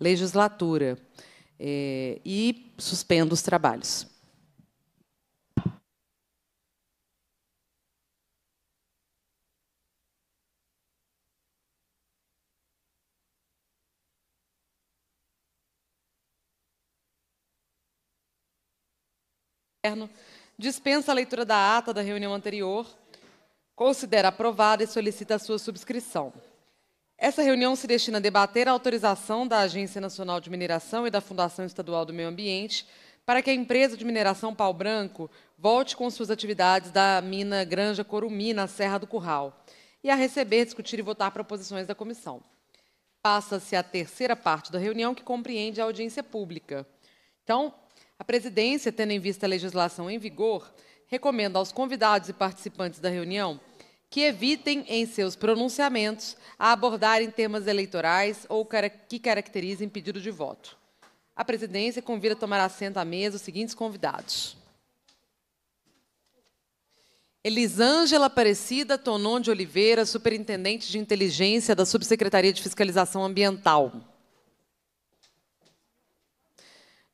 legislatura é, e suspendo os trabalhos. Dispensa a leitura da ata da reunião anterior, considera aprovada e solicita a sua subscrição. Essa reunião se destina a debater a autorização da Agência Nacional de Mineração e da Fundação Estadual do Meio Ambiente para que a empresa de mineração Pau Branco volte com suas atividades da mina Granja Corumi, na Serra do Curral, e a receber, discutir e votar proposições da comissão. Passa-se a terceira parte da reunião, que compreende a audiência pública. Então, a presidência, tendo em vista a legislação em vigor, recomenda aos convidados e participantes da reunião que evitem em seus pronunciamentos a abordarem temas eleitorais ou que caracterizem pedido de voto. A presidência convida a tomar assento à mesa os seguintes convidados. Elisângela Aparecida Tonon de Oliveira, Superintendente de Inteligência da Subsecretaria de Fiscalização Ambiental.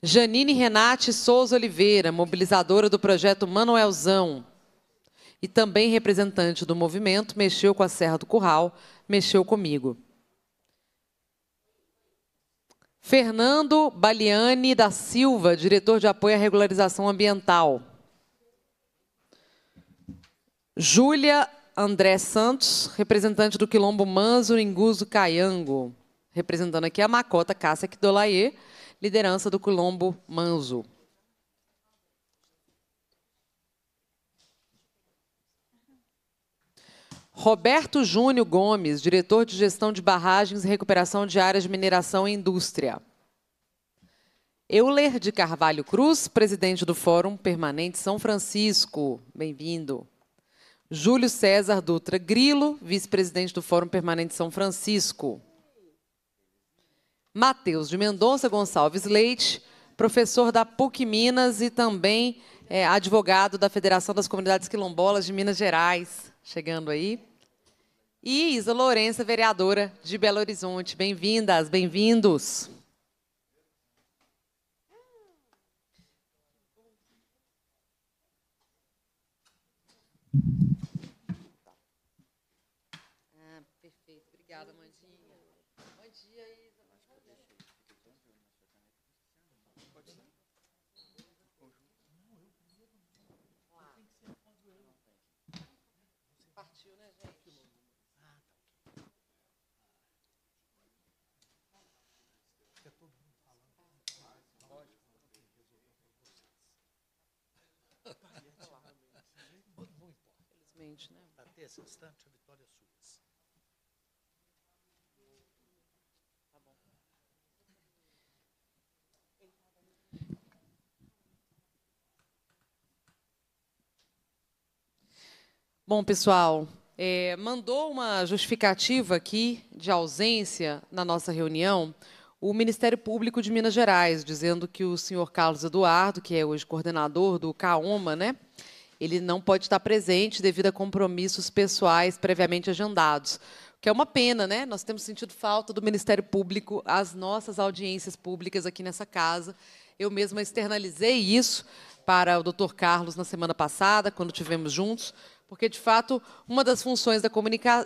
Janine Renate Souza Oliveira, mobilizadora do projeto Manuelzão e também representante do movimento, mexeu com a Serra do Curral, mexeu comigo. Fernando Baliani da Silva, diretor de apoio à regularização ambiental. Júlia André Santos, representante do Quilombo Manso Inguso Caiango, representando aqui a Macota Cássia Quidolaê, liderança do Quilombo Manso. Roberto Júnior Gomes, diretor de gestão de barragens e recuperação de áreas de mineração e indústria. Euler de Carvalho Cruz, presidente do Fórum Permanente São Francisco. Bem-vindo. Júlio César Dutra Grilo, vice-presidente do Fórum Permanente São Francisco. Matheus de Mendonça Gonçalves Leite, professor da PUC Minas e também é, advogado da Federação das Comunidades Quilombolas de Minas Gerais. Chegando aí. E Isa Lourença, vereadora de Belo Horizonte. Bem-vindas, bem-vindos. nesse instante, a vitória é sua. Bom, pessoal, é, mandou uma justificativa aqui de ausência na nossa reunião o Ministério Público de Minas Gerais, dizendo que o senhor Carlos Eduardo, que é hoje coordenador do CAOMA, né, ele não pode estar presente devido a compromissos pessoais previamente agendados. Que é uma pena, né? Nós temos sentido falta do Ministério Público, às nossas audiências públicas aqui nessa casa. Eu mesma externalizei isso para o Dr. Carlos na semana passada, quando tivemos juntos, porque, de fato, uma das funções da,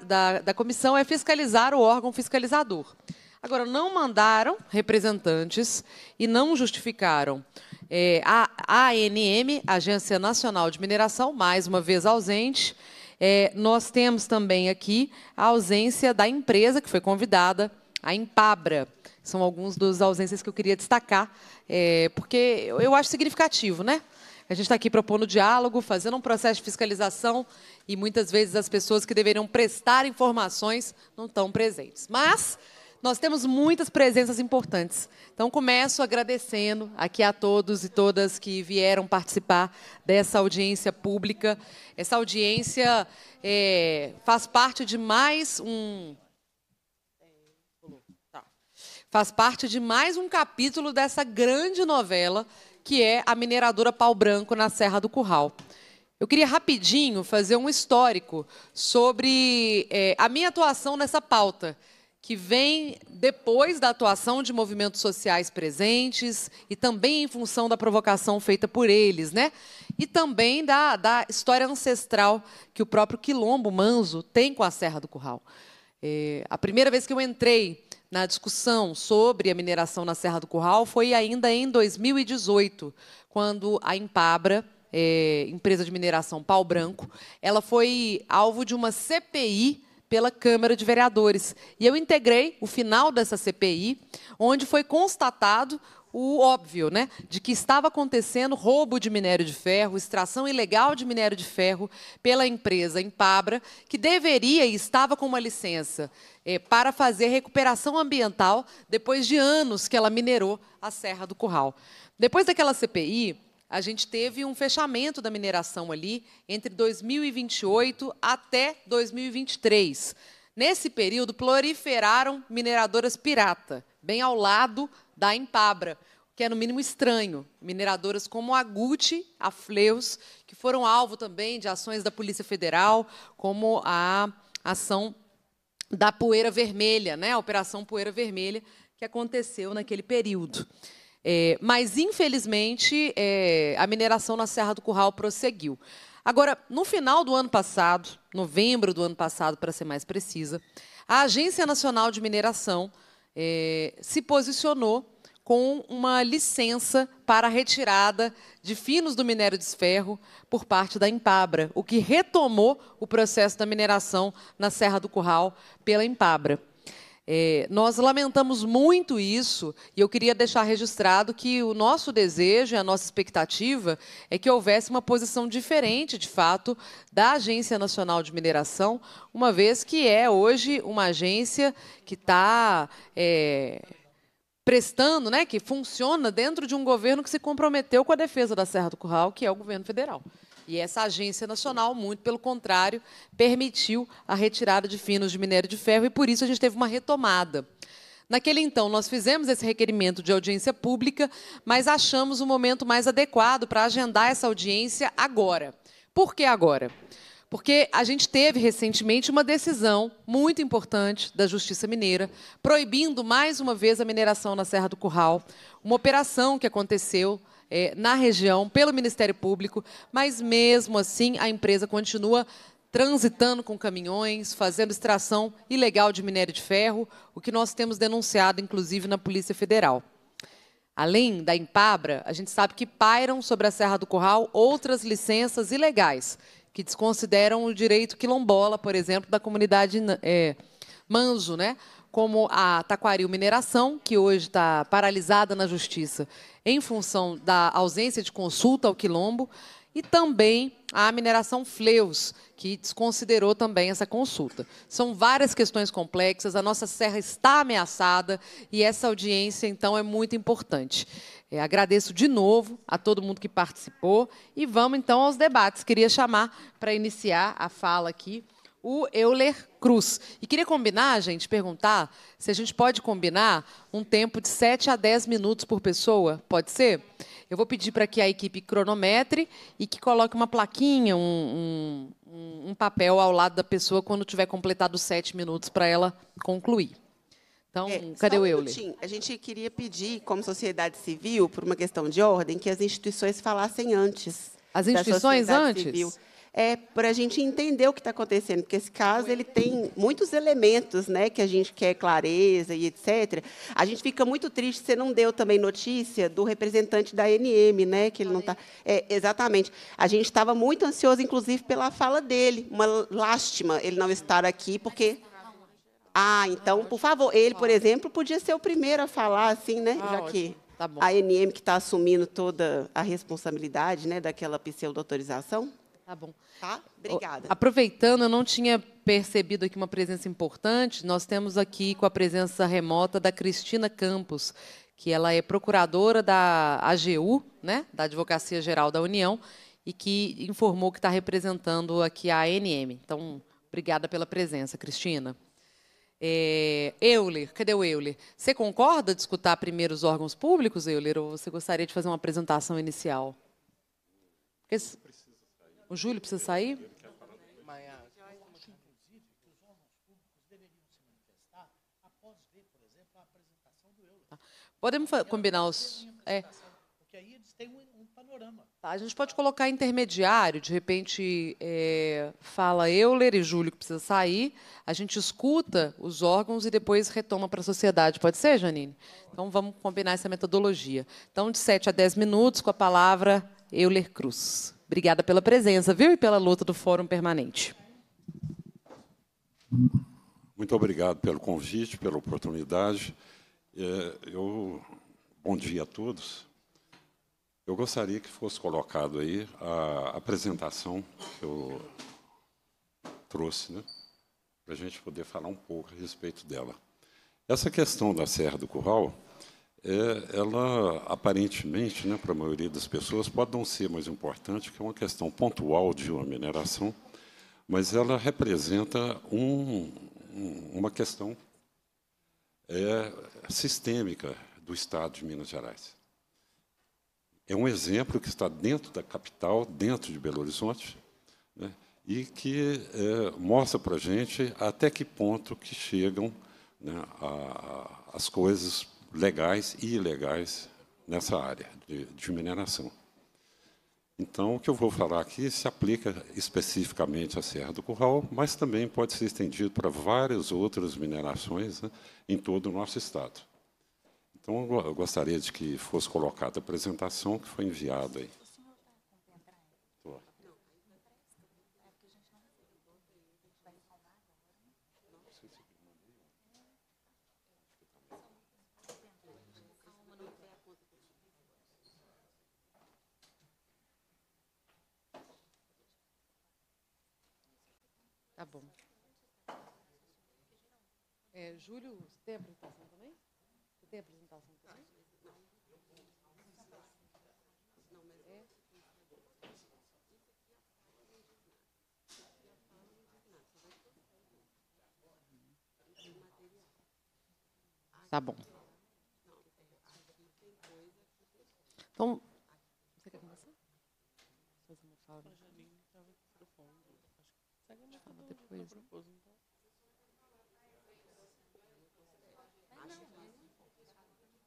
da, da, comissão é fiscalizar o órgão fiscalizador. Agora, não mandaram representantes e não justificaram é, a ANM, Agência Nacional de Mineração, mais uma vez ausente. É, nós temos também aqui a ausência da empresa que foi convidada, a Empabra. São alguns dos ausências que eu queria destacar, é, porque eu, eu acho significativo, né? A gente está aqui propondo diálogo, fazendo um processo de fiscalização e muitas vezes as pessoas que deveriam prestar informações não estão presentes. Mas nós temos muitas presenças importantes. Então, começo agradecendo aqui a todos e todas que vieram participar dessa audiência pública. Essa audiência é, faz parte de mais um. Tá. Faz parte de mais um capítulo dessa grande novela que é A Mineradora Pau Branco na Serra do Curral. Eu queria rapidinho fazer um histórico sobre é, a minha atuação nessa pauta que vem depois da atuação de movimentos sociais presentes e também em função da provocação feita por eles, né? E também da, da história ancestral que o próprio Quilombo Manso tem com a Serra do Curral. É, a primeira vez que eu entrei na discussão sobre a mineração na Serra do Curral foi ainda em 2018, quando a Impabra, é, empresa de mineração Pau Branco, ela foi alvo de uma CPI pela Câmara de Vereadores. E eu integrei o final dessa CPI, onde foi constatado o óbvio, né? De que estava acontecendo roubo de minério de ferro, extração ilegal de minério de ferro pela empresa Impabra que deveria e estava com uma licença é, para fazer recuperação ambiental depois de anos que ela minerou a Serra do Curral. Depois daquela CPI, a gente teve um fechamento da mineração ali entre 2028 até 2023. Nesse período, proliferaram mineradoras pirata, bem ao lado da Empabra, que é no mínimo estranho. Mineradoras como a Gucci, a Fleus, que foram alvo também de ações da Polícia Federal, como a ação da Poeira Vermelha, né? a Operação Poeira Vermelha, que aconteceu naquele período. É, mas, infelizmente, é, a mineração na Serra do Curral prosseguiu. Agora, no final do ano passado, novembro do ano passado, para ser mais precisa, a Agência Nacional de Mineração é, se posicionou com uma licença para a retirada de finos do minério de ferro por parte da Empabra, o que retomou o processo da mineração na Serra do Curral pela Empabra. É, nós lamentamos muito isso e eu queria deixar registrado que o nosso desejo e a nossa expectativa é que houvesse uma posição diferente, de fato, da Agência Nacional de Mineração, uma vez que é hoje uma agência que está. É prestando, né, que funciona dentro de um governo que se comprometeu com a defesa da Serra do Curral, que é o governo federal. E essa agência nacional, muito pelo contrário, permitiu a retirada de finos de minério de ferro e por isso a gente teve uma retomada. Naquele então, nós fizemos esse requerimento de audiência pública, mas achamos o momento mais adequado para agendar essa audiência agora. Por que agora? Porque a gente teve recentemente uma decisão muito importante da Justiça Mineira, proibindo mais uma vez a mineração na Serra do Curral, uma operação que aconteceu é, na região pelo Ministério Público, mas mesmo assim a empresa continua transitando com caminhões, fazendo extração ilegal de minério de ferro, o que nós temos denunciado, inclusive, na Polícia Federal. Além da Empabra, a gente sabe que pairam sobre a Serra do Curral outras licenças ilegais, que desconsideram o direito quilombola, por exemplo, da comunidade é, eh, Manjo, né? como a Taquaril Mineração, que hoje está paralisada na Justiça em função da ausência de consulta ao Quilombo, e também a mineração Fleus, que desconsiderou também essa consulta. São várias questões complexas, a nossa serra está ameaçada e essa audiência, então, é muito importante. É, agradeço de novo a todo mundo que participou e vamos, então, aos debates. Queria chamar para iniciar a fala aqui o Euler Cruz. E queria combinar, gente, perguntar se a gente pode combinar um tempo de 7 a 10 minutos por pessoa. Pode ser? Eu vou pedir para que a equipe cronometre e que coloque uma plaquinha, um, um, um papel ao lado da pessoa quando tiver completado os 7 minutos para ela concluir. Então, é, cadê o Euler? Minutinho. A gente queria pedir, como sociedade civil, por uma questão de ordem, que as instituições falassem antes. As instituições antes? Civil é, para a gente entender o que está acontecendo, porque esse caso ele tem muitos elementos né, que a gente quer clareza e etc. A gente fica muito triste, você não deu também notícia do representante da ANM, né, que ele não está... É, exatamente. A gente estava muito ansioso, inclusive, pela fala dele. Uma lástima ele não estar aqui, porque... Ah, então, por favor, ele, por exemplo, podia ser o primeiro a falar, assim, né? Ah, já que tá a ANM que está assumindo toda a responsabilidade né, daquela pseudo-autorização. Tá bom. Tá? Obrigada. Aproveitando, eu não tinha percebido aqui uma presença importante. Nós temos aqui com a presença remota da Cristina Campos, que ela é procuradora da AGU, né, da Advocacia Geral da União, e que informou que está representando aqui a ANM. Então, obrigada pela presença, Cristina. É, Euler, cadê o Euler? Você concorda de escutar primeiro os órgãos públicos, Euler, ou você gostaria de fazer uma apresentação inicial? Porque o Júlio precisa sair? Podemos combinar os. É. Porque aí eles têm um, panorama. a gente pode colocar intermediário, de repente é, fala Euler e Júlio que precisa sair, a gente escuta os órgãos e depois retoma para a sociedade. Pode ser, Janine? Então vamos combinar essa metodologia. Então, de 7 a 10 minutos, com a palavra Euler Cruz. Obrigada pela presença, viu? E pela luta do Fórum Permanente. Muito obrigado pelo convite, pela oportunidade. É, eu, bom dia a todos. Eu gostaria que fosse colocado aí a apresentação que eu trouxe, né? para a gente poder falar um pouco a respeito dela. Essa questão da Serra do Curral, é, ela aparentemente, né, para a maioria das pessoas, pode não ser mais importante, que é uma questão pontual de uma mineração, mas ela representa um, um, uma questão é, sistêmica do Estado de Minas Gerais. É um exemplo que está dentro da capital, dentro de Belo Horizonte, né, e que é, mostra para a gente até que ponto que chegam né, a, a, as coisas legais e ilegais nessa área de, de mineração. Então, o que eu vou falar aqui se aplica especificamente à Serra do Curral, mas também pode ser estendido para várias outras minerações né, em todo o nosso estado. Então, eu gostaria de que fosse colocada a apresentação que foi enviada aí. é julho. Você tem apresentação também? Você tem apresentação também? Não. Não, mas é. Tá bom. Então, você quer começar? Fazer uma fala. A já vim, estava propondo. Acho que segue uma fala depois. Né?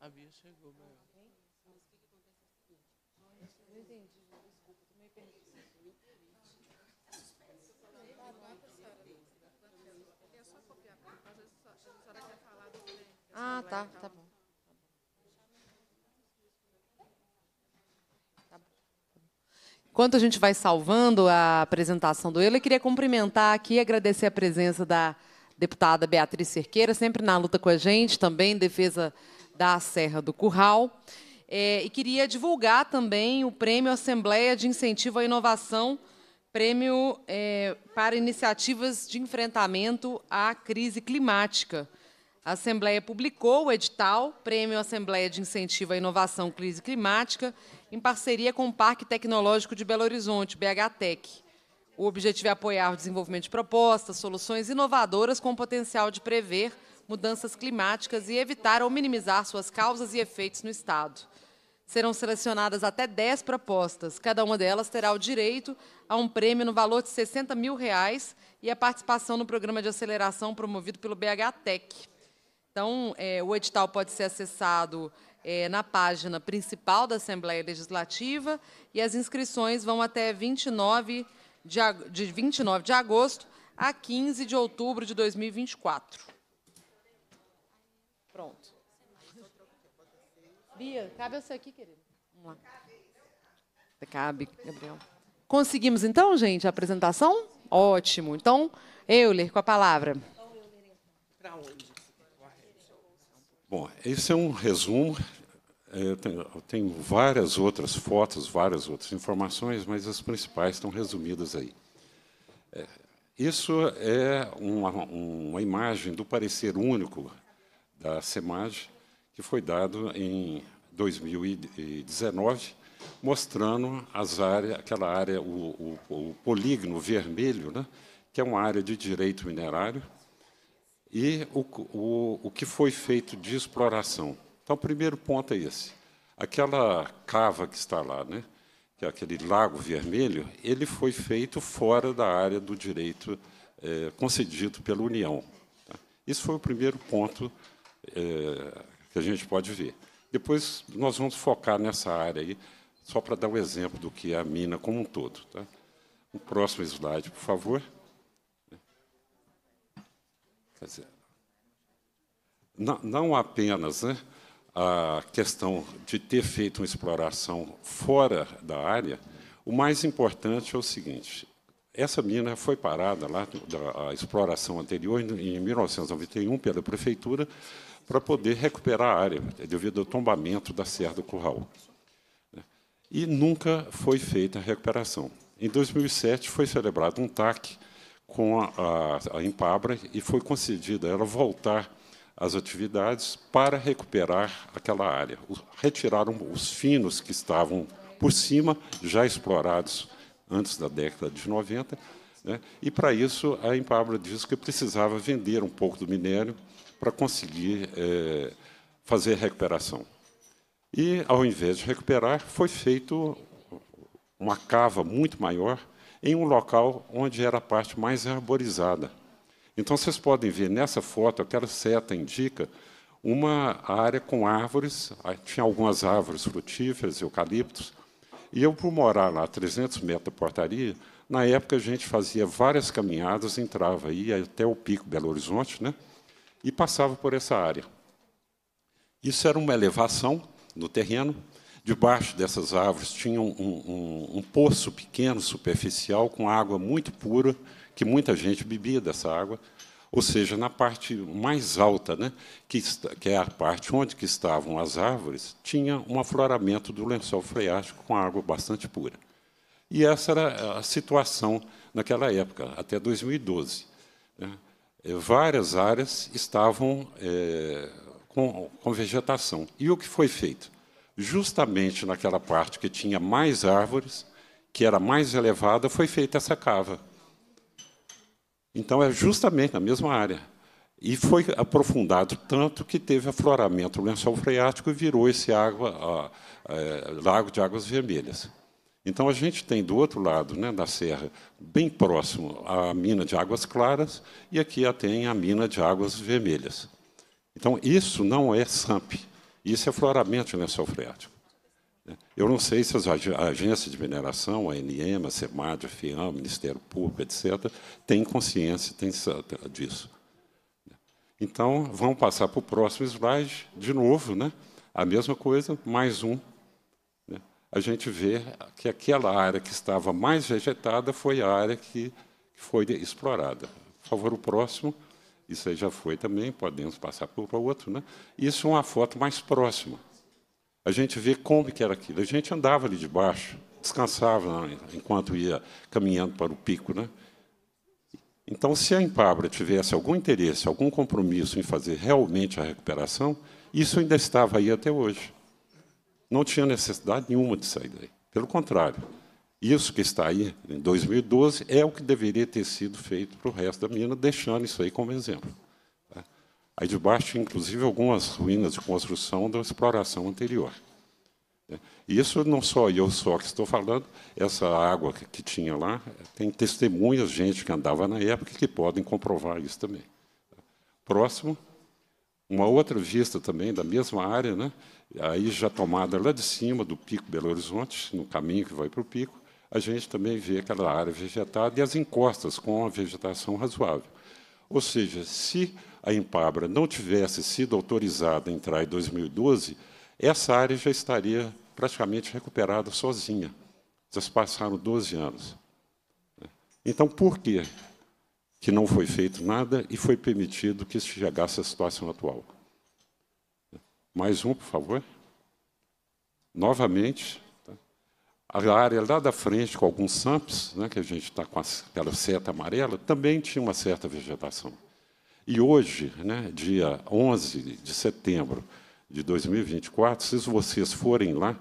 A Bia chegou, meu. Mas o que acontece é o seguinte. Não entendi. Desculpa, tu me perdi. Ah, tá, tá, tá, tá bom. Enquanto a gente vai salvando a apresentação do eu queria cumprimentar aqui e agradecer a presença da deputada Beatriz Cerqueira, sempre na luta com a gente, também em defesa da Serra do Curral. É, e queria divulgar também o Prêmio Assembleia de Incentivo à Inovação, prêmio é, para iniciativas de enfrentamento à crise climática. A Assembleia publicou o edital Prêmio Assembleia de Incentivo à Inovação Crise Climática, em parceria com o Parque Tecnológico de Belo Horizonte, BHTEC. O objetivo é apoiar o desenvolvimento de propostas, soluções inovadoras com o potencial de prever mudanças climáticas e evitar ou minimizar suas causas e efeitos no Estado. Serão selecionadas até 10 propostas. Cada uma delas terá o direito a um prêmio no valor de 60 mil reais e a participação no programa de aceleração promovido pelo BHTEC. Então, é, o edital pode ser acessado é, na página principal da Assembleia Legislativa e as inscrições vão até 29 de, de, 29 de agosto a 15 de outubro de 2024. Bia, cabe você aqui, querido? Vamos lá. Cabe, Gabriel. Conseguimos, então, gente, a apresentação? Ótimo. Então, Euler, com a palavra. Bom, esse é um resumo. É, eu tenho, várias outras fotos, várias outras informações, mas as principais estão resumidas aí. É, isso é uma, uma imagem do parecer único da SEMAG, que foi dado em 2019, mostrando as áreas, aquela área, o, o, o polígono vermelho, né, que é uma área de direito minerário, e o, o, o que foi feito de exploração. Então, o primeiro ponto é esse. Aquela cava que está lá, né, que é aquele lago vermelho, ele foi feito fora da área do direito é, concedido pela União. Tá? Isso foi o primeiro ponto é, que a gente pode ver. Depois nós vamos focar nessa área aí, só para dar o um exemplo do que é a mina como um todo. Tá? O próximo slide, por favor. Dizer, não, não, apenas né, a questão de ter feito uma exploração fora da área, o mais importante é o seguinte, essa mina foi parada lá, da exploração anterior, em 1991, pela prefeitura, para poder recuperar a área, é devido ao tombamento da Serra do Curral. Né? E nunca foi feita a recuperação. Em 2007, foi celebrado um TAC com a, a, a Impabra e foi concedida ela voltar às atividades para recuperar aquela área. Retiraram os finos que estavam por cima, já explorados antes da década de 90, né? e, para isso, a Impabra disse que precisava vender um pouco do minério para conseguir é, fazer recuperação. E, ao invés de recuperar, foi feito uma cava muito maior em um local onde era a parte mais arborizada. Então, vocês podem ver nessa foto, aquela seta indica uma área com árvores, ah, tinha algumas árvores frutíferas, eucaliptos, e eu, por morar lá 300 metros da portaria, na época a gente fazia várias caminhadas, entrava, aí até o Pico Belo Horizonte, né? e passava por essa área. Isso era uma elevação no terreno. Debaixo dessas árvores tinha um, um, um poço pequeno, superficial, com água muito pura, que muita gente bebia dessa água ou seja, na parte mais alta, né, que, está, que, é a parte onde que estavam as árvores, tinha um afloramento do lençol freático com água bastante pura. E essa era a situação naquela época, até 2012. Né? Eh, várias áreas estavam é, com, com vegetação. E o que foi feito? Justamente naquela parte que tinha mais árvores, que era mais elevada, foi feita essa cava. Então, é justamente na mesma área. E foi aprofundado tanto que teve afloramento do lençol freático e virou esse água, eh, lago de águas vermelhas. Então, a gente tem do outro lado né, da serra, bem próximo, a mina de águas claras e aqui a tem a mina de águas vermelhas. Então, isso não é SAMP, isso é floramento lençol-freático. Né, Eu não sei se as agências de mineração, a ENIEMA, a CEMAD, a FIAM, o Ministério Público, etc., têm consciência têm disso. Então, vamos passar para o próximo slide, de novo, né? a mesma coisa, mais um a gente vê que aquela área que estava mais vegetada foi a área que foi explorada. Por favor, o próximo. Isso aí já foi também, podemos passar para o outro. Né? Isso é uma foto mais próxima. A gente vê como que era aquilo. A gente andava ali debaixo, descansava enquanto ia caminhando para o pico. Né? Então, se a Empabra tivesse algum interesse, algum compromisso em fazer realmente a recuperação, isso ainda estava aí até hoje não tinha necessidade nenhuma de sair daí. Pelo contrário, isso que está aí, em 2012, é o que deveria ter sido feito para o resto da mina, deixando isso aí como exemplo. Tá? Aí debaixo, inclusive, algumas ruínas de construção da exploração anterior. Né? Isso não só eu só que estou falando, essa água que tinha lá, tem testemunhas, gente que andava na época, que podem comprovar isso também. Tá? Próximo, uma outra vista também da mesma área, né? Aí, já tomada lá de cima do Pico Belo Horizonte, no caminho que vai para o Pico, a gente também vê aquela área vegetada e as encostas com a vegetação razoável. Ou seja, se a Impabra não tivesse sido autorizada a entrar em 2012, essa área já estaria praticamente recuperada sozinha. Já passaram 12 anos. Então, por que que não foi feito nada e foi permitido que chegasse à situação atual? Mais um, por favor. Novamente, tá? a área lá da frente, com alguns samples, né, que a gente está com aquela seta amarela, também tinha uma certa vegetação. E hoje, né, dia 11 de setembro de 2024, se vocês forem lá,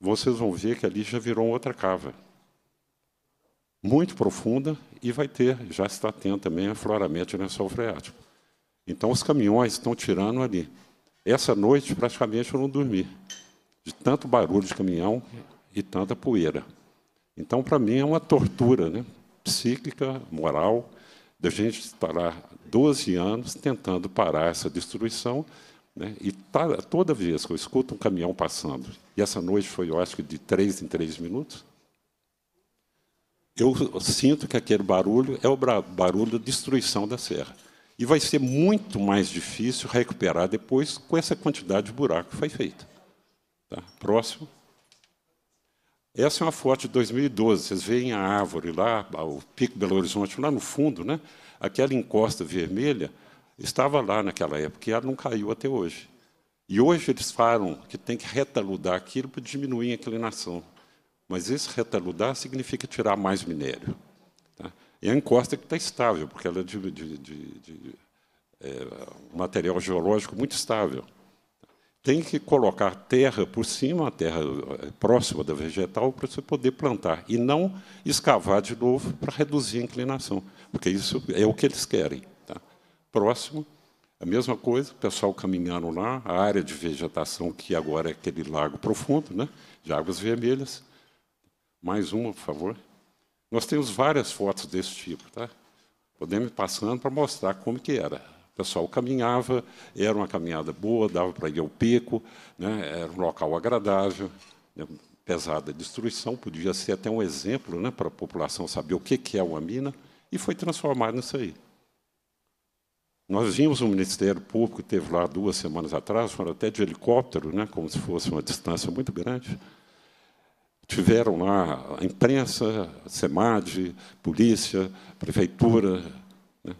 vocês vão ver que ali já virou outra cava. Muito profunda e vai ter, já está tendo também afloramento lençol freático. Então, os caminhões estão tirando ali. Essa noite, praticamente, eu não dormi, de tanto barulho de caminhão e tanta poeira. Então, para mim, é uma tortura né? psíquica, moral, da gente estar 12 anos tentando parar essa destruição. Né? E tá, toda vez que eu escuto um caminhão passando, e essa noite foi, eu acho que, de três em três minutos, eu sinto que aquele barulho é o barulho da destruição da serra. E vai ser muito mais difícil recuperar depois com essa quantidade de buraco que foi feita. Tá? Próximo. Essa é uma foto de 2012. Vocês veem a árvore lá, o Pico Belo Horizonte, lá no fundo, né? aquela encosta vermelha estava lá naquela época e ela não caiu até hoje. E hoje eles falam que tem que retaludar aquilo para diminuir a inclinação. Mas esse retaludar significa tirar mais minério. E a encosta que está estável, porque ela é de, de, de, de é, um material geológico muito estável. Tem que colocar terra por cima, a terra é, próxima da vegetal, para você poder plantar. E não escavar de novo para reduzir a inclinação, porque isso é o que eles querem. Tá? Próximo, a mesma coisa, o pessoal caminhando lá, a área de vegetação, que agora é aquele lago profundo, né, de águas vermelhas. Mais uma, por favor. Nós temos várias fotos desse tipo, tá? Podemos ir passando para mostrar como que era. O pessoal caminhava, era uma caminhada boa, dava para ir ao pico, né? era um local agradável, né? pesada destruição, podia ser até um exemplo né? para a população saber o que, que é uma mina, e foi transformado nisso aí. Nós vimos o Ministério Público, teve lá duas semanas atrás, foram até de helicóptero, né, como se fosse uma distância muito grande, tiveram lá a imprensa, a SEMAD, polícia, prefeitura. Né?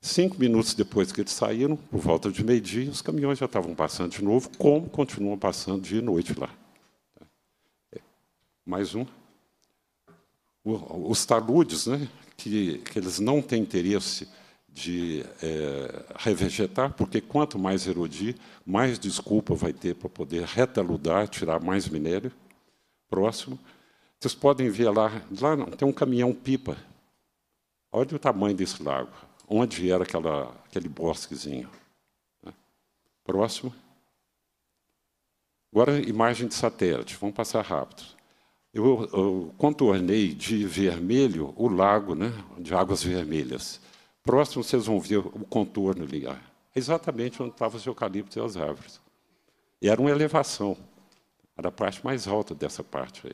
Cinco minutos depois que eles saíram, por volta de meio-dia, os caminhões já estavam passando de novo, como continuam passando dia e noite lá. É, mais um. Os taludes, né, que, que eles não têm interesse de é, revegetar, porque quanto mais erodir, mais desculpa vai ter para poder retaludar, tirar mais minério próximo. Vocês podem ver lá, lá não, tem um caminhão-pipa. Olha o tamanho desse lago, onde era aquela, aquele bosquezinho. Né? Próximo. Agora, imagem de satélite, vamos passar rápido. Eu, eu, contornei de vermelho o lago, né, de águas vermelhas. Próximo, vocês vão ver o contorno ali. Exatamente onde estavam os eucaliptos e as árvores. E era uma elevação era a parte mais alta dessa parte aí.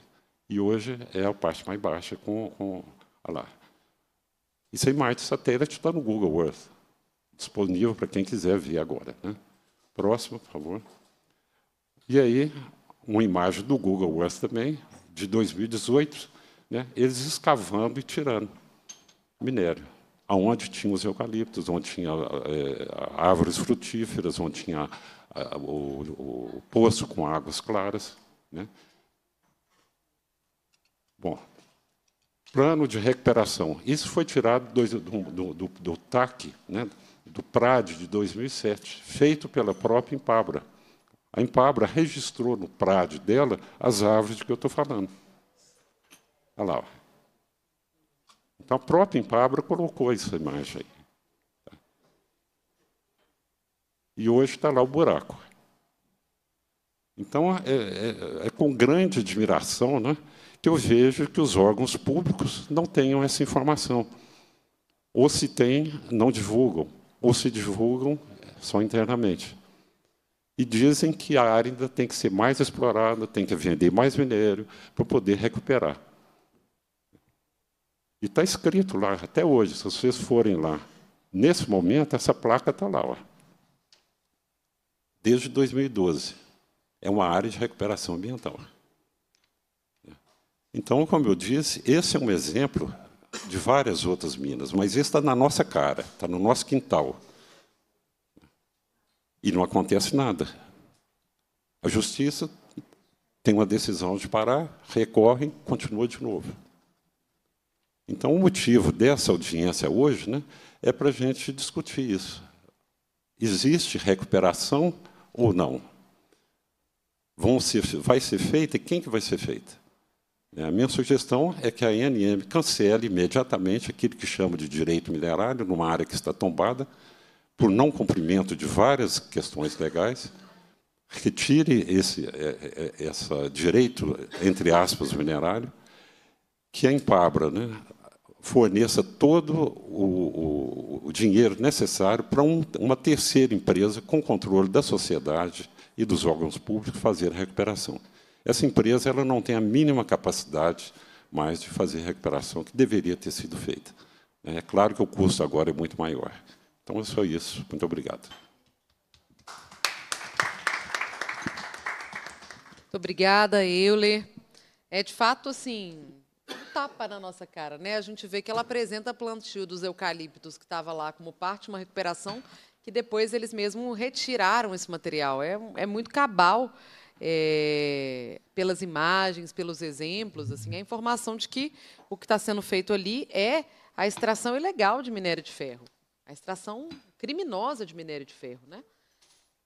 E hoje é a parte mais baixa com, com olha lá. Isso é Marte Satélite, está no Google Earth, disponível para quem quiser ver agora. Né? Próximo, por favor. E aí, uma imagem do Google Earth também, de 2018, né? eles escavando e tirando minério. Aonde tinha os eucaliptos, onde tinha é, árvores frutíferas, onde tinha o, o, poço com águas claras. Né? Bom, plano de recuperação. Isso foi tirado do, do, do, do TAC, né? do PRAD de 2007, feito pela própria Impabra. A Impabra registrou no PRAD dela as árvores de que eu estou falando. Olha lá. Então, a própria Impabra colocou essa imagem aí. e hoje está lá o buraco. Então, é, é, é com grande admiração né, que eu vejo que os órgãos públicos não tenham essa informação. Ou se tem, não divulgam. Ou se divulgam só internamente. E dizem que a área ainda tem que ser mais explorada, tem que vender mais minério para poder recuperar. E está escrito lá, até hoje, se vocês forem lá. Nesse momento, essa placa está lá. Ó desde 2012. É uma área de recuperação ambiental. Então, como eu disse, esse é um exemplo de várias outras minas, mas esse está na nossa cara, está no nosso quintal. E não acontece nada. A justiça tem uma decisão de parar, recorrem, continua de novo. Então, o motivo dessa audiência hoje né, é para a gente discutir isso. Existe recuperação ou não? Vão ser, vai ser feita e quem que vai ser feita? É, a minha sugestão é que a ANM cancele imediatamente aquilo que chama de direito minerário, numa área que está tombada, por não cumprimento de várias questões legais, retire esse é, é, essa direito, entre aspas, minerário, que é Pabra. Né? forneça todo o, o, o dinheiro necessário para um, uma terceira empresa, com controle da sociedade e dos órgãos públicos, fazer a recuperação. Essa empresa ela não tem a mínima capacidade mais de fazer a recuperação que deveria ter sido feita. É claro que o custo agora é muito maior. Então é só isso. Muito obrigado. Muito obrigada, Euler. É de fato assim, tapa na nossa cara, né? A gente vê que ela apresenta plantio dos eucaliptos que estava lá como parte de uma recuperação que depois eles mesmos retiraram esse material. É, é muito cabal é, pelas imagens, pelos exemplos, assim, a informação de que o que está sendo feito ali é a extração ilegal de minério de ferro, a extração criminosa de minério de ferro, né?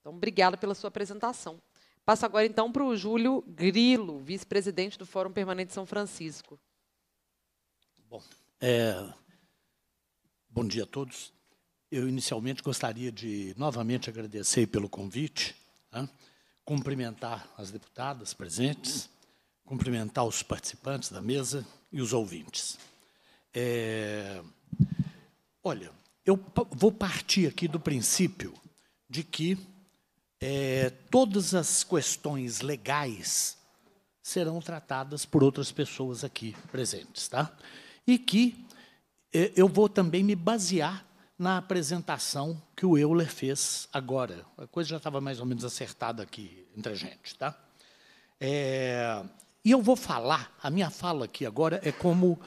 Então, obrigada pela sua apresentação. Passo agora, então, para o Júlio Grilo, vice-presidente do Fórum Permanente São Francisco. Bom, é, bom dia a todos. Eu inicialmente gostaria de novamente agradecer pelo convite, né, cumprimentar as deputadas presentes, cumprimentar os participantes da mesa e os ouvintes. É, olha, eu vou partir aqui do princípio de que é, todas as questões legais serão tratadas por outras pessoas aqui presentes, tá? e que eh, eu vou também me basear na apresentação que o Euler fez agora. A coisa já estava mais ou menos acertada aqui entre a gente. Tá? É, e eu vou falar, a minha fala aqui agora é como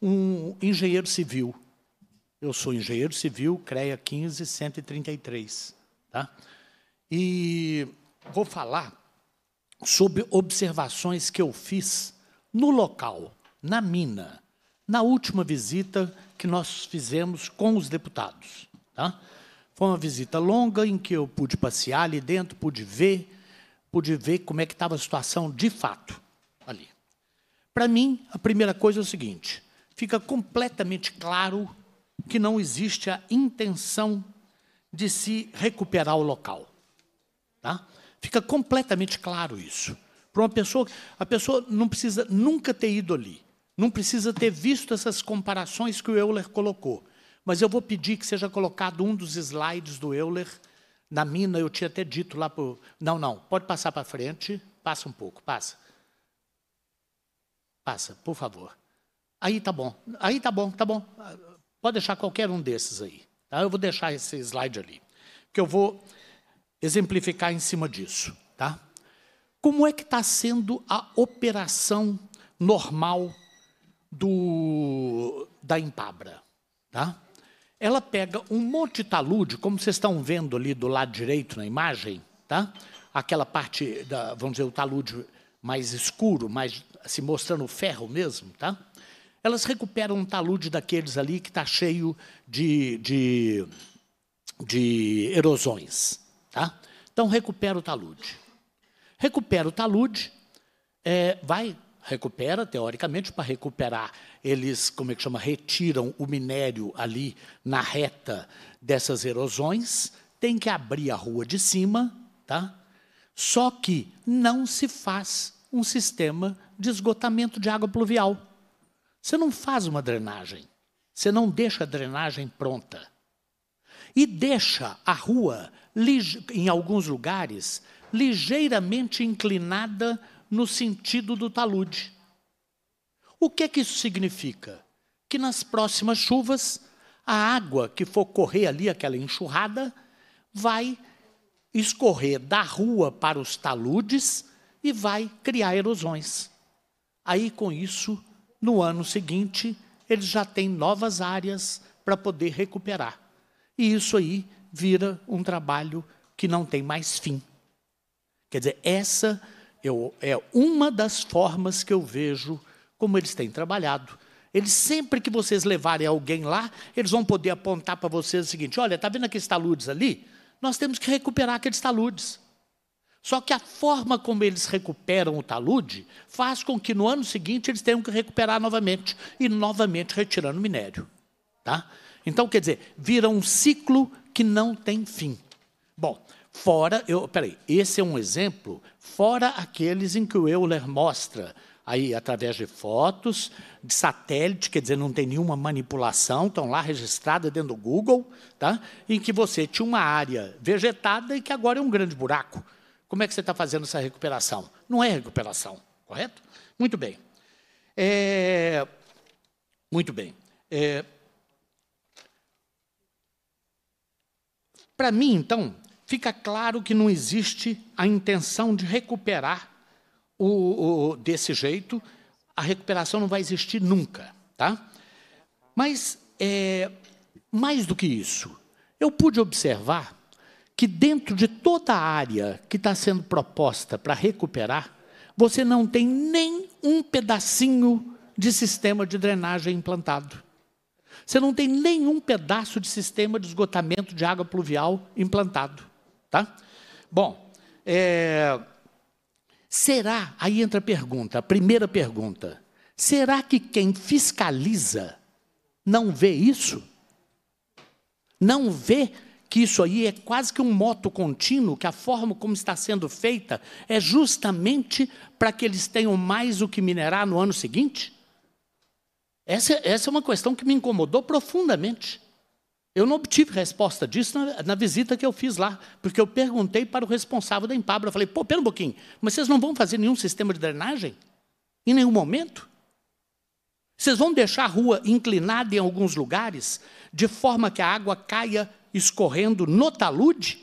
um engenheiro civil. Eu sou engenheiro civil, CREA 15133. Tá? E vou falar sobre observações que eu fiz no local, na mina, na última visita que nós fizemos com os deputados. Tá? Foi uma visita longa em que eu pude passear ali dentro, pude ver, pude ver como é que estava a situação de fato ali. Para mim, a primeira coisa é o seguinte: fica completamente claro que não existe a intenção de se recuperar o local. Tá? Fica completamente claro isso. Para uma pessoa, a pessoa não precisa nunca ter ido ali. Não precisa ter visto essas comparações que o Euler colocou, mas eu vou pedir que seja colocado um dos slides do Euler na mina, eu tinha até dito lá para Não, não, pode passar para frente, passa um pouco, passa. Passa, por favor. Aí tá bom, aí tá bom, tá bom. Pode deixar qualquer um desses aí. Tá? Eu vou deixar esse slide ali, que eu vou exemplificar em cima disso. Tá? Como é que está sendo a operação normal do, da Impabra. Tá? Ela pega um monte de talude, como vocês estão vendo ali do lado direito na imagem, tá? aquela parte, da, vamos dizer, o talude mais escuro, mais se mostrando ferro mesmo, tá? elas recuperam um talude daqueles ali que está cheio de, de, de erosões. Tá? Então, recupera o talude. Recupera o talude, é, vai recupera, teoricamente, para recuperar, eles, como é que chama, retiram o minério ali na reta dessas erosões, tem que abrir a rua de cima, tá? Só que não se faz um sistema de esgotamento de água pluvial. Você não faz uma drenagem. Você não deixa a drenagem pronta. E deixa a rua, em alguns lugares, ligeiramente inclinada no sentido do talude. O que é que isso significa? Que nas próximas chuvas, a água que for correr ali, aquela enxurrada, vai escorrer da rua para os taludes e vai criar erosões. Aí, com isso, no ano seguinte, eles já têm novas áreas para poder recuperar. E isso aí vira um trabalho que não tem mais fim. Quer dizer, essa eu, é uma das formas que eu vejo como eles têm trabalhado. Eles sempre que vocês levarem alguém lá, eles vão poder apontar para vocês o seguinte: olha, está vendo aqueles taludes ali? Nós temos que recuperar aqueles taludes. Só que a forma como eles recuperam o talude faz com que no ano seguinte eles tenham que recuperar novamente e novamente retirando minério, tá? Então, quer dizer, vira um ciclo que não tem fim. Bom, Fora, eu, peraí, esse é um exemplo, fora aqueles em que o Euler mostra, aí através de fotos, de satélite, quer dizer, não tem nenhuma manipulação, estão lá registradas dentro do Google, tá? em que você tinha uma área vegetada e que agora é um grande buraco. Como é que você está fazendo essa recuperação? Não é recuperação, correto? Muito bem. É... Muito bem. É... Para mim, então, fica claro que não existe a intenção de recuperar o, o, desse jeito. A recuperação não vai existir nunca. Tá? Mas, é, mais do que isso, eu pude observar que dentro de toda a área que está sendo proposta para recuperar, você não tem nem um pedacinho de sistema de drenagem implantado. Você não tem nenhum pedaço de sistema de esgotamento de água pluvial implantado tá? Bom, é, será, aí entra a pergunta, a primeira pergunta, será que quem fiscaliza não vê isso? Não vê que isso aí é quase que um moto contínuo, que a forma como está sendo feita é justamente para que eles tenham mais o que minerar no ano seguinte? Essa, essa é uma questão que me incomodou profundamente. Eu não obtive resposta disso na, na, visita que eu fiz lá, porque eu perguntei para o responsável da Impabra. Eu falei, pô, pera um pouquinho, mas vocês não vão fazer nenhum sistema de drenagem? Em nenhum momento? Vocês vão deixar a rua inclinada em alguns lugares, de forma que a água caia escorrendo no talude?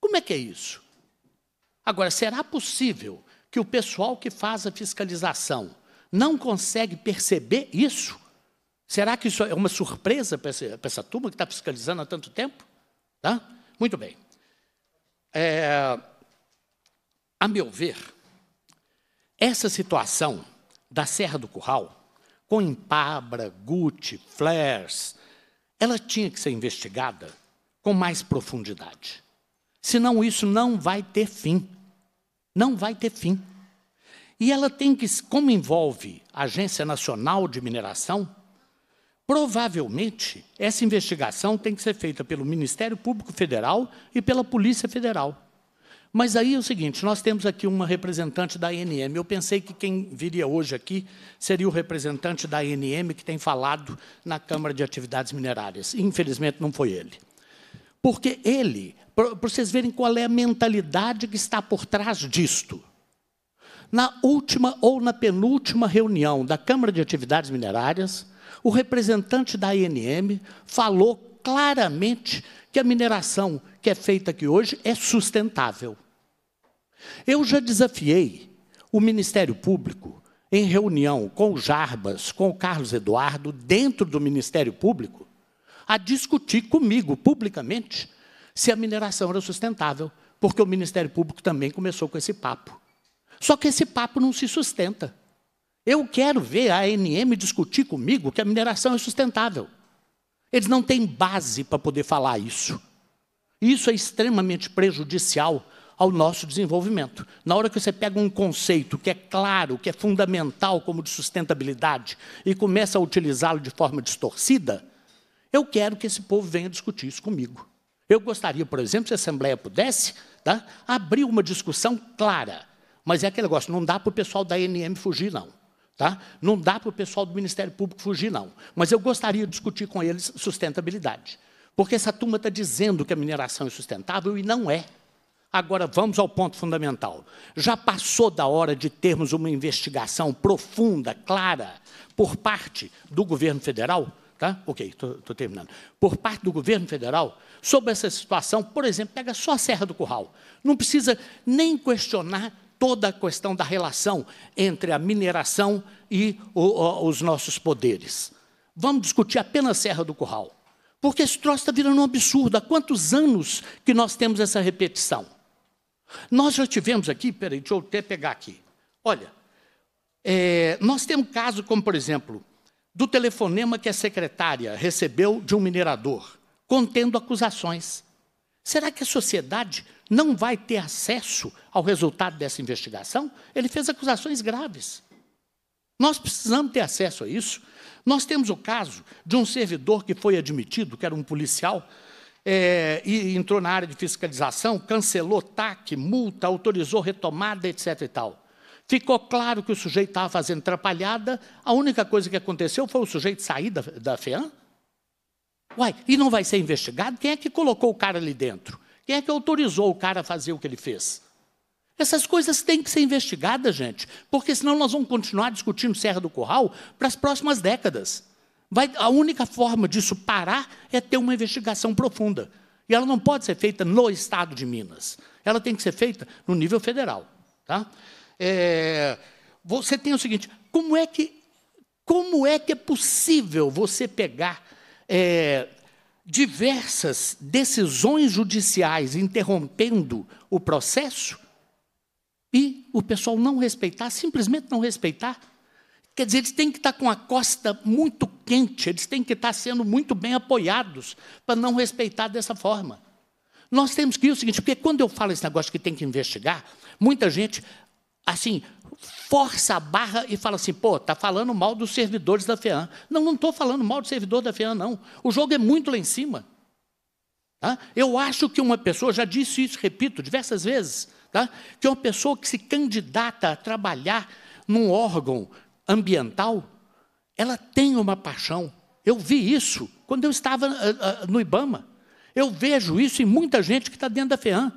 Como é que é isso? Agora, será possível que o pessoal que faz a fiscalização não consegue perceber isso? Será que isso é uma surpresa para essa, para essa turma que está fiscalizando há tanto tempo? Tá? Muito bem. É, a meu ver, essa situação da Serra do Curral, com Impabra, Guti, Flares, ela tinha que ser investigada com mais profundidade. Senão isso não vai ter fim. Não vai ter fim. E ela tem que, como envolve a Agência Nacional de Mineração, Provavelmente, essa investigação tem que ser feita pelo Ministério Público Federal e pela Polícia Federal. Mas aí é o seguinte, nós temos aqui uma representante da ANM. Eu pensei que quem viria hoje aqui seria o representante da ANM que tem falado na Câmara de Atividades Minerárias. Infelizmente, não foi ele. Porque ele, para vocês verem qual é a mentalidade que está por trás disto. Na última ou na penúltima reunião da Câmara de Atividades Minerárias, o representante da ANM falou claramente que a mineração que é feita aqui hoje é sustentável. Eu já desafiei o Ministério Público em reunião com o Jarbas, com o Carlos Eduardo, dentro do Ministério Público, a discutir comigo publicamente se a mineração era sustentável, porque o Ministério Público também começou com esse papo. Só que esse papo não se sustenta. Eu quero ver a ANM discutir comigo que a mineração é sustentável. Eles não têm base para poder falar isso. Isso é extremamente prejudicial ao nosso desenvolvimento. Na hora que você pega um conceito que é claro, que é fundamental como de sustentabilidade e começa a utilizá-lo de forma distorcida, eu quero que esse povo venha discutir isso comigo. Eu gostaria, por exemplo, se a Assembleia pudesse tá, abrir uma discussão clara. Mas é aquele negócio, não dá para o pessoal da ANM fugir, não. Tá? Não dá para o pessoal do Ministério Público fugir, não. Mas eu gostaria de discutir com eles sustentabilidade. Porque essa turma está dizendo que a mineração é sustentável e não é. Agora, vamos ao ponto fundamental. Já passou da hora de termos uma investigação profunda, clara, por parte do governo federal, tá? Ok, estou terminando. Por parte do governo federal, sobre essa situação, por exemplo, pega só a Serra do Curral. Não precisa nem questionar toda a questão da relação entre a mineração e o, o, os nossos poderes. Vamos discutir apenas Serra do Curral. Porque esse troço está virando um absurdo. Há quantos anos que nós temos essa repetição? Nós já tivemos aqui, peraí, deixa eu até pegar aqui. Olha, é, nós temos caso como, por exemplo, do telefonema que a secretária recebeu de um minerador, contendo acusações. Será que a sociedade não vai ter acesso ao resultado dessa investigação? Ele fez acusações graves. Nós precisamos ter acesso a isso. Nós temos o caso de um servidor que foi admitido, que era um policial, é, e entrou na área de fiscalização, cancelou TAC, multa, autorizou retomada, etc. E tal. Ficou claro que o sujeito estava fazendo atrapalhada, a única coisa que aconteceu foi o sujeito sair da, da FEAM. Uai, e não vai ser investigado? Quem é que colocou o cara ali dentro? Quem é que autorizou o cara a fazer o que ele fez? Essas coisas têm que ser investigadas, gente, porque senão nós vamos continuar discutindo Serra do Curral para as próximas décadas. Vai, a única forma disso parar é ter uma investigação profunda. E ela não pode ser feita no estado de Minas. Ela tem que ser feita no nível federal. Tá? É, você tem o seguinte: como é que, como é, que é possível você pegar é, diversas decisões judiciais interrompendo o processo e o pessoal não respeitar, simplesmente não respeitar. Quer dizer, eles têm que estar com a costa muito quente, eles têm que estar sendo muito bem apoiados para não respeitar dessa forma. Nós temos que ir o seguinte, porque quando eu falo esse negócio que tem que investigar, muita gente, assim, força a barra e fala assim: pô, tá falando mal dos servidores da FEAM. Não, não estou falando mal do servidor da FEAM, não. O jogo é muito lá em cima. Tá? Eu acho que uma pessoa, já disse isso, repito, diversas vezes, tá? que uma pessoa que se candidata a trabalhar num órgão ambiental, ela tem uma paixão. Eu vi isso quando eu estava uh, uh, no Ibama. Eu vejo isso em muita gente que está dentro da FEAM.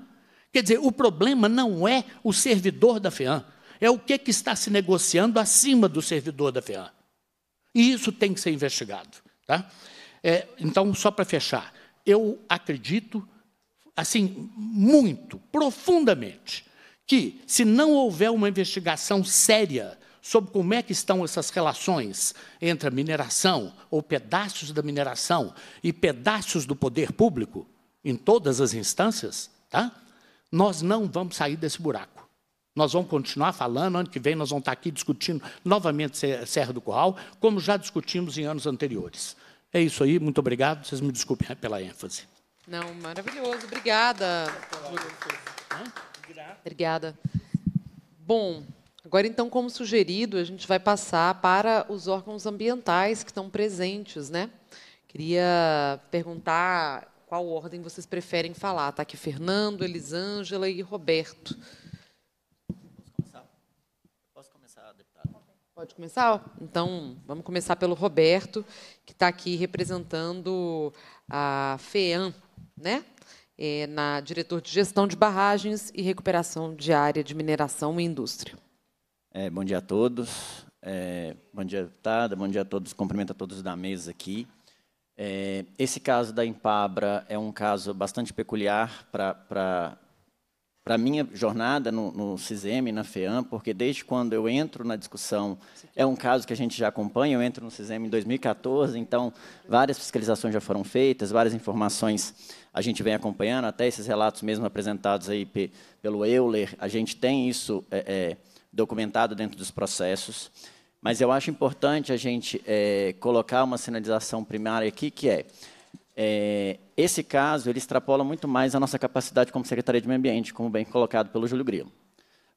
Quer dizer, o problema não é o servidor da FEAM é o que, que está se negociando acima do servidor da FEAM. E isso tem que ser investigado. Tá? É, então, só para fechar, eu acredito, assim, muito, profundamente, que se não houver uma investigação séria sobre como é que estão essas relações entre a mineração, ou pedaços da mineração, e pedaços do poder público, em todas as instâncias, tá? nós não vamos sair desse buraco. Nós vamos continuar falando, ano que vem nós vamos estar aqui discutindo novamente Serra do Curral, como já discutimos em anos anteriores. É isso aí, muito obrigado. Vocês me desculpem né, pela ênfase. Não, maravilhoso. Obrigada. Obrigada. Bom, agora então, como sugerido, a gente vai passar para os órgãos ambientais que estão presentes, né? Queria perguntar qual ordem vocês preferem falar. Está aqui Fernando, Elisângela e Roberto. Pode começar? Então, vamos começar pelo Roberto, que está aqui representando a FEAM, né? É, na diretor de gestão de barragens e recuperação de área de mineração e indústria. É, bom dia a todos. É, bom dia, deputada. Bom dia a todos. Cumprimento a todos da mesa aqui. É, esse caso da Impabra é um caso bastante peculiar para para minha jornada no, no CISEM, na FEAM, porque desde quando eu entro na discussão, é um caso que a gente já acompanha, eu entro no CISEM em 2014, então várias fiscalizações já foram feitas, várias informações a gente vem acompanhando, até esses relatos mesmo apresentados aí pelo Euler, a gente tem isso é, é, documentado dentro dos processos, mas eu acho importante a gente é, colocar uma sinalização primária aqui, que é, é, esse caso ele extrapola muito mais a nossa capacidade como Secretaria de Meio Ambiente, como bem colocado pelo Júlio Grilo.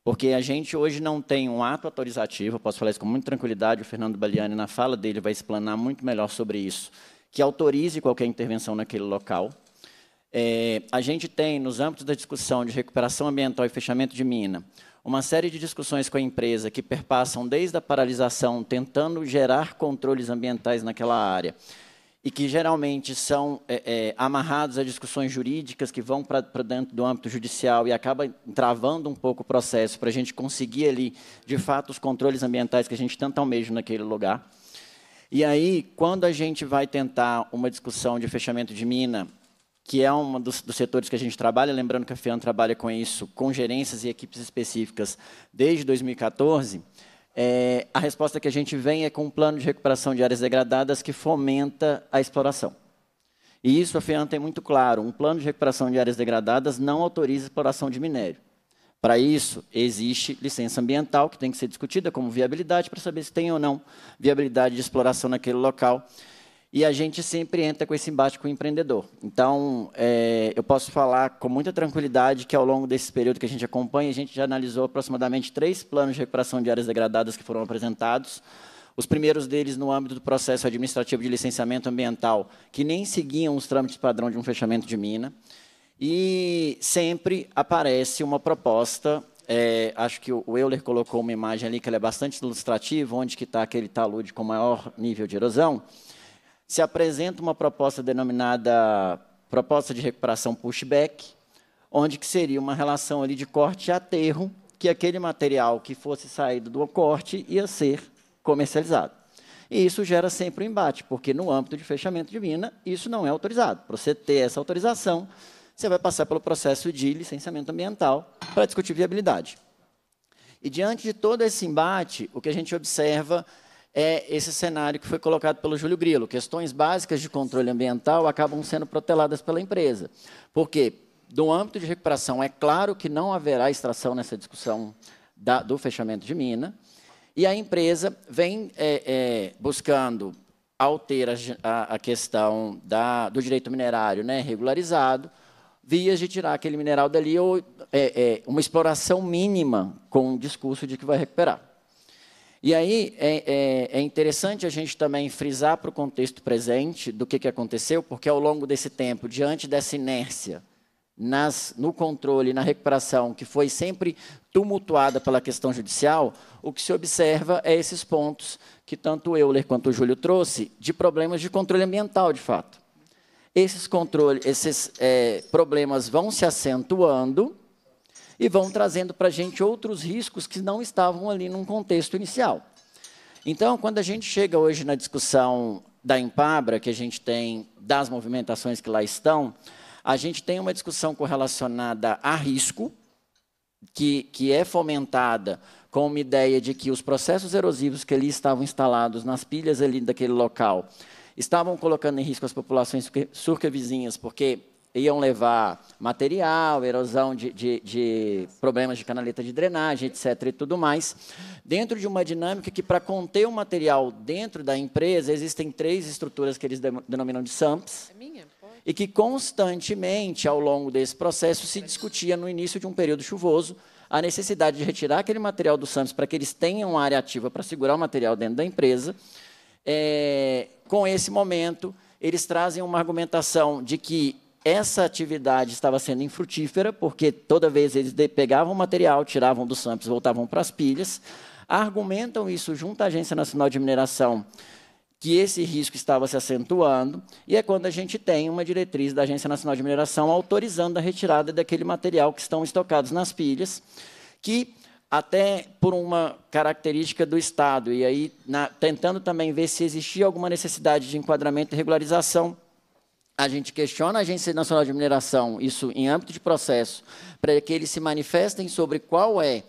Porque a gente hoje não tem um ato autorizativo, posso falar isso com muita tranquilidade, o Fernando Baliani, na fala dele, vai explanar muito melhor sobre isso, que autorize qualquer intervenção naquele local. É, a gente tem, nos âmbitos da discussão de recuperação ambiental e fechamento de mina, uma série de discussões com a empresa que perpassam desde a paralisação, tentando gerar controles ambientais naquela área, e que geralmente são é, é, amarrados a discussões jurídicas que vão para dentro do âmbito judicial e acaba travando um pouco o processo para a gente conseguir ali, de fato, os controles ambientais que a gente tanto almeja naquele lugar. E aí, quando a gente vai tentar uma discussão de fechamento de mina, que é um dos, dos setores que a gente trabalha, lembrando que a FEAN trabalha com isso, com gerências e equipes específicas, desde 2014 é, a resposta que a gente vem é com um plano de recuperação de áreas degradadas que fomenta a exploração. E isso a FEAM tem muito claro: um plano de recuperação de áreas degradadas não autoriza a exploração de minério. Para isso, existe licença ambiental que tem que ser discutida como viabilidade para saber se tem ou não viabilidade de exploração naquele local. E a gente sempre entra com esse embate com o empreendedor. Então, é, eu posso falar com muita tranquilidade que, ao longo desse período que a gente acompanha, a gente já analisou aproximadamente três planos de recuperação de áreas degradadas que foram apresentados. Os primeiros deles no âmbito do processo administrativo de licenciamento ambiental, que nem seguiam os trâmites padrão de um fechamento de mina. E sempre aparece uma proposta é, acho que o Euler colocou uma imagem ali que é bastante ilustrativa, onde está aquele talude com maior nível de erosão se apresenta uma proposta denominada proposta de recuperação pushback, onde que seria uma relação ali de corte e aterro, que aquele material que fosse saído do corte ia ser comercializado. E isso gera sempre um embate, porque no âmbito de fechamento de mina, isso não é autorizado. Para você ter essa autorização, você vai passar pelo processo de licenciamento ambiental para discutir viabilidade. E diante de todo esse embate, o que a gente observa é esse cenário que foi colocado pelo Júlio Grilo. Questões básicas de controle ambiental acabam sendo proteladas pela empresa. Por quê? Do âmbito de recuperação, é claro que não haverá extração nessa discussão da, do fechamento de mina, e a empresa vem é, é, buscando alterar a, a questão da, do direito minerário né, regularizado, vias de tirar aquele mineral dali, ou é, é, uma exploração mínima com o discurso de que vai recuperar. E aí é, é, é, interessante a gente também frisar para o contexto presente do que, que aconteceu, porque ao longo desse tempo, diante dessa inércia nas, no controle, na recuperação, que foi sempre tumultuada pela questão judicial, o que se observa é esses pontos que tanto o Euler quanto o Júlio trouxe de problemas de controle ambiental, de fato. Esses, controle, esses é, problemas vão se acentuando e vão trazendo para a gente outros riscos que não estavam ali num contexto inicial. Então, quando a gente chega hoje na discussão da Impabra, que a gente tem das movimentações que lá estão, a gente tem uma discussão correlacionada a risco, que, que é fomentada com uma ideia de que os processos erosivos que ali estavam instalados nas pilhas ali daquele local estavam colocando em risco as populações surca-vizinhas, porque iam levar material, erosão de, de, de problemas de canaleta de drenagem, etc. e tudo mais, dentro de uma dinâmica que, para conter o material dentro da empresa, existem três estruturas que eles denominam de SAMPs. É minha? e que constantemente, ao longo desse processo, se discutia, no início de um período chuvoso, a necessidade de retirar aquele material do SAMPs para que eles tenham uma área ativa para segurar o material dentro da empresa. É, com esse momento, eles trazem uma argumentação de que essa atividade estava sendo infrutífera, porque toda vez eles pegavam material, tiravam dos SAMPs, voltavam para as pilhas, argumentam isso junto à Agência Nacional de Mineração, que esse risco estava se acentuando, e é quando a gente tem uma diretriz da Agência Nacional de Mineração autorizando a retirada daquele material que estão estocados nas pilhas, que até por uma característica do Estado, e aí na, tentando também ver se existia alguma necessidade de enquadramento e regularização, a gente questiona a Agência Nacional de Mineração, isso em âmbito de processo, para que eles se manifestem sobre qual é,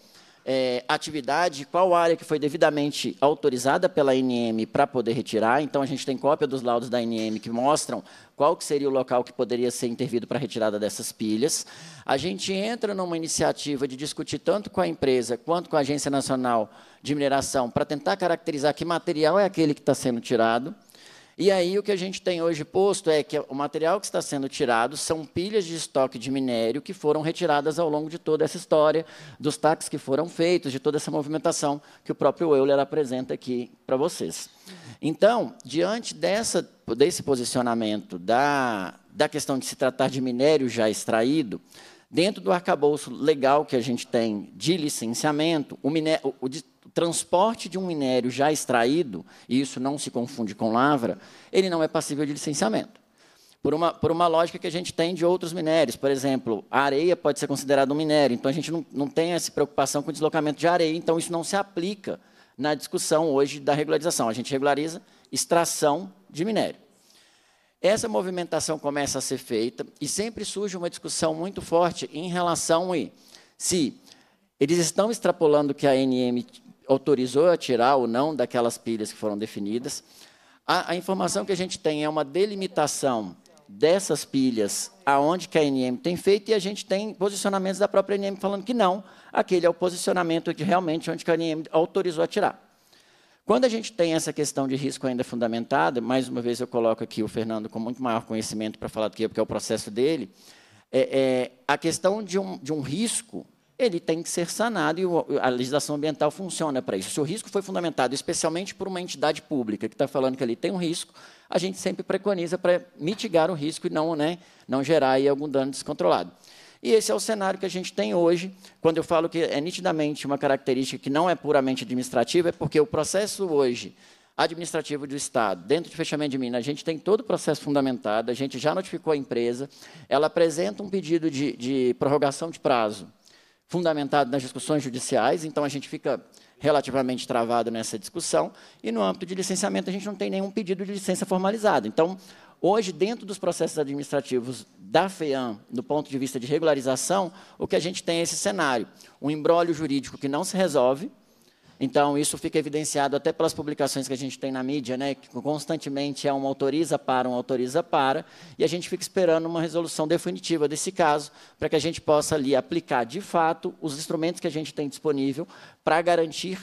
é atividade, qual área que foi devidamente autorizada pela ANM para poder retirar. Então, a gente tem cópia dos laudos da ANM que mostram qual que seria o local que poderia ser intervido para a retirada dessas pilhas. A gente entra numa iniciativa de discutir tanto com a empresa quanto com a Agência Nacional de Mineração para tentar caracterizar que material é aquele que está sendo tirado. E aí o que a gente tem hoje posto é que o material que está sendo tirado são pilhas de estoque de minério que foram retiradas ao longo de toda essa história, dos taques que foram feitos, de toda essa movimentação que o próprio Euler apresenta aqui para vocês. Então, diante dessa, desse posicionamento da, da questão de se tratar de minério já extraído, dentro do arcabouço legal que a gente tem de licenciamento, o, minério, o, o transporte de um minério já extraído, e isso não se confunde com lavra, ele não é passível de licenciamento. Por uma, por uma lógica que a gente tem de outros minérios. Por exemplo, a areia pode ser considerada um minério, então a gente não, não tem essa preocupação com o deslocamento de areia, então isso não se aplica na discussão hoje da regularização. A gente regulariza extração de minério. Essa movimentação começa a ser feita e sempre surge uma discussão muito forte em relação a se eles estão extrapolando o que a ANM autorizou a tirar ou não daquelas pilhas que foram definidas. A, a informação que a gente tem é uma delimitação dessas pilhas aonde que a NM tem feito e a gente tem posicionamentos da própria NM falando que não, aquele é o posicionamento de realmente onde que a NM autorizou a tirar. Quando a gente tem essa questão de risco ainda fundamentada, mais uma vez eu coloco aqui o Fernando com muito maior conhecimento para falar do que eu, é, porque é o processo dele, é, é, a questão de um, de um risco ele tem que ser sanado e a legislação ambiental funciona para isso. Se o risco foi fundamentado, especialmente por uma entidade pública que está falando que ali tem um risco, a gente sempre preconiza para mitigar o risco e não, né, não gerar algum dano descontrolado. E esse é o cenário que a gente tem hoje. Quando eu falo que é nitidamente uma característica que não é puramente administrativa, é porque o processo hoje administrativo do Estado, dentro de fechamento de mina, a gente tem todo o processo fundamentado, a gente já notificou a empresa, ela apresenta um pedido de, de prorrogação de prazo fundamentado nas discussões judiciais, então a gente fica relativamente travado nessa discussão, e no âmbito de licenciamento a gente não tem nenhum pedido de licença formalizado. Então, hoje, dentro dos processos administrativos da FEAM, do ponto de vista de regularização, o que a gente tem é esse cenário, um embrólio jurídico que não se resolve, então, isso fica evidenciado até pelas publicações que a gente tem na mídia, né, que constantemente é um autoriza para, um autoriza para, e a gente fica esperando uma resolução definitiva desse caso, para que a gente possa ali aplicar de fato os instrumentos que a gente tem disponível para garantir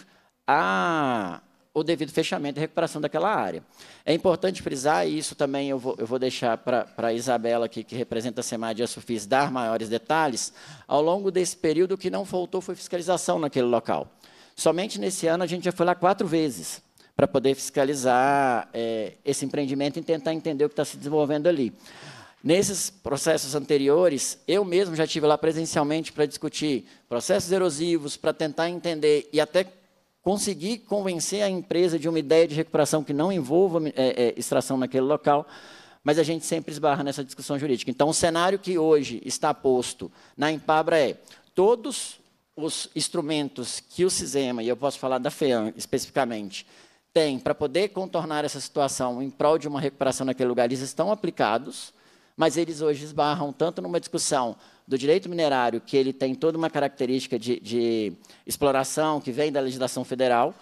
a, o devido fechamento e recuperação daquela área. É importante frisar, e isso também eu vou, eu vou deixar para a Isabela, aqui, que representa a SEMAD e a SUFIS, dar maiores detalhes, ao longo desse período, o que não faltou foi fiscalização naquele local. Somente nesse ano a gente já foi lá quatro vezes para poder fiscalizar é, esse empreendimento e tentar entender o que está se desenvolvendo ali. Nesses processos anteriores, eu mesmo já estive lá presencialmente para discutir processos erosivos, para tentar entender e até conseguir convencer a empresa de uma ideia de recuperação que não envolva é, é, extração naquele local, mas a gente sempre esbarra nessa discussão jurídica. Então, o cenário que hoje está posto na Impabra é todos os instrumentos que o CISEMA, e eu posso falar da FEAM especificamente, tem para poder contornar essa situação em prol de uma recuperação naquele lugar, eles estão aplicados, mas eles hoje esbarram tanto numa discussão do direito minerário, que ele tem toda uma característica de, de, exploração que vem da legislação federal,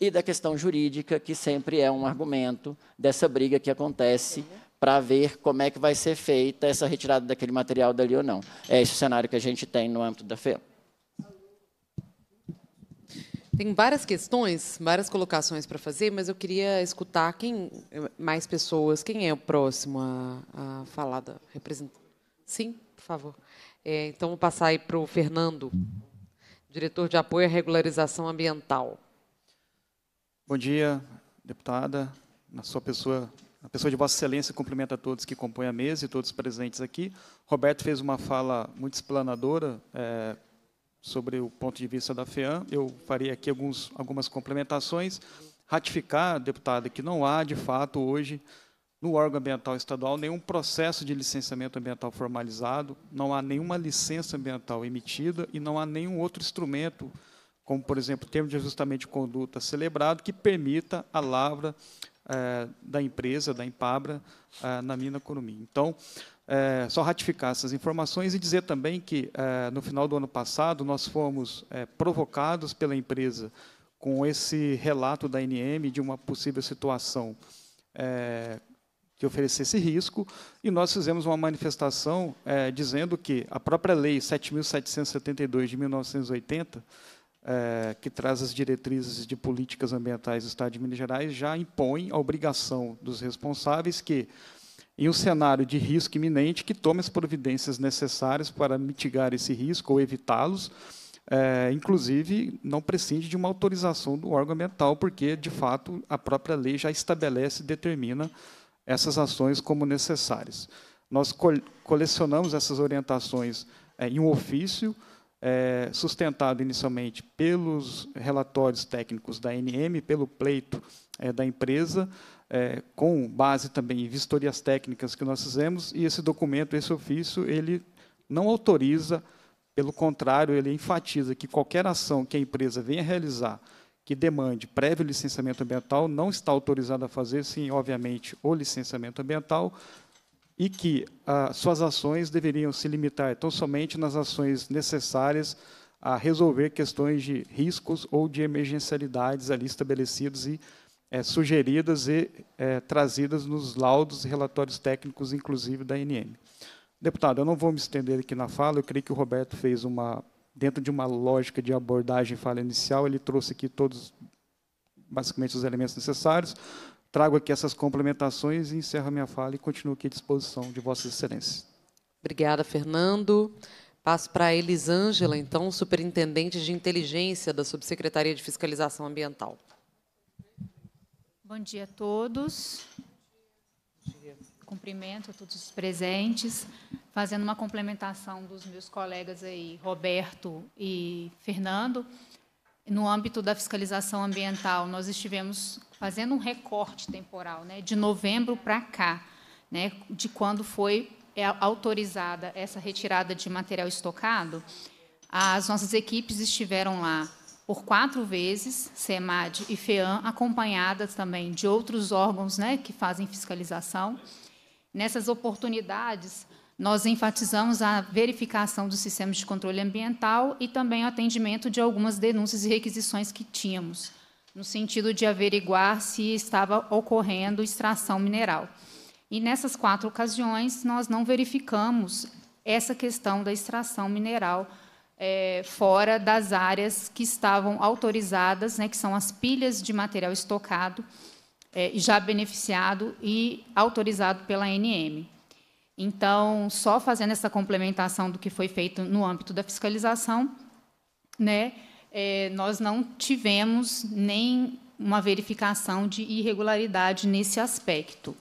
e da questão jurídica, que sempre é um argumento dessa briga que acontece para ver como é que vai ser feita essa retirada daquele material dali ou não. É esse o cenário que a gente tem no âmbito da FEAM. Tem várias questões, várias colocações para fazer, mas eu queria escutar quem mais pessoas, quem é o próximo a, a falar da representante. Sim, por favor. É, então, vou passar aí para o Fernando, diretor de apoio à regularização ambiental. Bom dia, deputada. Na sua pessoa, a pessoa de Vossa Excelência cumprimento a todos que compõem a mesa e todos presentes aqui. Roberto fez uma fala muito explanadora. É, sobre o ponto de vista da FEAM. Eu faria aqui alguns, algumas complementações. Ratificar, deputado, que não há, de fato, hoje, no órgão ambiental estadual, nenhum processo de licenciamento ambiental formalizado, não há nenhuma licença ambiental emitida e não há nenhum outro instrumento, como, por exemplo, o termo de ajustamento de conduta celebrado, que permita a lavra eh, da empresa, da Impabra, eh, na mina Curumim. Então, é, só ratificar essas informações e dizer também que, é, no final do ano passado, nós fomos é, provocados pela empresa com esse relato da NM de uma possível situação é, que oferecesse risco, e nós fizemos uma manifestação é, dizendo que a própria Lei 7.772 de 1980 é, que traz as diretrizes de políticas ambientais do Estado de Minas Gerais, já impõe a obrigação dos responsáveis que em um cenário de risco iminente, que tome as providências necessárias para mitigar esse risco ou evitá-los. É, inclusive, não prescinde de uma autorização do órgão ambiental, porque, de fato, a própria lei já estabelece e determina essas ações como necessárias. Nós col colecionamos essas orientações é, em um ofício, é, sustentado inicialmente pelos relatórios técnicos da NM, pelo pleito é, da empresa, é, com base também em vistorias técnicas que nós fizemos, e esse documento, esse ofício, ele não autoriza, pelo contrário, ele enfatiza que qualquer ação que a empresa venha realizar que demande prévio licenciamento ambiental não está autorizada a fazer, sim, obviamente, o licenciamento ambiental, e que ah, suas ações deveriam se limitar tão somente nas ações necessárias a resolver questões de riscos ou de emergencialidades ali estabelecidas e é, sugeridas e é, trazidas nos laudos e relatórios técnicos, inclusive da ANM. Deputado, eu não vou me estender aqui na fala, eu creio que o Roberto fez uma, dentro de uma lógica de abordagem fala inicial, ele trouxe aqui todos, basicamente, os elementos necessários. Trago aqui essas complementações e encerro a minha fala e continuo aqui à disposição de Vossa Excelência. Obrigada, Fernando. Passo para a Elisângela, então, superintendente de inteligência da Subsecretaria de Fiscalização Ambiental. Bom dia a todos. Cumprimento a todos os presentes. Fazendo uma complementação dos meus colegas aí, Roberto e Fernando, no âmbito da fiscalização ambiental, nós estivemos fazendo um recorte temporal, né, de novembro para cá, né, de quando foi é, autorizada essa retirada de material estocado. As nossas equipes estiveram lá por quatro vezes, SEMAD e FEAM, acompanhadas também de outros órgãos né, que fazem fiscalização. Nessas oportunidades, nós enfatizamos a verificação dos sistemas de controle ambiental e também o atendimento de algumas denúncias e requisições que tínhamos, no sentido de averiguar se estava ocorrendo extração mineral. E nessas quatro ocasiões, nós não verificamos essa questão da extração mineral é, fora das áreas que estavam autorizadas, né, que são as pilhas de material estocado, é, já beneficiado e autorizado pela ANM. Então, só fazendo essa complementação do que foi feito no âmbito da fiscalização, né, é, nós não tivemos nem uma verificação de irregularidade nesse aspecto.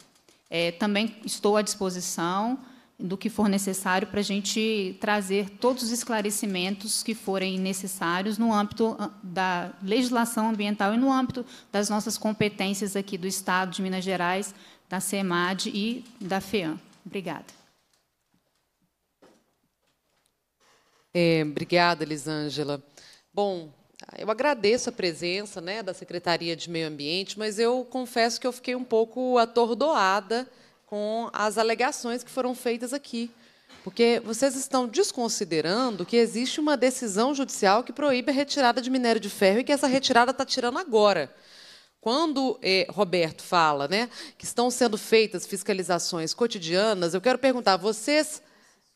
É, também estou à disposição do que for necessário para a gente trazer todos os esclarecimentos que forem necessários no âmbito ah, da legislação ambiental e no âmbito das nossas competências aqui do Estado de Minas Gerais, da CEMAD e da FEAM. Obrigada. É, obrigada, Elisângela. Bom, eu agradeço a presença né, da Secretaria de Meio Ambiente, mas eu confesso que eu fiquei um pouco atordoada com as alegações que foram feitas aqui. Porque vocês estão desconsiderando que existe uma decisão judicial que proíbe a retirada de minério de ferro e que essa retirada está tirando agora. Quando eh, Roberto fala né, que estão sendo feitas fiscalizações cotidianas, eu quero perguntar: vocês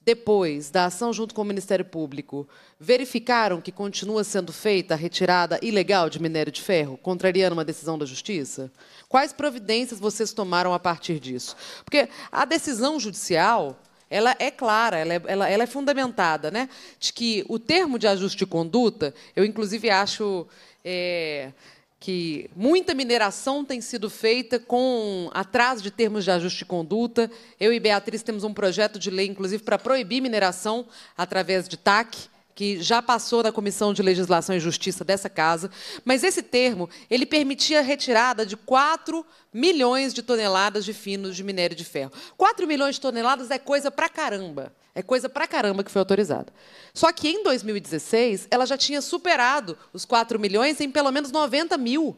depois da ação junto com o Ministério Público, verificaram que continua sendo feita a retirada ilegal de minério de ferro, contrariando uma decisão da Justiça? Quais providências vocês tomaram a partir disso? Porque a decisão judicial, ela é clara, ela é, ela, ela é fundamentada, né? De que o termo de ajuste de conduta, eu inclusive acho. É, que muita mineração tem sido feita com atraso de termos de ajuste de conduta. Eu e Beatriz temos um projeto de lei, inclusive, para proibir mineração através de TAC que já passou da Comissão de Legislação e Justiça dessa casa, mas esse termo ele permitia a retirada de 4 milhões de toneladas de finos de minério de ferro. 4 milhões de toneladas é coisa para caramba. É coisa pra caramba que foi autorizada. Só que em 2016, ela já tinha superado os 4 milhões em pelo menos 90 mil.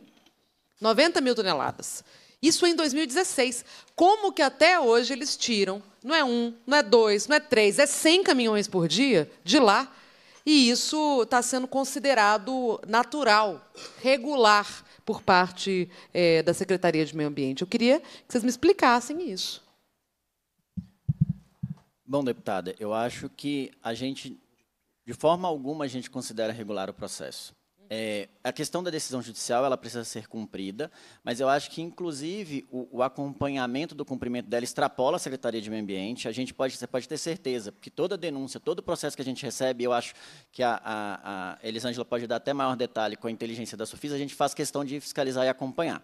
90 mil toneladas. Isso em 2016. Como que até hoje eles tiram? Não é um, não é dois, não é três, é 100 caminhões por dia de lá. E isso está sendo considerado natural, regular, por parte é, da Secretaria de Meio Ambiente. Eu queria que vocês me explicassem isso. Bom, deputada, eu acho que a gente, de forma alguma, a gente considera regular o processo. É, a questão da decisão judicial ela precisa ser cumprida, mas eu acho que, inclusive, o, o, acompanhamento do cumprimento dela extrapola a Secretaria de Meio Ambiente. A gente pode, você pode ter certeza, porque toda denúncia, todo processo que a gente recebe, eu acho que a, a, a Elisângela pode dar até maior detalhe com a inteligência da Sufis, a gente faz questão de fiscalizar e acompanhar.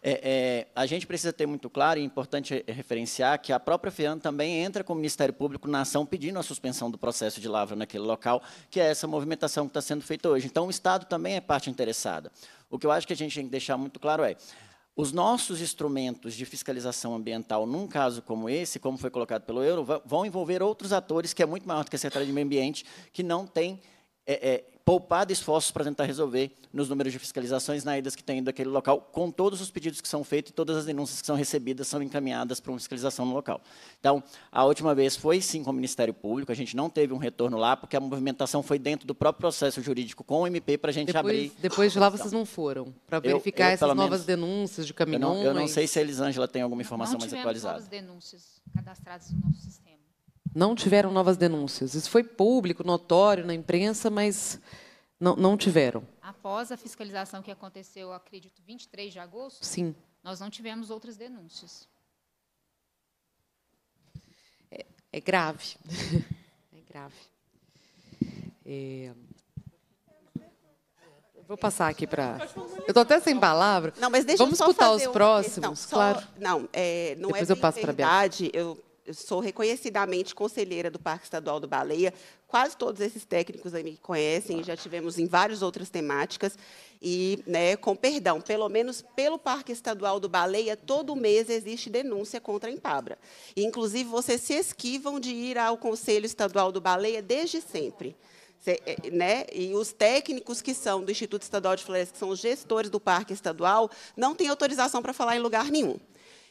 É, é, a gente precisa ter muito claro, e é importante referenciar, que a própria FEAN também entra com o Ministério Público na ação pedindo a suspensão do processo de lavra naquele local, que é essa movimentação que está sendo feita hoje. Então, o Estado também é parte interessada. O que eu acho que a gente tem que deixar muito claro é, os nossos instrumentos de fiscalização ambiental, num caso como esse, como foi colocado pelo Euro, vão envolver outros atores, que é muito maior do que a Secretaria de Meio Ambiente, que não tem é, é, poupado esforços para tentar resolver nos números de fiscalizações na IDAS que tem ido àquele local, com todos os pedidos que são feitos e todas as denúncias que são recebidas são encaminhadas para uma fiscalização no local. Então, a última vez foi sim com o Ministério Público, a gente não teve um retorno lá, porque a movimentação foi dentro do próprio processo jurídico com o MP para a gente depois, abrir. Depois de lá vocês não foram, para verificar eu, eu, essas novas denúncias de caminhões? Eu não, eu não sei se a Elisângela tem alguma informação mais atualizada. Não denúncias cadastradas no nosso sistema não tiveram novas denúncias. Isso foi público, notório na imprensa, mas não, não tiveram. Após a fiscalização que aconteceu, acredito, 23 de agosto, Sim. nós não tivemos outras denúncias. É, é grave. É grave. É... Vou passar aqui para. Eu estou até sem palavra. Não, mas deixa Vamos eu só escutar os então, próximos, claro. Não, é, não é Depois é eu passo para a Verdade, eu eu sou reconhecidamente conselheira do Parque Estadual do Baleia. Quase todos esses técnicos aí me conhecem, já tivemos em várias outras temáticas. E, né, com perdão, pelo menos pelo Parque Estadual do Baleia, todo mês existe denúncia contra a Impabra. E, inclusive, vocês se esquivam de ir ao Conselho Estadual do Baleia desde sempre. Cê, é, né? E os técnicos que são do Instituto Estadual de Florestas, que são os gestores do Parque Estadual, não têm autorização para falar em lugar nenhum.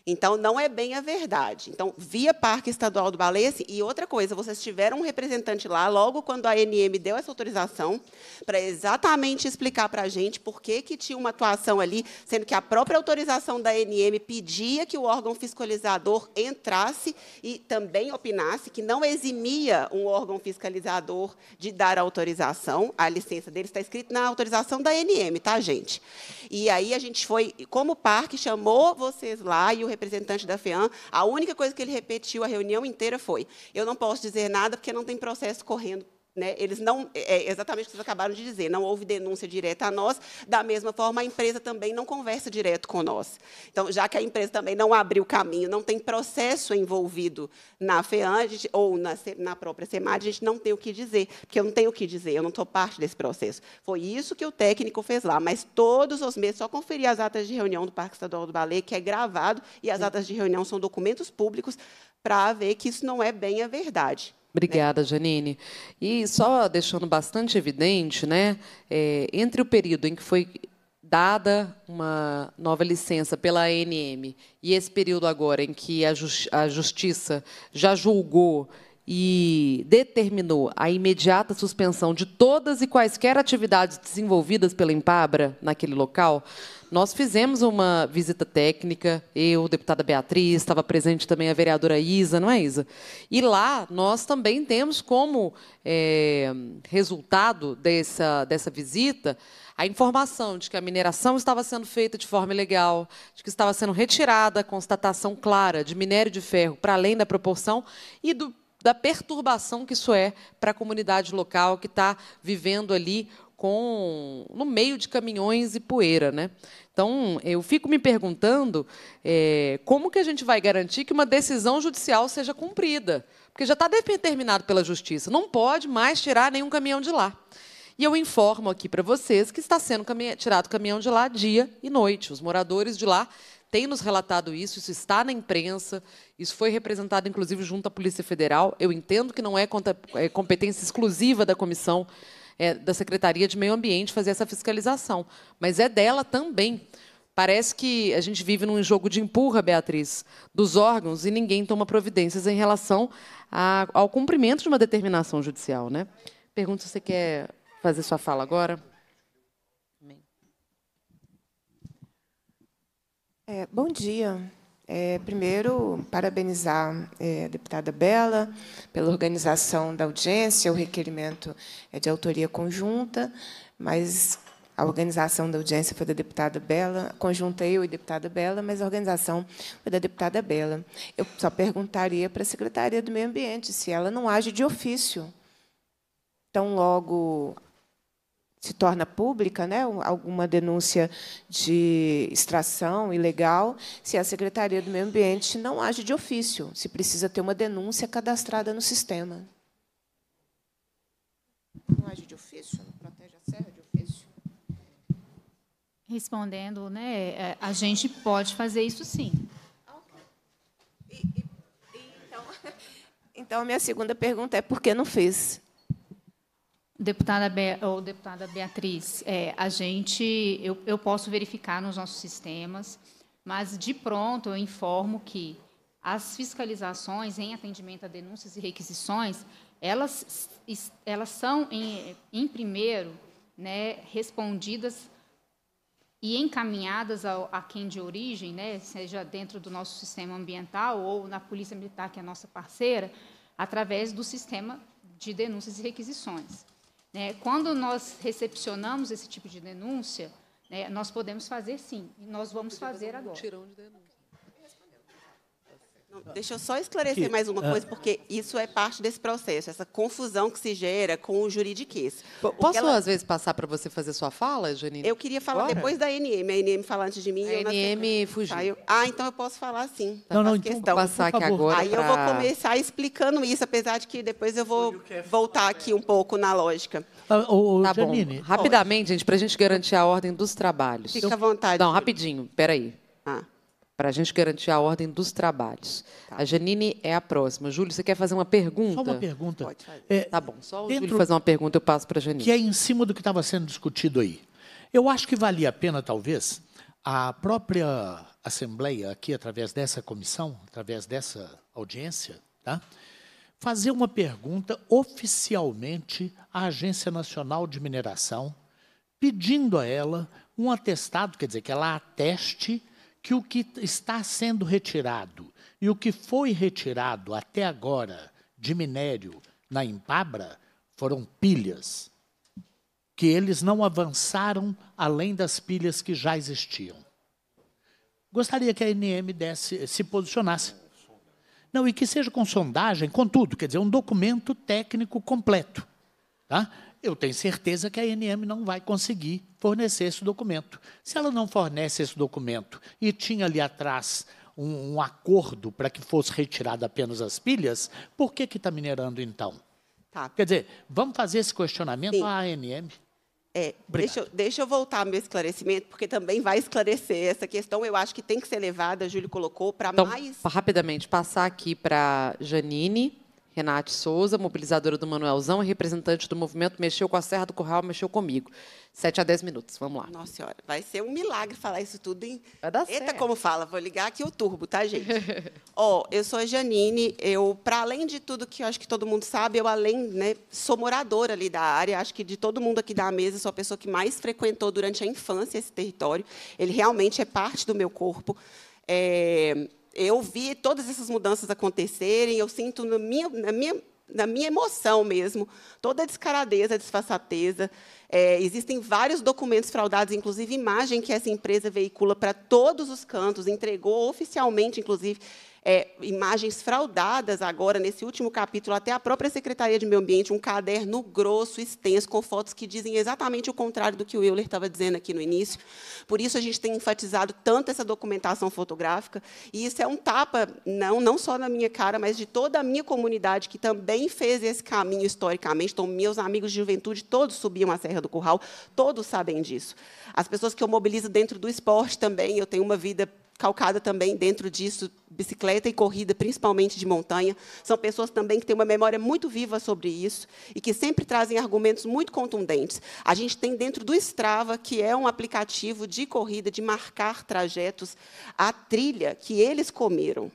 Então, não é bem a verdade. Então, via Parque Estadual do Balé, assim, e outra coisa, vocês tiveram um representante lá, logo quando a ANM deu essa autorização, para exatamente explicar para a gente por que, que tinha uma atuação ali, sendo que a própria autorização da ANM pedia que o órgão fiscalizador entrasse e também opinasse que não eximia um órgão fiscalizador de dar autorização. A licença dele está escrita na autorização da ANM, tá, gente? E aí a gente foi, como parque chamou vocês lá e o representante da FEAM, a única coisa que ele repetiu a reunião inteira foi: eu não posso dizer nada porque não tem processo correndo né? Eles não, é, é exatamente o que vocês acabaram de dizer, não houve denúncia direta a nós. Da mesma forma, a empresa também não conversa direto com nós. Então, já que a empresa também não abriu o caminho, não tem processo envolvido na FEAN gente, ou na, na própria SEMAD, a gente não tem o que dizer, porque eu não tenho o que dizer, eu não estou parte desse processo. Foi isso que o técnico fez lá, mas todos os meses, só conferir as atas de reunião do Parque Estadual do Balê, que é gravado, e as atas de reunião são documentos públicos, para ver que isso não é bem a verdade. Né? Obrigada, Janine. E só deixando bastante evidente, né, é, entre o período em que foi dada uma nova licença pela ANM e esse período agora em que a, Justiça já julgou e determinou a imediata suspensão de todas e quaisquer atividades desenvolvidas pela Empabra naquele local, nós fizemos uma visita técnica, eu, deputada Beatriz, estava presente também a vereadora Isa, não é, Isa? E lá nós também temos como é, resultado dessa, dessa visita a informação de que a mineração estava sendo feita de forma ilegal, de que estava sendo retirada a constatação clara de minério de ferro para além da proporção e do da perturbação que isso é para a comunidade local que está vivendo ali com no meio de caminhões e poeira, né? Então eu fico me perguntando é, como que a gente vai garantir que uma decisão judicial seja cumprida, porque já está determinado pela justiça, não pode mais tirar nenhum caminhão de lá. E eu informo aqui para vocês que está sendo tirado tirado caminhão de lá dia e noite. Os moradores de lá tem nos relatado isso, isso está na imprensa, isso foi representado inclusive junto à Polícia Federal. Eu entendo que não é, é, competência exclusiva da comissão é, da Secretaria de Meio Ambiente fazer essa fiscalização, mas é dela também. Parece que a gente vive num jogo de empurra, Beatriz, dos órgãos e ninguém toma providências em relação a, ao cumprimento de uma determinação judicial, né? Pergunto se você quer fazer sua fala agora. É, bom dia. É, primeiro, parabenizar é, a deputada Bela pela organização da audiência. O requerimento é de autoria conjunta, mas a organização da audiência foi da deputada Bela, conjunta eu e deputada Bela, mas a organização foi da deputada Bela. Eu só perguntaria para a Secretaria do Meio Ambiente se ela não age de ofício. Então, logo se torna pública, né, alguma denúncia de extração ilegal, se a Secretaria do Meio Ambiente não age de ofício, se precisa ter uma denúncia cadastrada no sistema. Não age de ofício? Não protege a serra de ofício? Respondendo, né, é, a gente pode fazer isso sim. Okay. E, e, então, então, a minha segunda pergunta é por que não fez? Deputada, Be ou deputada Beatriz, é, a gente, eu, eu posso verificar nos nossos sistemas, mas de pronto eu informo que as fiscalizações em atendimento a denúncias e requisições, elas, elas são, em, em primeiro, né, respondidas e encaminhadas ao, a quem de origem, né, seja dentro do nosso sistema ambiental ou na Polícia Militar, que é a nossa parceira, através do sistema de denúncias e requisições. Né? Quando nós recepcionamos esse tipo de denúncia, né, nós podemos fazer sim, e nós vamos fazer agora. Um tirão de denúncia. Deixa eu só esclarecer que, mais uma ah. coisa, porque isso é parte desse processo, essa confusão que se gera com o juridiquês. Posso, ela... às vezes, passar para você fazer sua fala, Janine? Eu queria falar depois da NM. A NM fala antes de mim. A ANM NM fugiu. Ah, eu... ah, então eu posso falar sim. Tá, não, não, então, questão. passar aqui agora. Aí pra... eu vou começar explicando isso, apesar de que depois eu vou é voltar aqui né? um pouco na lógica. Ah, o, o tá Janine. bom. Rapidamente, gente, para a gente garantir a ordem dos trabalhos. Fica à vontade. Não, rapidinho, peraí. Ah para a gente garantir a ordem dos trabalhos. Tá. A Janine é a próxima. Júlio, você quer fazer uma pergunta? Só uma pergunta. Pode fazer. É, tá bom, só o Júlio fazer uma pergunta, eu passo para a Janine. Que é em cima do que estava sendo discutido aí. Eu acho que valia a pena, talvez, a própria Assembleia, aqui, através dessa comissão, através dessa audiência, tá? fazer uma pergunta oficialmente à Agência Nacional de Mineração, pedindo a ela um atestado, quer dizer, que ela ateste que o que está sendo retirado e o que foi retirado até agora de minério na Impabra foram pilhas, que eles não avançaram além das pilhas que já existiam. Gostaria que a NM desse, se posicionasse. Não, e que seja com sondagem, com tudo, quer dizer, um documento técnico completo. Tá? eu tenho certeza que a ANM não vai conseguir fornecer esse documento. Se ela não fornece esse documento e tinha ali atrás um, um acordo para que fosse retirada apenas as pilhas, por que está minerando então? Tá. Quer dizer, vamos fazer esse questionamento Sim. à ANM? É, deixa, eu, deixa eu voltar meu esclarecimento, porque também vai esclarecer essa questão. Eu acho que tem que ser levada, Júlio colocou, para então, mais. Rapidamente, passar aqui para Janine Renate Souza, mobilizadora do Manuelzão e representante do movimento, mexeu com a Serra do Curral, mexeu comigo. Sete a dez minutos, vamos lá. Nossa senhora, vai ser um milagre falar isso tudo em. Vai dar Eita, certo. como fala, vou ligar aqui o turbo, tá, gente? Ó, oh, eu sou a Janine, eu, para além de tudo que eu acho que todo mundo sabe, eu, além, né, sou moradora ali da área, acho que de todo mundo aqui da mesa, sou a pessoa que mais frequentou durante a infância esse território. Ele realmente é parte do meu corpo. É, eu vi todas essas mudanças acontecerem, eu sinto na minha, na minha, na minha emoção mesmo toda a descaradeza, a disfarçateza. É, existem vários documentos fraudados, inclusive imagem que essa empresa veicula para todos os cantos, entregou oficialmente, inclusive, é, imagens fraudadas agora, nesse último capítulo, até a própria Secretaria de Meio Ambiente, um caderno grosso, extenso, com fotos que dizem exatamente o contrário do que o Euler estava dizendo aqui no início. Por isso, a gente tem enfatizado tanto essa documentação fotográfica, e isso é um tapa, não, não só na minha cara, mas de toda a minha comunidade, que também fez esse caminho historicamente. Então, meus amigos de juventude, todos subiam a Serra do Curral, todos sabem disso. As pessoas que eu mobilizo dentro do esporte também, eu tenho uma vida calcada também dentro disso, bicicleta e corrida, principalmente de montanha. São pessoas também que têm uma memória muito viva sobre isso e que sempre trazem argumentos muito contundentes. A gente tem dentro do Strava, que é um aplicativo de corrida, de marcar trajetos, a trilha que eles comeram.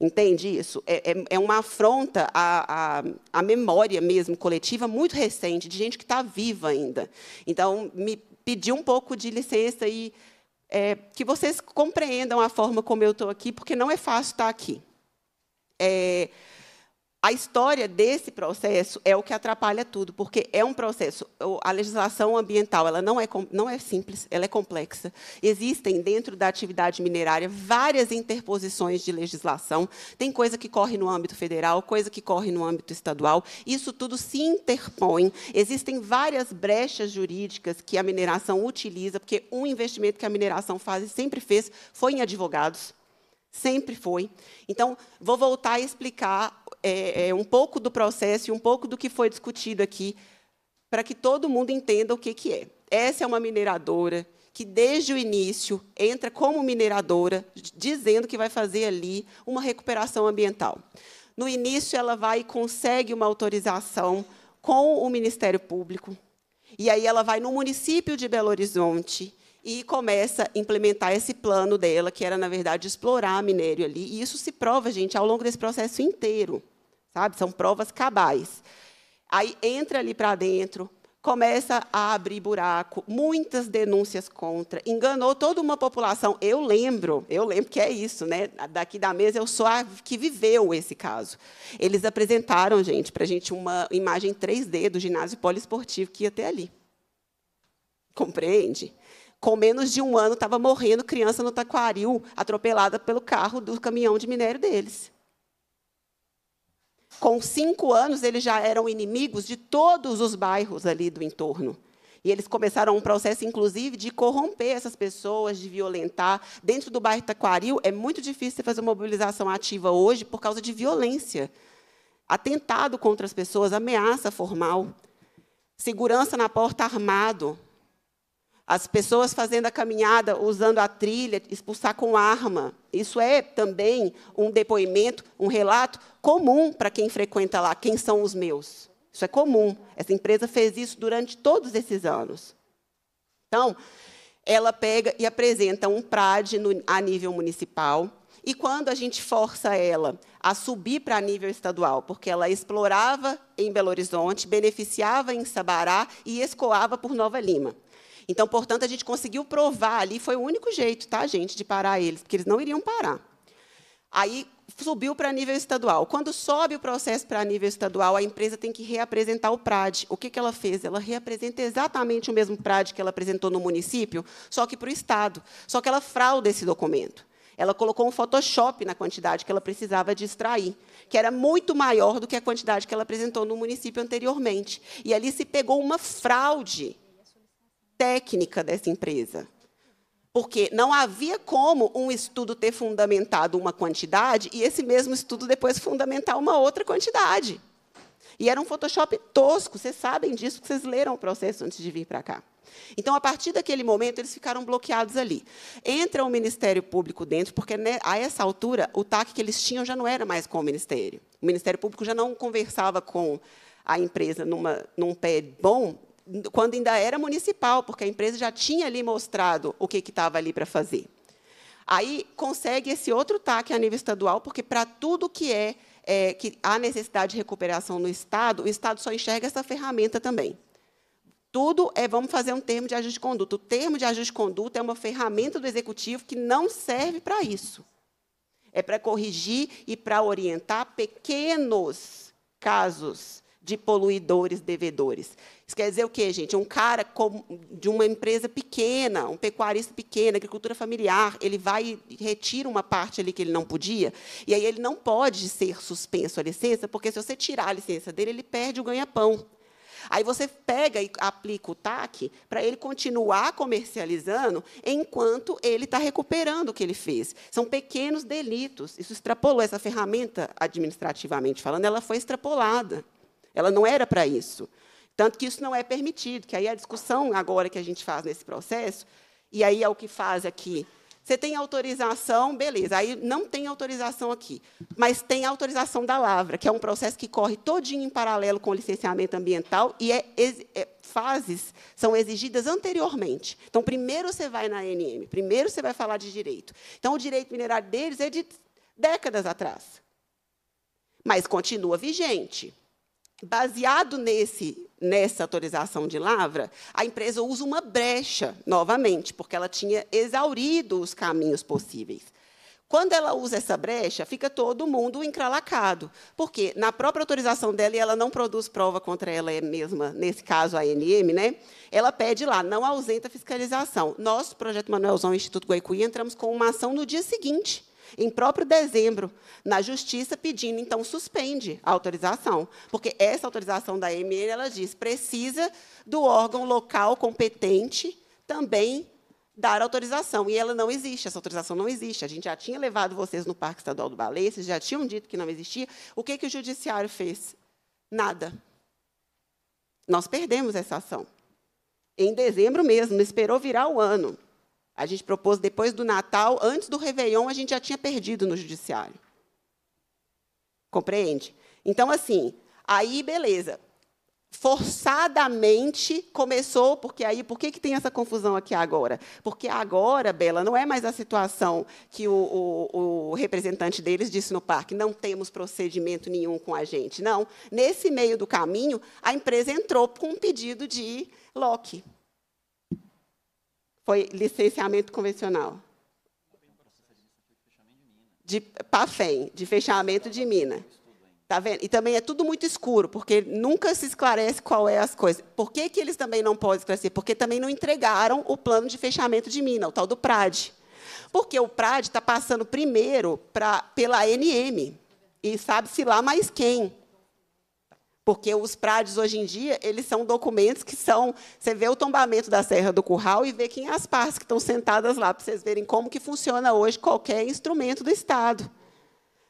Entende isso? É, é, é uma afronta à, à, à, memória mesmo coletiva muito recente, de gente que está viva ainda. Então, me pedi um pouco de licença e é, que vocês compreendam a forma como eu estou aqui, porque não é fácil estar aqui. É, a história desse processo é o que atrapalha tudo, porque é um processo. A legislação ambiental ela não é, não é simples, ela é complexa. Existem, dentro da atividade minerária, várias interposições de legislação. Tem coisa que corre no âmbito federal, coisa que corre no âmbito estadual. Isso tudo se interpõe. Existem várias brechas jurídicas que a mineração utiliza, porque um investimento que a mineração faz e sempre fez foi em advogados Sempre foi. Então, vou voltar a explicar é, é, um pouco do processo e um pouco do que foi discutido aqui, para que todo mundo entenda o que, que é. Essa é uma mineradora que, desde o início, entra como mineradora, dizendo que vai fazer ali uma recuperação ambiental. No início, ela vai e consegue uma autorização com o Ministério Público. E aí ela vai no município de Belo Horizonte e começa a implementar esse plano dela, que era, na verdade, explorar minério ali. E isso se prova, gente, ao longo desse processo inteiro. Sabe? São provas cabais. Aí entra ali para dentro, começa a abrir buraco, muitas denúncias contra, enganou toda uma população. Eu lembro, eu lembro que é isso, né? Daqui da mesa eu sou a que viveu esse caso. Eles apresentaram, gente, para a gente uma imagem 3D do ginásio poliesportivo que ia até ali. Compreende? com menos de um ano, estava morrendo criança no Taquaril, atropelada pelo carro do caminhão de minério deles. Com cinco anos, eles já eram inimigos de todos os bairros ali do entorno. E eles começaram um processo, inclusive, de corromper essas pessoas, de violentar. Dentro do bairro Taquaril, é muito difícil fazer uma mobilização ativa hoje por causa de violência. Atentado contra as pessoas, ameaça formal, segurança na porta armado, as pessoas fazendo a caminhada, usando a trilha, expulsar com arma. Isso é também um depoimento, um relato comum para quem frequenta lá. Quem são os meus? Isso é comum. Essa empresa fez isso durante todos esses anos. Então, ela pega e apresenta um PRAD no, a nível municipal. E quando a gente força ela a subir para nível estadual, porque ela explorava em Belo Horizonte, beneficiava em Sabará e escoava por Nova Lima. Então, portanto, a gente conseguiu provar ali, foi o único jeito, tá, gente, de parar eles, porque eles não iriam parar. Aí subiu para nível estadual. Quando sobe o processo para nível estadual, a empresa tem que reapresentar o PRAD. O que, que ela fez? Ela reapresenta exatamente o mesmo PRAD que ela apresentou no município, só que para o Estado. Só que ela frauda esse documento. Ela colocou um Photoshop na quantidade que ela precisava de extrair, que era muito maior do que a quantidade que ela apresentou no município anteriormente. E ali se pegou uma fraude técnica dessa empresa. Porque não havia como um estudo ter fundamentado uma quantidade e esse mesmo estudo depois fundamentar uma outra quantidade. E era um Photoshop tosco, vocês sabem disso, porque vocês leram o processo antes de vir para cá. Então, a partir daquele momento, eles ficaram bloqueados ali. Entra o Ministério Público dentro, porque né, a essa altura, o TAC que eles tinham já não era mais com o Ministério. O Ministério Público já não conversava com a empresa numa, num pé bom quando ainda era municipal, porque a empresa já tinha ali mostrado o que estava ali para fazer. Aí consegue esse outro TAC a nível estadual, porque para tudo que é, é, que há necessidade de recuperação no Estado, o Estado só enxerga essa ferramenta também. Tudo é, vamos fazer um termo de ajuste de conduta. O termo de ajuste de conduta é uma ferramenta do executivo que não serve para isso. É para corrigir e para orientar pequenos casos de poluidores devedores. Isso quer dizer o quê, gente? Um cara de uma empresa pequena, um pecuarista pequeno, agricultura familiar, ele vai e retira uma parte ali que ele não podia, e aí ele não pode ser suspenso a licença, porque se você tirar a licença dele, ele perde o ganha-pão. Aí você pega e aplica o TAC para ele continuar comercializando enquanto ele está recuperando o que ele fez. São pequenos delitos. Isso extrapolou essa ferramenta, administrativamente falando, ela foi extrapolada. Ela não era para isso. Tanto que isso não é permitido, que aí a discussão agora que a gente faz nesse processo, e aí é o que faz aqui. Você tem autorização, beleza. Aí não tem autorização aqui, mas tem autorização da Lavra, que é um processo que corre todinho em paralelo com o licenciamento ambiental e é, é, fases são exigidas anteriormente. Então, primeiro você vai na ANM, primeiro você vai falar de direito. Então, o direito minerário deles é de décadas atrás, mas continua vigente. Baseado nesse, nessa autorização de lavra, a empresa usa uma brecha novamente, porque ela tinha exaurido os caminhos possíveis. Quando ela usa essa brecha, fica todo mundo encralacado, porque na própria autorização dela, e ela não produz prova contra ela é mesma, nesse caso a ANM, né? ela pede lá, não ausenta fiscalização. Nós, Projeto Manuelzão, Instituto Guaicuí, entramos com uma ação no dia seguinte, em próprio dezembro, na justiça, pedindo, então, suspende a autorização. Porque essa autorização da MN, ela diz, precisa do órgão local competente também dar autorização. E ela não existe, essa autorização não existe. A gente já tinha levado vocês no Parque Estadual do Baleia, vocês já tinham dito que não existia. O que, que o Judiciário fez? Nada. Nós perdemos essa ação. Em dezembro mesmo, esperou virar o ano. A gente propôs depois do Natal, antes do Réveillon, a gente já tinha perdido no judiciário. Compreende? Então, assim, aí, beleza. Forçadamente começou, porque aí, por que, que tem essa confusão aqui agora? Porque agora, Bela, não é mais a situação que o, o, o representante deles disse no parque, não temos procedimento nenhum com a gente. Não. Nesse meio do caminho, a empresa entrou com um pedido de lock foi licenciamento convencional. De PAFEM, de fechamento de mina. Tá vendo? E também é tudo muito escuro, porque nunca se esclarece qual é as coisas. Por que, que eles também não podem esclarecer? Porque também não entregaram o plano de fechamento de mina, o tal do PRAD. Porque o PRAD está passando primeiro pra, pela ANM. E sabe-se lá mais quem. Porque os prados hoje em dia, eles são documentos que são... Você vê o tombamento da Serra do Curral e vê quem é as partes que estão sentadas lá, para vocês verem como que funciona hoje qualquer instrumento do Estado.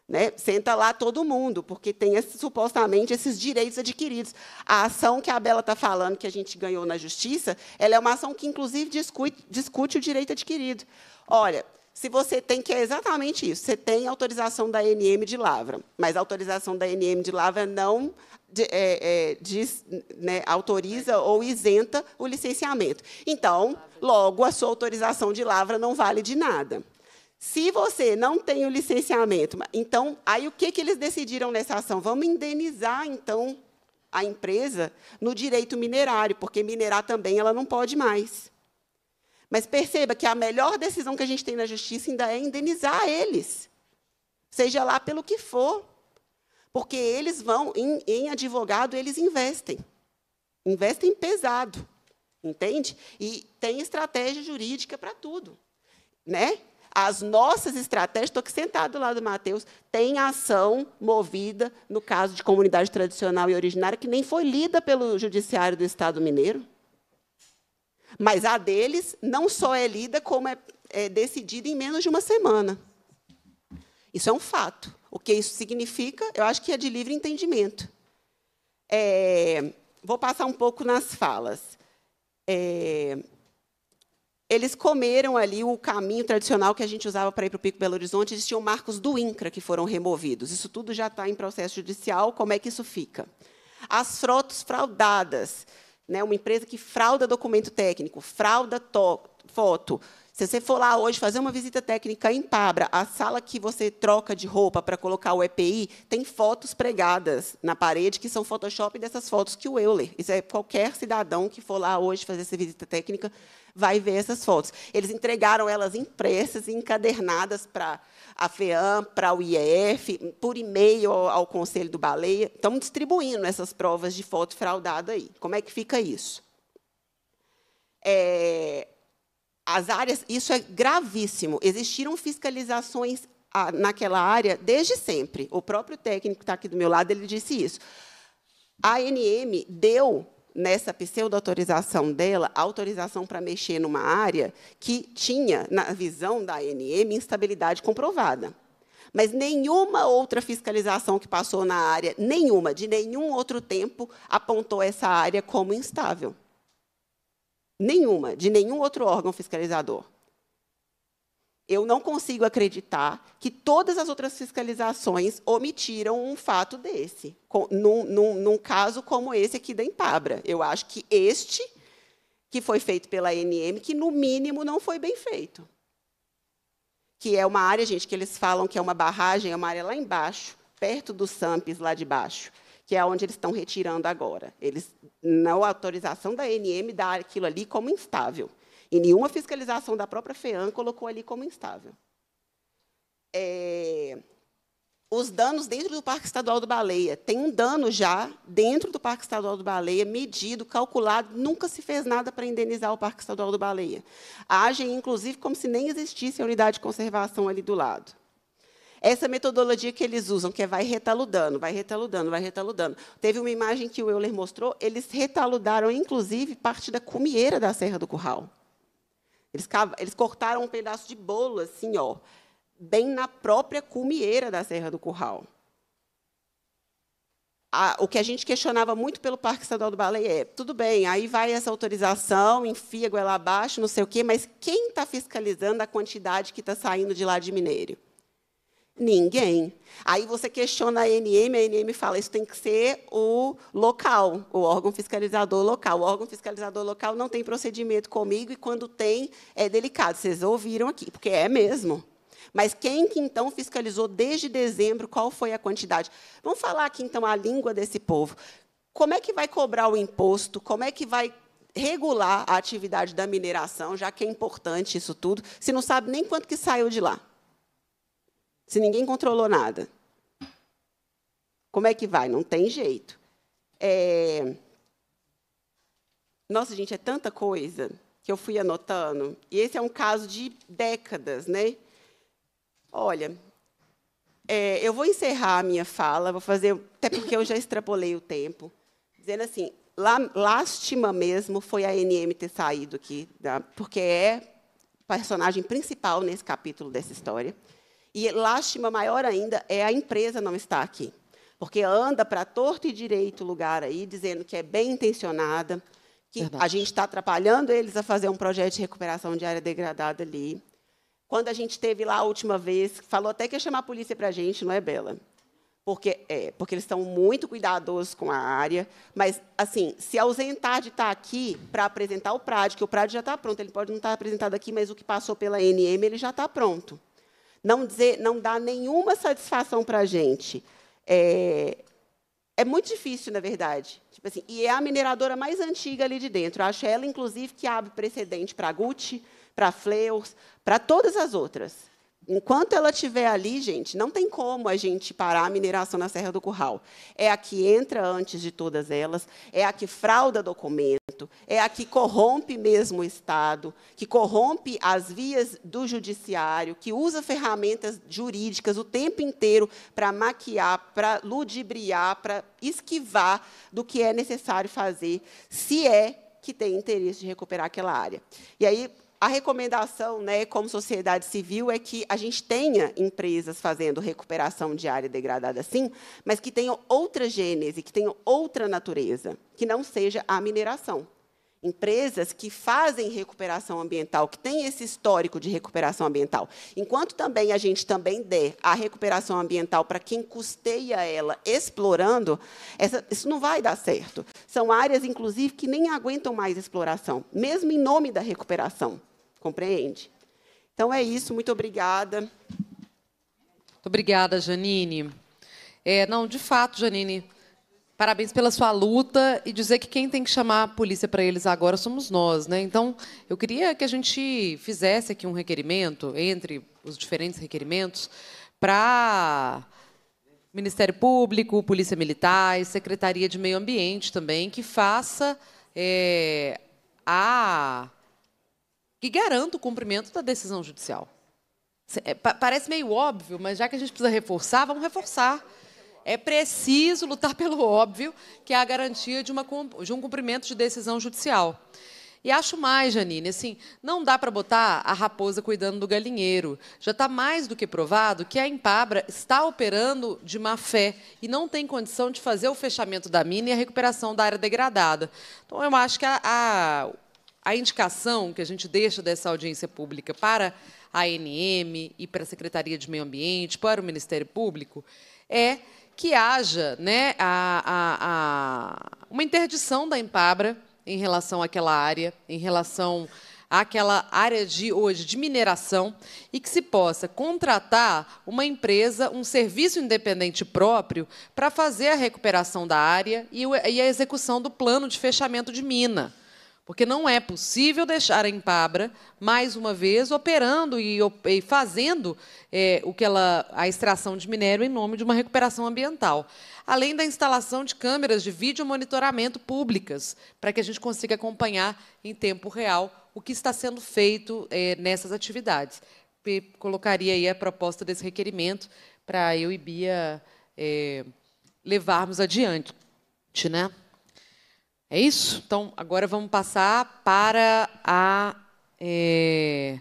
Né? Senta lá todo mundo, porque tem esse, supostamente esses direitos adquiridos. A ação que a Bela está falando, que a gente ganhou na Justiça, ela é uma ação que, inclusive, discute, discute o direito adquirido. Olha, se você tem, que é exatamente isso, você tem autorização da NM de lavra, mas a autorização da NM de lavra não de, é, é, diz, né, autoriza ou isenta o licenciamento. Então, logo, a sua autorização de lavra não vale de nada. Se você não tem o licenciamento, então, aí o que, que eles decidiram nessa ação? Vamos indenizar, então, a empresa no direito minerário, porque minerar também ela não pode mais. Mas perceba que a melhor decisão que a gente tem na justiça ainda é indenizar eles, seja lá pelo que for. Porque eles vão, em, em advogado, eles investem. Investem pesado, entende? E tem estratégia jurídica para tudo. Né? as nossas estratégias, estou aqui sentado do lado do Matheus, tem ação movida no caso de comunidade tradicional e originária que nem foi lida pelo Judiciário do Estado Mineiro. Mas a deles não só é lida, como é, é decidida em menos de uma semana. Isso é um fato. O que isso significa, eu acho que é de livre entendimento. É, vou passar um pouco nas falas. É, eles comeram ali o caminho tradicional que a gente usava para ir para o Pico Belo Horizonte, eles tinham marcos do INCRA que foram removidos. Isso tudo já está em processo judicial, como é que isso fica? As frotas fraudadas, né? Uma empresa que frauda documento técnico, frauda foto. Se você for lá hoje fazer uma visita técnica em Pabra, a sala que você troca de roupa para colocar o EPI, tem fotos pregadas na parede que são Photoshop dessas fotos que o Euler. Isso é qualquer cidadão que for lá hoje fazer essa visita técnica vai ver essas fotos. Eles entregaram elas impressas e encadernadas para a FEAM, para o IEF, por e-mail ao Conselho do Baleia. Estamos distribuindo essas provas de foto fraudada aí. Como é que fica isso? É, as áreas, isso é gravíssimo. Existiram fiscalizações ah, naquela área desde sempre. O próprio técnico que está aqui do meu lado, ele disse isso. A ANM deu nessa pseudo-autorização dela, autorização para mexer numa área que tinha, na visão da ANM, instabilidade comprovada. Mas nenhuma outra fiscalização que passou na área, nenhuma, de nenhum outro tempo, apontou essa área como instável. Nenhuma, de nenhum outro órgão fiscalizador. Eu não consigo acreditar que todas as outras fiscalizações omitiram um fato desse, com, num, num, num, caso como esse aqui da Empabra. Eu acho que este, que foi feito pela NM, que no mínimo não foi bem feito. Que é uma área, gente, que eles falam que é uma barragem, é uma área lá embaixo, perto dos SAMPs lá de baixo, que é onde eles estão retirando agora. Eles, na autorização da NM, dá aquilo ali como instável. E nenhuma fiscalização da própria FEAM colocou ali como instável. É, os danos dentro do Parque Estadual do Baleia. Tem um dano já dentro do Parque Estadual do Baleia, medido, calculado, nunca se fez nada para indenizar o Parque Estadual do Baleia. Agem, inclusive, como se nem existisse a unidade de conservação ali do lado. Essa metodologia que eles usam, que é vai retaludando, vai retaludando, vai retaludando. Teve uma imagem que o Euler mostrou, eles retaludaram, inclusive, parte da cumieira da Serra do Curral. Eles, eles cortaram um pedaço de bolo, assim, ó, bem na própria cumieira da Serra do Curral. A, o que a gente questionava muito pelo Parque Estadual do Baleia é, tudo bem, aí vai essa autorização, enfia goela abaixo, não sei o quê, mas quem está fiscalizando a quantidade que está saindo de lá de minério? Ninguém. Aí você questiona a ANM, a ANM fala, isso tem que ser o local, o órgão fiscalizador local. O órgão fiscalizador local não tem procedimento comigo e quando tem é delicado. Vocês ouviram aqui, porque é mesmo. Mas quem que então fiscalizou desde dezembro qual foi a quantidade? Vamos falar aqui então a língua desse povo. Como é que vai cobrar o imposto? Como é que vai regular a atividade da mineração, já que é importante isso tudo, se não sabe nem quanto que saiu de lá? se ninguém controlou nada? Como é que vai? Não tem jeito. É... Nossa, gente, é tanta coisa que eu fui anotando. E esse é um caso de décadas, né? Olha, é, eu vou encerrar a minha fala, vou fazer, até porque eu já extrapolei o tempo, dizendo assim, lá, lástima mesmo foi a NM ter saído aqui, porque é personagem principal nesse capítulo dessa história. E lástima maior ainda é a empresa não estar aqui, porque anda para torto e direito o lugar aí, dizendo que é bem intencionada, que Verdade. a gente está atrapalhando eles a fazer um projeto de recuperação de área degradada ali. Quando a gente teve lá a última vez, falou até que ia chamar a polícia para a gente, não é, Bela? Porque, é, porque eles estão muito cuidadosos com a área, mas, assim, se ausentar de estar tá aqui para apresentar o PRAD, que o PRAD já está pronto, ele pode não estar tá apresentado aqui, mas o que passou pela NM, ele já está pronto não, dizer, não dá nenhuma satisfação para a gente. É, é muito difícil, na verdade. Tipo assim, e é a mineradora mais antiga ali de dentro. Eu acho ela, inclusive, que abre precedente para a Gucci, para a Fleurs, para todas as outras. Enquanto ela estiver ali, gente, não tem como a gente parar a mineração na Serra do Curral. É a que entra antes de todas elas, é a que frauda documento, é a que corrompe mesmo o Estado, que corrompe as vias do judiciário, que usa ferramentas jurídicas o tempo inteiro para maquiar, para ludibriar, para esquivar do que é necessário fazer, se é que tem interesse de recuperar aquela área. E aí, a recomendação, né, como sociedade civil, é que a gente tenha empresas fazendo recuperação de área degradada, sim, mas que tenham outra gênese, que tenham outra natureza, que não seja a mineração. Empresas que fazem recuperação ambiental, que têm esse histórico de recuperação ambiental. Enquanto também a gente também der a recuperação ambiental para quem custeia ela explorando, essa, isso não vai dar certo. São áreas, inclusive, que nem aguentam mais exploração, mesmo em nome da recuperação. Compreende? Então é isso, muito obrigada. Muito obrigada, Janine. É, não, de fato, Janine, parabéns pela sua luta e dizer que quem tem que chamar a polícia para eles agora somos nós, né? Então, eu queria que a gente fizesse aqui um requerimento entre os diferentes requerimentos para Ministério Público, Polícia Militar e Secretaria de Meio Ambiente também, que faça é, a que garanta o cumprimento da decisão judicial. É, parece meio óbvio, mas já que a gente precisa reforçar, vamos reforçar. É preciso lutar pelo óbvio, que é a garantia de, uma, de um cumprimento de decisão judicial. E acho mais, Janine, assim, não dá para botar a raposa cuidando do galinheiro. Já está mais do que provado que a Empabra está operando de má fé e não tem condição de fazer o fechamento da mina e a recuperação da área degradada. Então, eu acho que a, a a indicação que a gente deixa dessa audiência pública para a ANM e para a Secretaria de Meio Ambiente, para o Ministério Público, é que haja né, a, a, a uma interdição da Empabra em relação àquela área, em relação àquela área de hoje de mineração, e que se possa contratar uma empresa, um serviço independente próprio, para fazer a recuperação da área e a execução do plano de fechamento de mina. Porque não é possível deixar a Empabra, mais uma vez, operando e, e fazendo é, o que ela, a extração de minério em nome de uma recuperação ambiental. Além da instalação de câmeras de vídeo monitoramento públicas, para que a gente consiga acompanhar em tempo real o que está sendo feito é, nessas atividades. E colocaria aí a proposta desse requerimento para eu e Bia é, levarmos adiante. Né? É isso? Então, agora vamos passar para a é,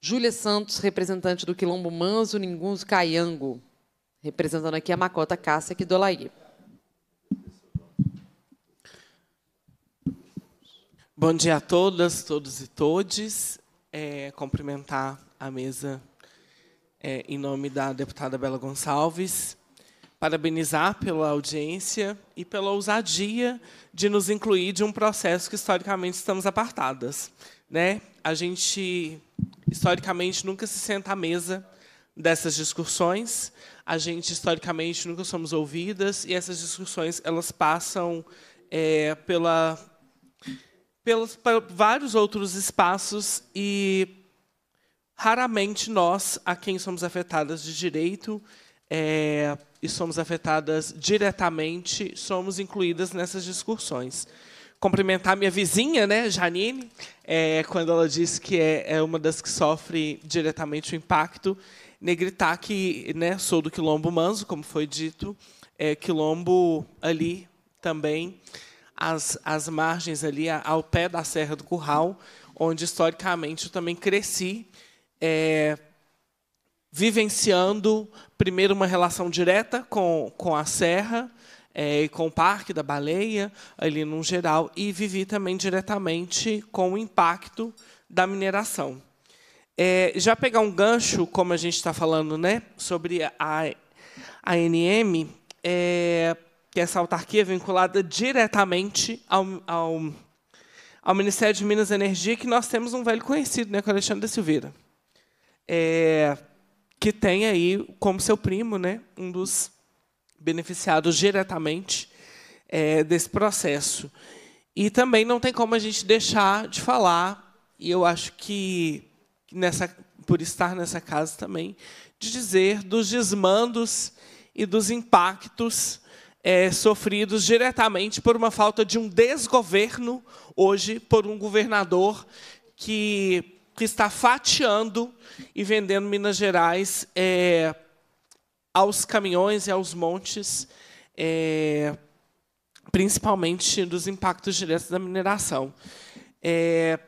Júlia Santos, representante do Quilombo Manso Ninguns Caiango, representando aqui a Macota Cássia Kidolaí. Bom dia a todas, todos e todes. É, cumprimentar a mesa é, em nome da deputada Bela Gonçalves, parabenizar pela audiência e pela ousadia de nos incluir de um processo que historicamente estamos apartadas, né? A gente historicamente nunca se senta à mesa dessas discussões, a gente historicamente nunca somos ouvidas e essas discussões elas passam é, pela pelos vários outros espaços e raramente nós a quem somos afetadas de direito é, e somos afetadas diretamente, somos incluídas nessas discussões. Cumprimentar minha vizinha, né, Janine, é, quando ela disse que é, é, uma das que sofre diretamente o impacto. Negritar né, que né, sou do Quilombo Manso, como foi dito, é, Quilombo ali também, as, as margens ali, ao pé da Serra do Curral, onde historicamente eu também cresci. É, vivenciando, primeiro, uma relação direta com, com a serra, é, com o Parque da Baleia, ali no geral, e vivi também diretamente com o impacto da mineração. É, já pegar um gancho, como a gente está falando, né, sobre a ANM, é, que é essa autarquia é vinculada diretamente ao, ao, ao, Ministério de Minas e Energia, que nós temos um velho conhecido, né, com o Alexandre Silveira. É, que tem aí como seu primo, né, um dos beneficiados diretamente é, desse processo. E também não tem como a gente deixar de falar, e eu acho que nessa, por estar nessa casa também, de dizer dos desmandos e dos impactos é, sofridos diretamente por uma falta de um desgoverno hoje por um governador que que está fatiando e vendendo Minas Gerais é, aos caminhões e aos montes, é, principalmente dos impactos diretos da mineração. É,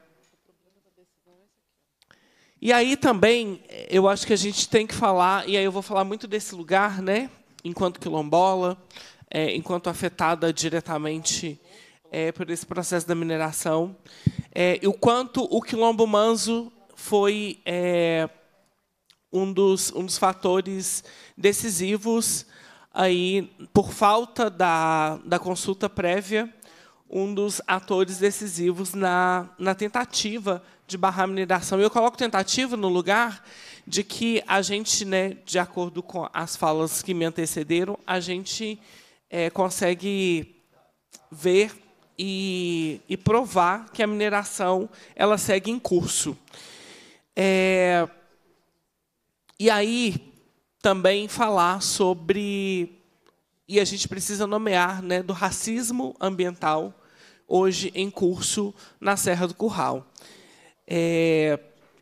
e aí também, eu acho que a gente tem que falar, e aí eu vou falar muito desse lugar, né? enquanto quilombola, é, enquanto afetada diretamente é, por esse processo da mineração, é, e o quanto o quilombo manso foi é, um, dos, um dos fatores decisivos aí por falta da, da consulta prévia, um dos atores decisivos na, na tentativa de barrar a mineração. Eu coloco tentativa no lugar de que a gente, né, de acordo com as falas que me antecederam, a gente é, consegue ver e, e provar que a mineração ela segue em curso. É, e aí também falar sobre e a gente precisa nomear né, do racismo ambiental hoje em curso na Serra do Curral. É,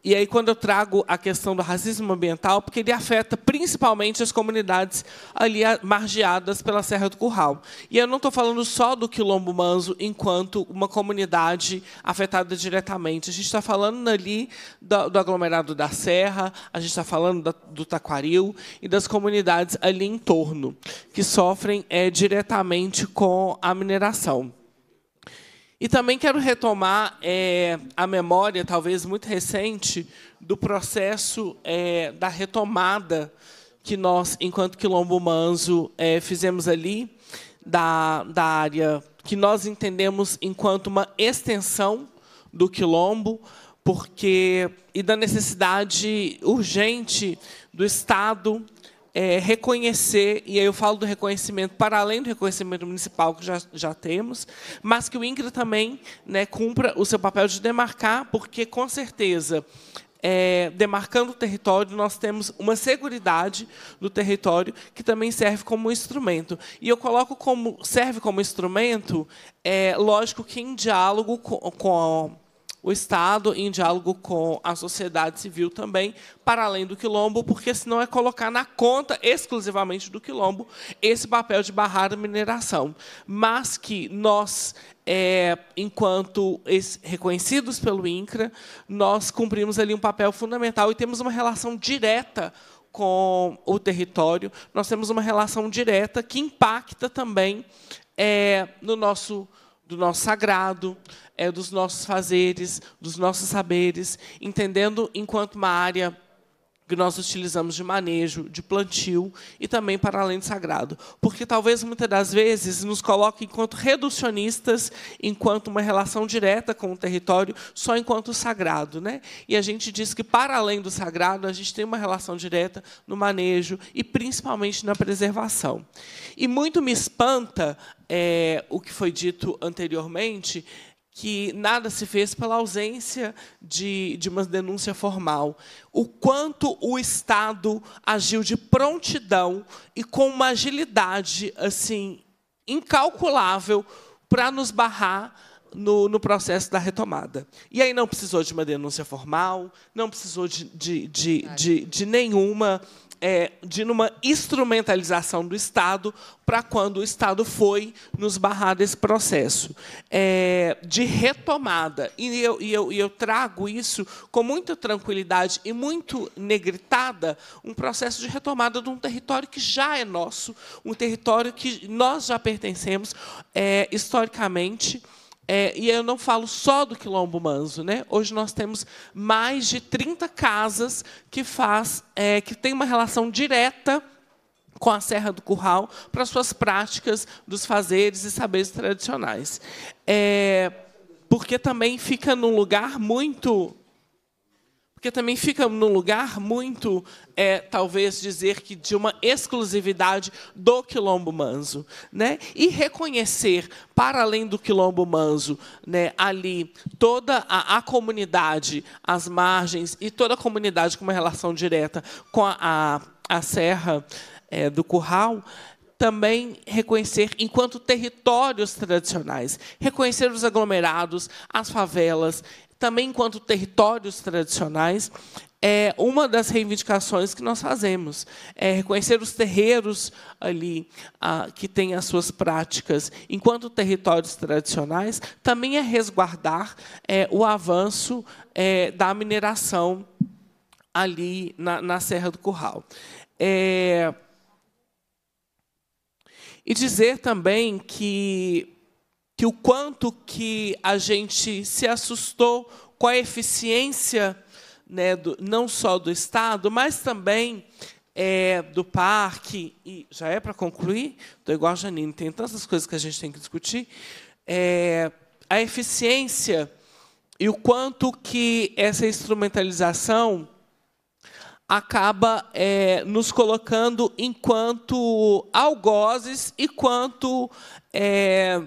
e aí, quando eu trago a questão do racismo ambiental, porque ele afeta principalmente as comunidades ali margeadas pela Serra do Curral. E eu não estou falando só do Quilombo Manso enquanto uma comunidade afetada diretamente. A gente está falando ali do, do, aglomerado da Serra, a gente está falando da, do Taquaril e das comunidades ali em torno, que sofrem é, diretamente com a mineração. E também quero retomar é, a memória, talvez muito recente, do processo é, da retomada que nós, enquanto Quilombo Manso, é, fizemos ali, da, da área que nós entendemos enquanto uma extensão do Quilombo, porque e da necessidade urgente do Estado é, reconhecer, e aí eu falo do reconhecimento, para além do reconhecimento municipal que já, já temos, mas que o INCRA também né, cumpra o seu papel de demarcar, porque, com certeza, é, demarcando o território, nós temos uma segurança do território que também serve como instrumento. E eu coloco como serve como instrumento, é, lógico que em diálogo com, com o Estado em diálogo com a sociedade civil também, para além do quilombo, porque senão é colocar na conta exclusivamente do quilombo esse papel de barrar a mineração. Mas que nós, é, enquanto reconhecidos pelo INCRA, nós cumprimos ali um papel fundamental e temos uma relação direta com o território, nós temos uma relação direta que impacta também é, no nosso do nosso sagrado, é, dos nossos fazeres, dos nossos saberes, entendendo enquanto uma área que nós utilizamos de manejo, de plantio e também para além do sagrado. Porque talvez muitas das vezes nos coloque enquanto reducionistas, enquanto uma relação direta com o território, só enquanto sagrado. Né? E a gente diz que para além do sagrado, a gente tem uma relação direta no manejo e principalmente na preservação. E muito me espanta é, o que foi dito anteriormente, que nada se fez pela ausência de, de uma denúncia formal. O quanto o Estado agiu de prontidão e com uma agilidade assim incalculável para nos barrar no, no, processo da retomada. E aí não precisou de uma denúncia formal, não precisou de, de, de, de nenhuma é, de uma instrumentalização do Estado para quando o Estado foi nos barrar desse processo é, de retomada. E eu, e, eu, e eu trago isso com muita tranquilidade e muito negritada, um processo de retomada de um território que já é nosso, um território que nós já pertencemos é, historicamente. É, e eu não falo só do Quilombo Manso, né? Hoje nós temos mais de 30 casas que faz, é, que tem uma relação direta com a Serra do Curral para suas práticas dos fazeres e saberes tradicionais. É, porque também fica num lugar muito porque também fica num lugar muito, é, talvez dizer que de uma exclusividade do quilombo manso, né? E reconhecer para além do quilombo manso, né, ali toda a, a comunidade, as margens e toda a comunidade com uma relação direta com a, a, a serra é, do Curral, também reconhecer enquanto territórios tradicionais, reconhecer os aglomerados, as favelas, também enquanto territórios tradicionais, é uma das reivindicações que nós fazemos. É reconhecer os terreiros ali ah, que têm as suas práticas enquanto territórios tradicionais, também é resguardar é, o avanço é, da mineração ali na, na Serra do Curral. É, e dizer também que que o quanto que a gente se assustou com a eficiência né, do, não só do Estado, mas também é, do parque. E já é para concluir, estou igual a Janine, tem tantas coisas que a gente tem que discutir. É, a eficiência e o quanto que essa instrumentalização acaba é, nos colocando enquanto algozes e quanto é,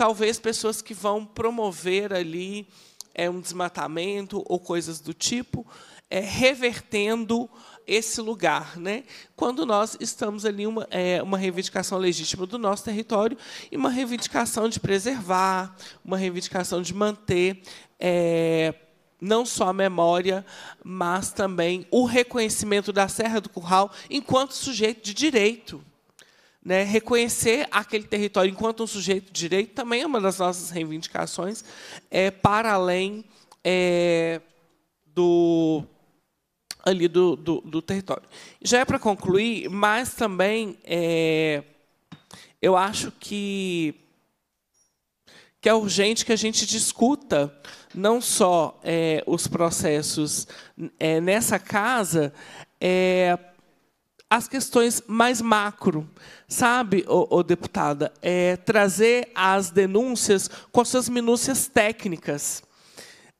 talvez pessoas que vão promover ali é, um desmatamento ou coisas do tipo, é, revertendo esse lugar, né? Quando nós estamos ali uma, é, uma reivindicação legítima do nosso território e uma reivindicação de preservar, uma reivindicação de manter é, não só a memória, mas também o reconhecimento da Serra do Curral enquanto sujeito de direito. Né, reconhecer aquele território enquanto um sujeito de direito também é uma das nossas reivindicações, é, para além é, do, ali do, do, do, território. Já é para concluir, mas também é, eu acho que, que é urgente que a gente discuta não só é, os processos é, nessa casa, é, as questões mais macro, sabe, o deputada? É, trazer as denúncias com suas minúcias técnicas.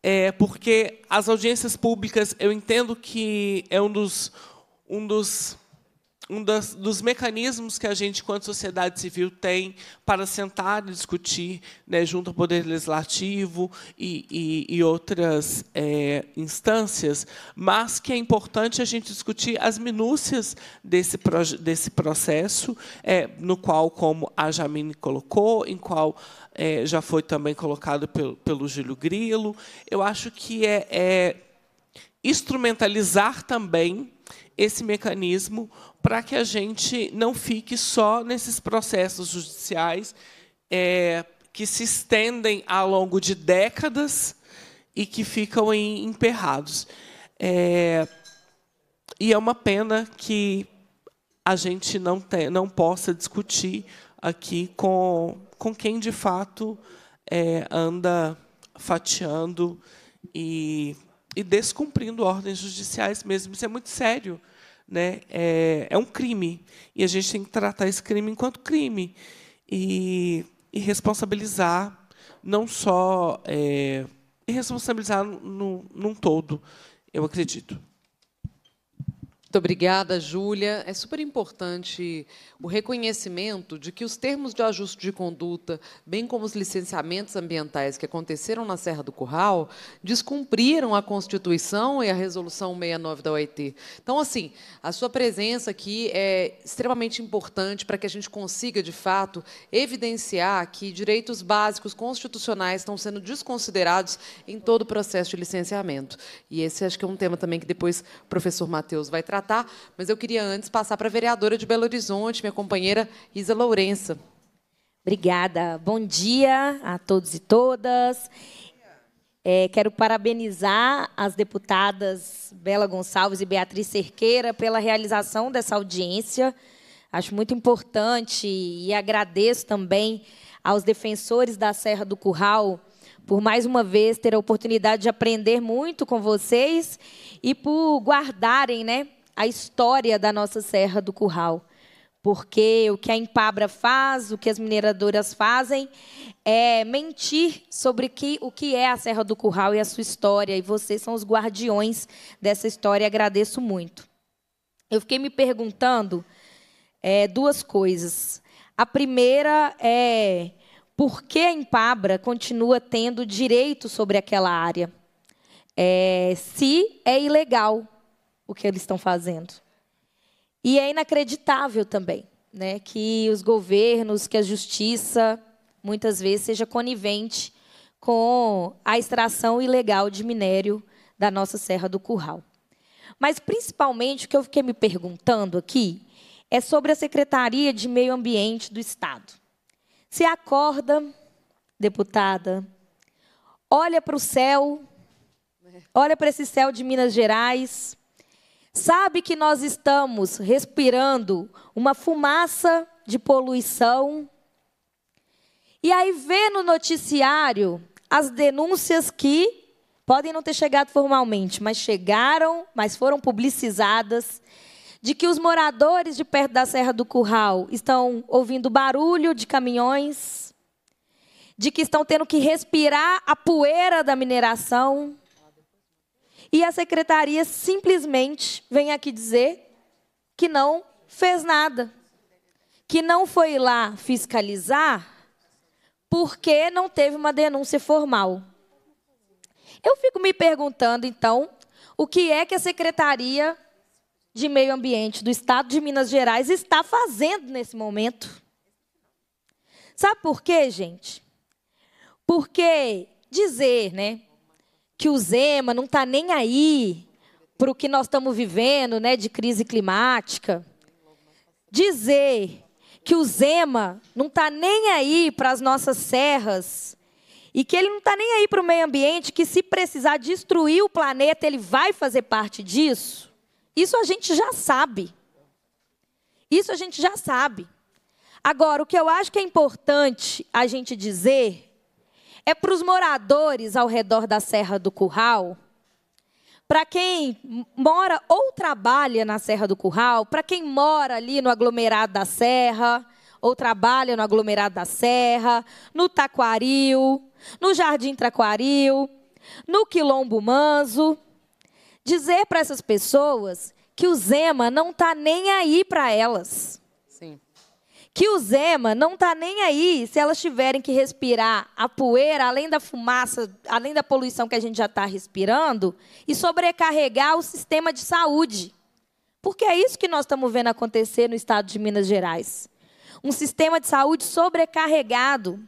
É, porque as audiências públicas, eu entendo que é um dos, um dos um dos mecanismos que a gente, enquanto sociedade civil, tem para sentar e discutir, né, junto ao Poder Legislativo e, e, e outras é, instâncias, mas que é importante a gente discutir as minúcias desse, desse processo, é, no qual, como a Jamine colocou, em qual é, já foi também colocado pelo, pelo Júlio Grilo. Eu acho que é, é instrumentalizar também esse mecanismo para que a gente não fique só nesses processos judiciais é, que se estendem ao longo de décadas e que ficam em, emperrados. É, e é uma pena que a gente não, tem, não possa discutir aqui com, com quem de fato é, anda fatiando e, e descumprindo ordens judiciais mesmo. Isso é muito sério né, é, é um crime. E a gente tem que tratar esse crime enquanto crime. E, e responsabilizar, não só. É, e responsabilizar no, num todo, eu acredito. Muito obrigada, Júlia. É super importante o reconhecimento de que os termos de ajuste de conduta, bem como os licenciamentos ambientais que aconteceram na Serra do Curral, descumpriram a Constituição e a Resolução 69 da OIT. Então, assim, a sua presença aqui é extremamente importante para que a gente consiga, de fato, evidenciar que direitos básicos constitucionais estão sendo desconsiderados em todo o processo de licenciamento. E esse acho que é um tema também que depois o professor Matheus vai tratar tratar, mas eu queria antes passar para a vereadora de Belo Horizonte, minha companheira Isa Lourença. Obrigada. Bom dia a todos e todas. É, quero parabenizar as deputadas Bela Gonçalves e Beatriz Cerqueira pela realização dessa audiência. Acho muito importante e agradeço também aos defensores da Serra do Curral por mais uma vez ter a oportunidade de aprender muito com vocês e por guardarem, né, a história da nossa Serra do Curral. Porque o que a Empabra faz, o que as mineradoras fazem, é mentir sobre que, o que é a Serra do Curral e a sua história. E vocês são os guardiões dessa história. Agradeço muito. Eu fiquei me perguntando é, duas coisas. A primeira é por que a Empabra continua tendo direito sobre aquela área? É, se é ilegal o que eles estão fazendo. E é inacreditável também né, que os governos, que a justiça, muitas vezes, seja conivente com a extração ilegal de minério da nossa Serra do Curral. Mas, principalmente, o que eu fiquei me perguntando aqui é sobre a Secretaria de Meio Ambiente do Estado. Se acorda, deputada, olha para o céu, olha para esse céu de Minas Gerais, sabe que nós estamos respirando uma fumaça de poluição. E aí vê no noticiário as denúncias que podem não ter chegado formalmente, mas chegaram, mas foram publicizadas de que os moradores de perto da Serra do Curral estão ouvindo barulho de caminhões, de que estão tendo que respirar a poeira da mineração e a secretaria simplesmente vem aqui dizer que não fez nada, que não foi lá fiscalizar porque não teve uma denúncia formal. Eu fico me perguntando, então, o que é que a Secretaria de Meio Ambiente do Estado de Minas Gerais está fazendo nesse momento? Sabe por quê, gente? Porque dizer, né, que o Zema não está nem aí para o que nós estamos vivendo, né, de crise climática. Dizer que o Zema não está nem aí para as nossas serras e que ele não está nem aí para o meio ambiente, que se precisar destruir o planeta, ele vai fazer parte disso. Isso a gente já sabe. Isso a gente já sabe. Agora, o que eu acho que é importante a gente dizer é para os moradores ao redor da Serra do Curral, para quem mora ou trabalha na Serra do Curral, para quem mora ali no aglomerado da Serra, ou trabalha no aglomerado da Serra, no Taquaril, no Jardim Taquaril, no Quilombo Manso, dizer para essas pessoas que o Zema não está nem aí para elas que o Zema não está nem aí se elas tiverem que respirar a poeira, além da fumaça, além da poluição que a gente já está respirando, e sobrecarregar o sistema de saúde. Porque é isso que nós estamos vendo acontecer no estado de Minas Gerais. Um sistema de saúde sobrecarregado.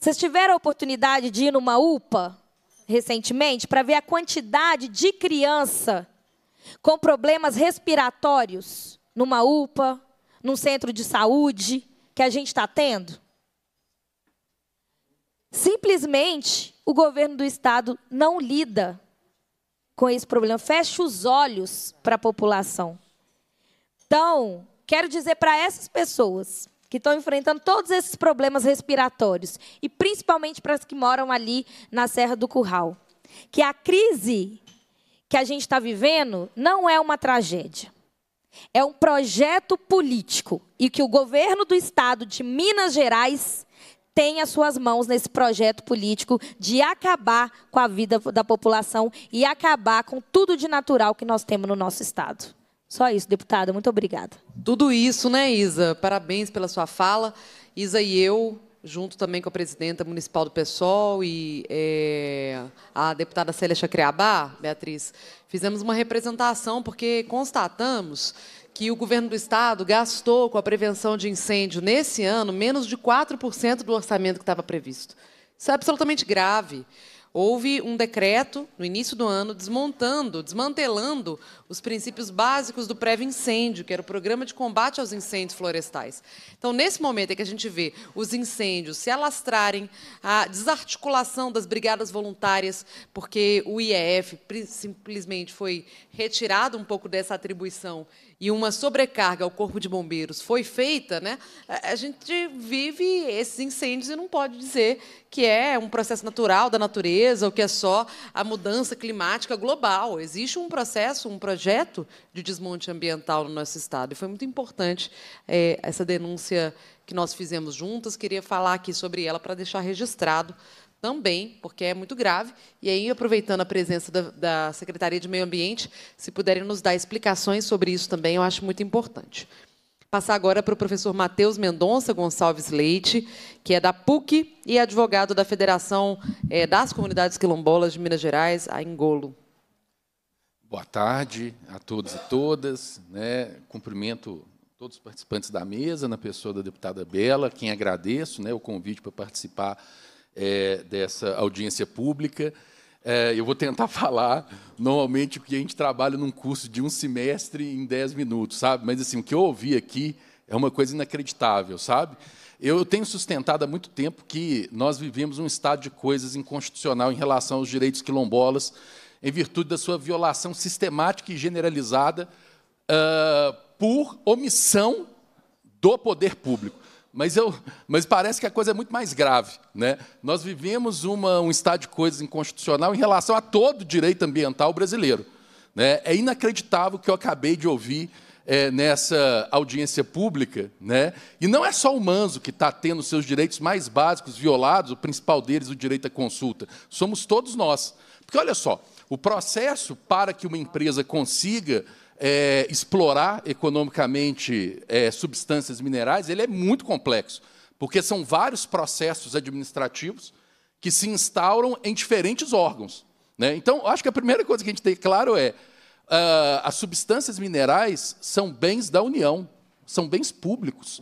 Vocês tiveram a oportunidade de ir numa UPA recentemente para ver a quantidade de criança com problemas respiratórios numa UPA, num centro de saúde que a gente está tendo? Simplesmente o governo do estado não lida com esse problema, fecha os olhos para a população. Então, quero dizer para essas pessoas que estão enfrentando todos esses problemas respiratórios, e principalmente para as que moram ali na Serra do Curral, que a crise que a gente está vivendo não é uma tragédia. É um projeto político e que o governo do estado de Minas Gerais tem as suas mãos nesse projeto político de acabar com a vida da população e acabar com tudo de natural que nós temos no nosso estado. Só isso, deputada. Muito obrigada. Tudo isso, né, Isa? Parabéns pela sua fala. Isa e eu junto também com a presidenta municipal do PSOL e é, a deputada Célia Chacriabá, Beatriz, fizemos uma representação porque constatamos que o governo do Estado gastou com a prevenção de incêndio nesse ano menos de 4% do orçamento que estava previsto. Isso é absolutamente grave houve um decreto no início do ano desmontando, desmantelando os princípios básicos do prévio-incêndio, que era o programa de combate aos incêndios florestais. Então, nesse momento é que a gente vê os incêndios se alastrarem, a desarticulação das brigadas voluntárias, porque o IEF simplesmente foi retirado um pouco dessa atribuição e uma sobrecarga ao corpo de bombeiros foi feita, né, a gente vive esses incêndios e não pode dizer que é um processo natural da natureza ou que é só a mudança climática global. Existe um processo, um projeto de desmonte ambiental no nosso estado. E foi muito importante é, essa denúncia que nós fizemos juntas. Queria falar aqui sobre ela para deixar registrado também, porque é muito grave. E aí, aproveitando a presença da, da Secretaria de Meio Ambiente, se puderem nos dar explicações sobre isso também, eu acho muito importante. Passar agora para o professor Matheus Mendonça Gonçalves Leite, que é da PUC e é advogado da Federação é, das Comunidades Quilombolas de Minas Gerais, a Engolo. Boa tarde a todos e todas. Né? Cumprimento todos os participantes da mesa, na pessoa da deputada Bela, quem agradeço né, o convite para participar é, dessa audiência pública. É, eu vou tentar falar, normalmente, porque que a gente trabalha num curso de um semestre em 10 minutos, sabe? Mas, assim, o que eu ouvi aqui é uma coisa inacreditável, sabe? Eu tenho sustentado há muito tempo que nós vivemos um estado de coisas inconstitucional em relação aos direitos quilombolas, em virtude da sua violação sistemática e generalizada uh, por omissão do poder público mas, eu, mas parece que a coisa é muito mais grave. Né? Nós vivemos uma, um estado de coisas inconstitucional em relação a todo o direito ambiental brasileiro. Né? É inacreditável o que eu acabei de ouvir é, nessa audiência pública. Né? E não é só o Manso que está tendo seus direitos mais básicos violados, o principal deles, o direito à consulta. Somos todos nós. Porque, olha só, o processo para que uma empresa consiga é, explorar economicamente é, substâncias minerais, ele é muito complexo, porque são vários processos administrativos que se instauram em diferentes órgãos. Né? Então, acho que a primeira coisa que a gente tem claro é uh, as substâncias minerais são bens da União, são bens públicos,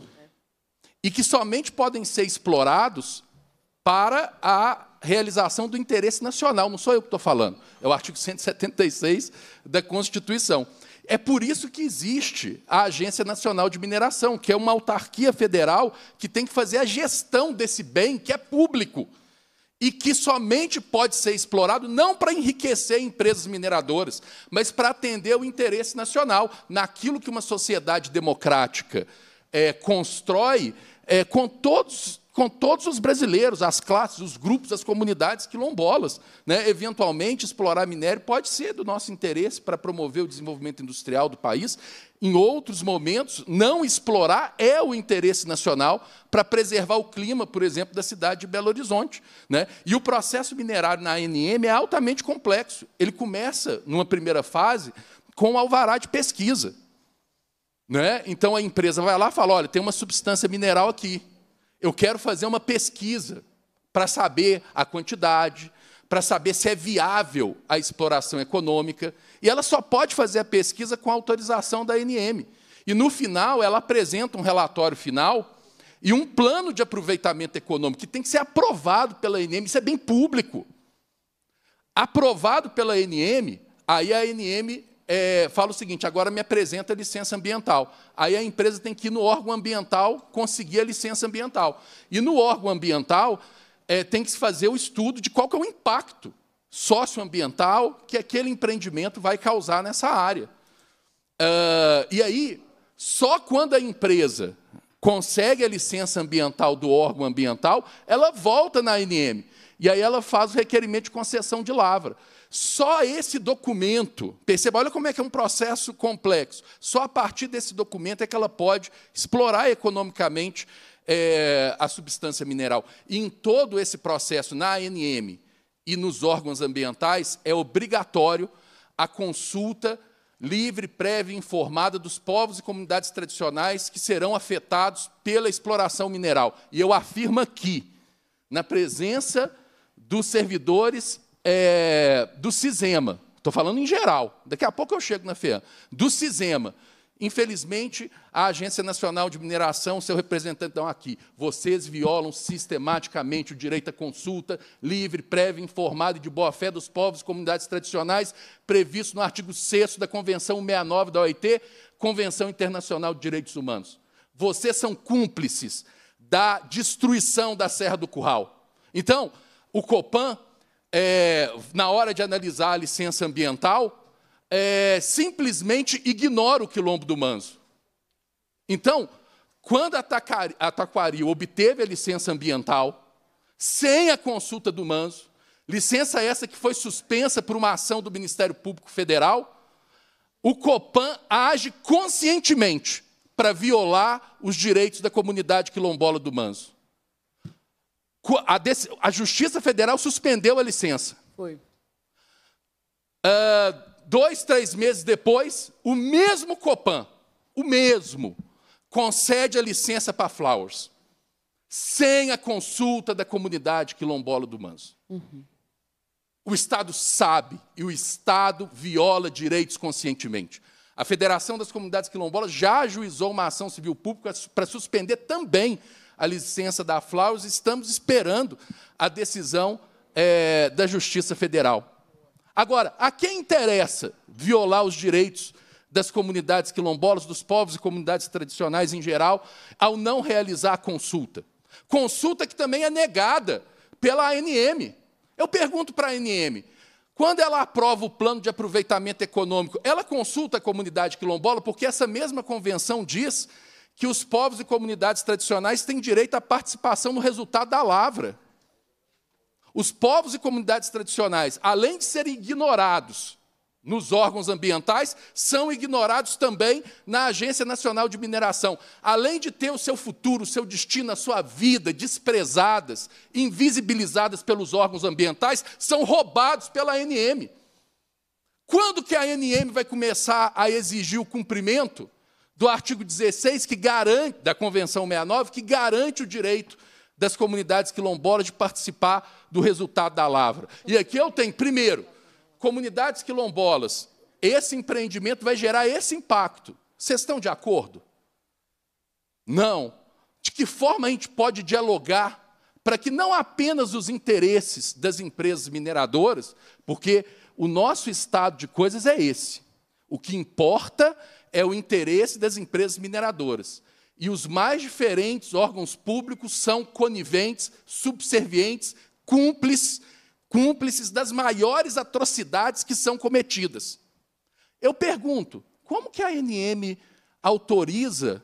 e que somente podem ser explorados para a realização do interesse nacional. Não sou eu que estou falando, é o artigo 176 da Constituição. É por isso que existe a Agência Nacional de Mineração, que é uma autarquia federal que tem que fazer a gestão desse bem que é público e que somente pode ser explorado não para enriquecer empresas mineradoras, mas para atender o interesse nacional naquilo que uma sociedade democrática é, constrói é, com todos com todos os brasileiros, as classes, os grupos, as comunidades quilombolas. Né? Eventualmente, explorar minério pode ser do nosso interesse para promover o desenvolvimento industrial do país. Em outros momentos, não explorar é o interesse nacional para preservar o clima, por exemplo, da cidade de Belo Horizonte. Né? E o processo minerário na ANM é altamente complexo. Ele começa, numa primeira fase, com o alvará de pesquisa. Né? Então a empresa vai lá e fala: olha, tem uma substância mineral aqui. Eu quero fazer uma pesquisa para saber a quantidade, para saber se é viável a exploração econômica, e ela só pode fazer a pesquisa com a autorização da ANM. E no final, ela apresenta um relatório final e um plano de aproveitamento econômico que tem que ser aprovado pela ANM, isso é bem público. Aprovado pela ANM, aí a ANM é, fala o seguinte: agora me apresenta a licença ambiental. Aí a empresa tem que ir no órgão ambiental conseguir a licença ambiental. E no órgão ambiental é, tem que se fazer o estudo de qual que é o impacto socioambiental que aquele empreendimento vai causar nessa área. Uh, e aí, só quando a empresa consegue a licença ambiental do órgão ambiental, ela volta na ANM e aí ela faz o requerimento de concessão de lavra. Só esse documento, perceba, olha como é que é um processo complexo. Só a partir desse documento é que ela pode explorar economicamente é, a substância mineral. E em todo esse processo, na ANM e nos órgãos ambientais, é obrigatório a consulta livre, prévia e informada dos povos e comunidades tradicionais que serão afetados pela exploração mineral. E eu afirmo aqui, na presença dos servidores é, do Cisema. Estou falando em geral. Daqui a pouco eu chego na FEAM. Do Cisema. Infelizmente, a Agência Nacional de Mineração, seu representante, estão aqui. Vocês violam sistematicamente o direito à consulta livre, prévia, informada e de boa-fé dos povos e comunidades tradicionais, previsto no artigo 6 da Convenção 169 da OIT, Convenção Internacional de Direitos Humanos. Vocês são cúmplices da destruição da Serra do Curral. Então, o Copan, é, na hora de analisar a licença ambiental, é, simplesmente ignora o quilombo do Manso. Então, quando a Taquari obteve a licença ambiental, sem a consulta do Manso, licença essa que foi suspensa por uma ação do Ministério Público Federal, o Copan age conscientemente para violar os direitos da comunidade quilombola do Manso. A, a Justiça Federal suspendeu a licença. Foi. Uh, dois, três meses depois, o mesmo Copan, o mesmo, concede a licença para Flowers, sem a consulta da comunidade quilombola do Manso. Uhum. O Estado sabe e o Estado viola direitos conscientemente. A Federação das Comunidades Quilombolas já ajuizou uma ação civil pública para suspender também a licença da Flaus, estamos esperando a decisão é, da Justiça Federal. Agora, a quem interessa violar os direitos das comunidades quilombolas, dos povos e comunidades tradicionais em geral, ao não realizar a consulta? Consulta que também é negada pela ANM. Eu pergunto para a ANM, quando ela aprova o plano de aproveitamento econômico, ela consulta a comunidade quilombola, porque essa mesma convenção diz que os povos e comunidades tradicionais têm direito à participação no resultado da lavra. Os povos e comunidades tradicionais, além de serem ignorados nos órgãos ambientais, são ignorados também na Agência Nacional de Mineração. Além de ter o seu futuro, o seu destino, a sua vida desprezadas, invisibilizadas pelos órgãos ambientais, são roubados pela ANM. Quando que a ANM vai começar a exigir o cumprimento do artigo 16 que garante da Convenção 69 que garante o direito das comunidades quilombolas de participar do resultado da lavra. E aqui eu tenho, primeiro, comunidades quilombolas. Esse empreendimento vai gerar esse impacto. Vocês estão de acordo? Não. De que forma a gente pode dialogar para que não apenas os interesses das empresas mineradoras, porque o nosso estado de coisas é esse. O que importa é o interesse das empresas mineradoras. E os mais diferentes órgãos públicos são coniventes, subservientes, cúmplices, cúmplices das maiores atrocidades que são cometidas. Eu pergunto, como que a ANM autoriza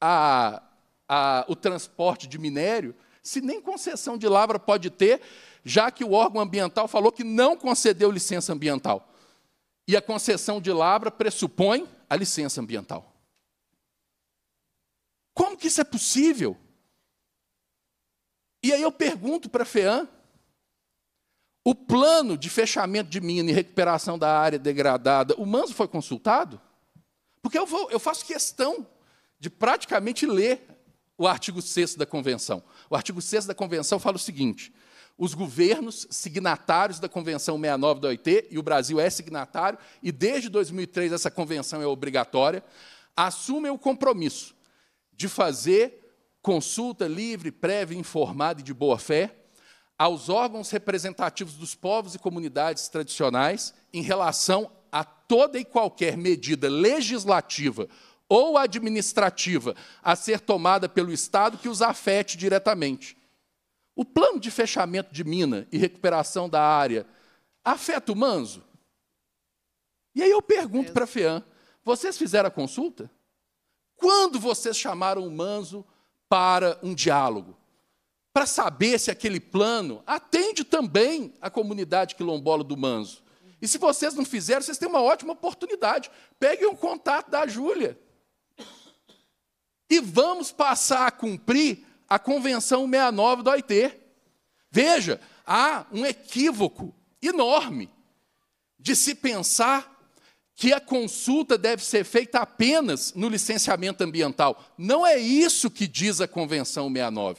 a, a, o transporte de minério se nem concessão de lavra pode ter, já que o órgão ambiental falou que não concedeu licença ambiental? E a concessão de lavra pressupõe a licença ambiental. Como que isso é possível? E aí eu pergunto para a FEAM, o plano de fechamento de mina e recuperação da área degradada, o Manso foi consultado? Porque eu, vou, eu faço questão de praticamente ler o artigo 6 da Convenção. O artigo 6 da Convenção fala o seguinte: os governos signatários da Convenção 69 da OIT, e o Brasil é signatário, e desde 2003 essa convenção é obrigatória, assumem o compromisso de fazer consulta livre, prévia, informada e de boa-fé aos órgãos representativos dos povos e comunidades tradicionais em relação a toda e qualquer medida legislativa ou administrativa a ser tomada pelo Estado que os afete diretamente o plano de fechamento de mina e recuperação da área afeta o Manso? E aí eu pergunto para a FEAM, vocês fizeram a consulta? Quando vocês chamaram o Manso para um diálogo? Para saber se aquele plano atende também a comunidade quilombola do Manso. E se vocês não fizeram, vocês têm uma ótima oportunidade. Peguem o um contato da Júlia. E vamos passar a cumprir a Convenção 69 do OIT. Veja, há um equívoco enorme de se pensar que a consulta deve ser feita apenas no licenciamento ambiental. Não é isso que diz a Convenção 69.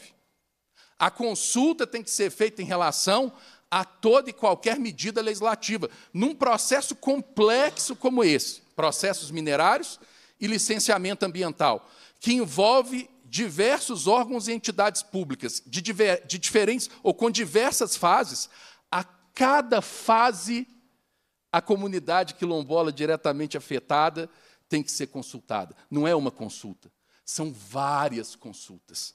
A consulta tem que ser feita em relação a toda e qualquer medida legislativa, num processo complexo como esse processos minerários e licenciamento ambiental que envolve diversos órgãos e entidades públicas, de, diver, de diferentes ou com diversas fases, a cada fase, a comunidade quilombola diretamente afetada tem que ser consultada. Não é uma consulta, são várias consultas.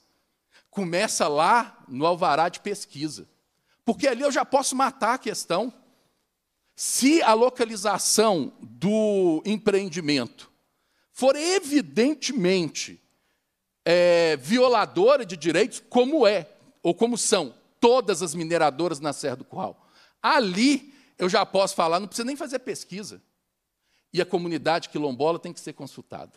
Começa lá no alvará de pesquisa, porque ali eu já posso matar a questão. Se a localização do empreendimento for evidentemente é, violadora de direitos, como é, ou como são, todas as mineradoras na Serra do Curral. Ali eu já posso falar, não precisa nem fazer pesquisa. E a comunidade quilombola tem que ser consultada.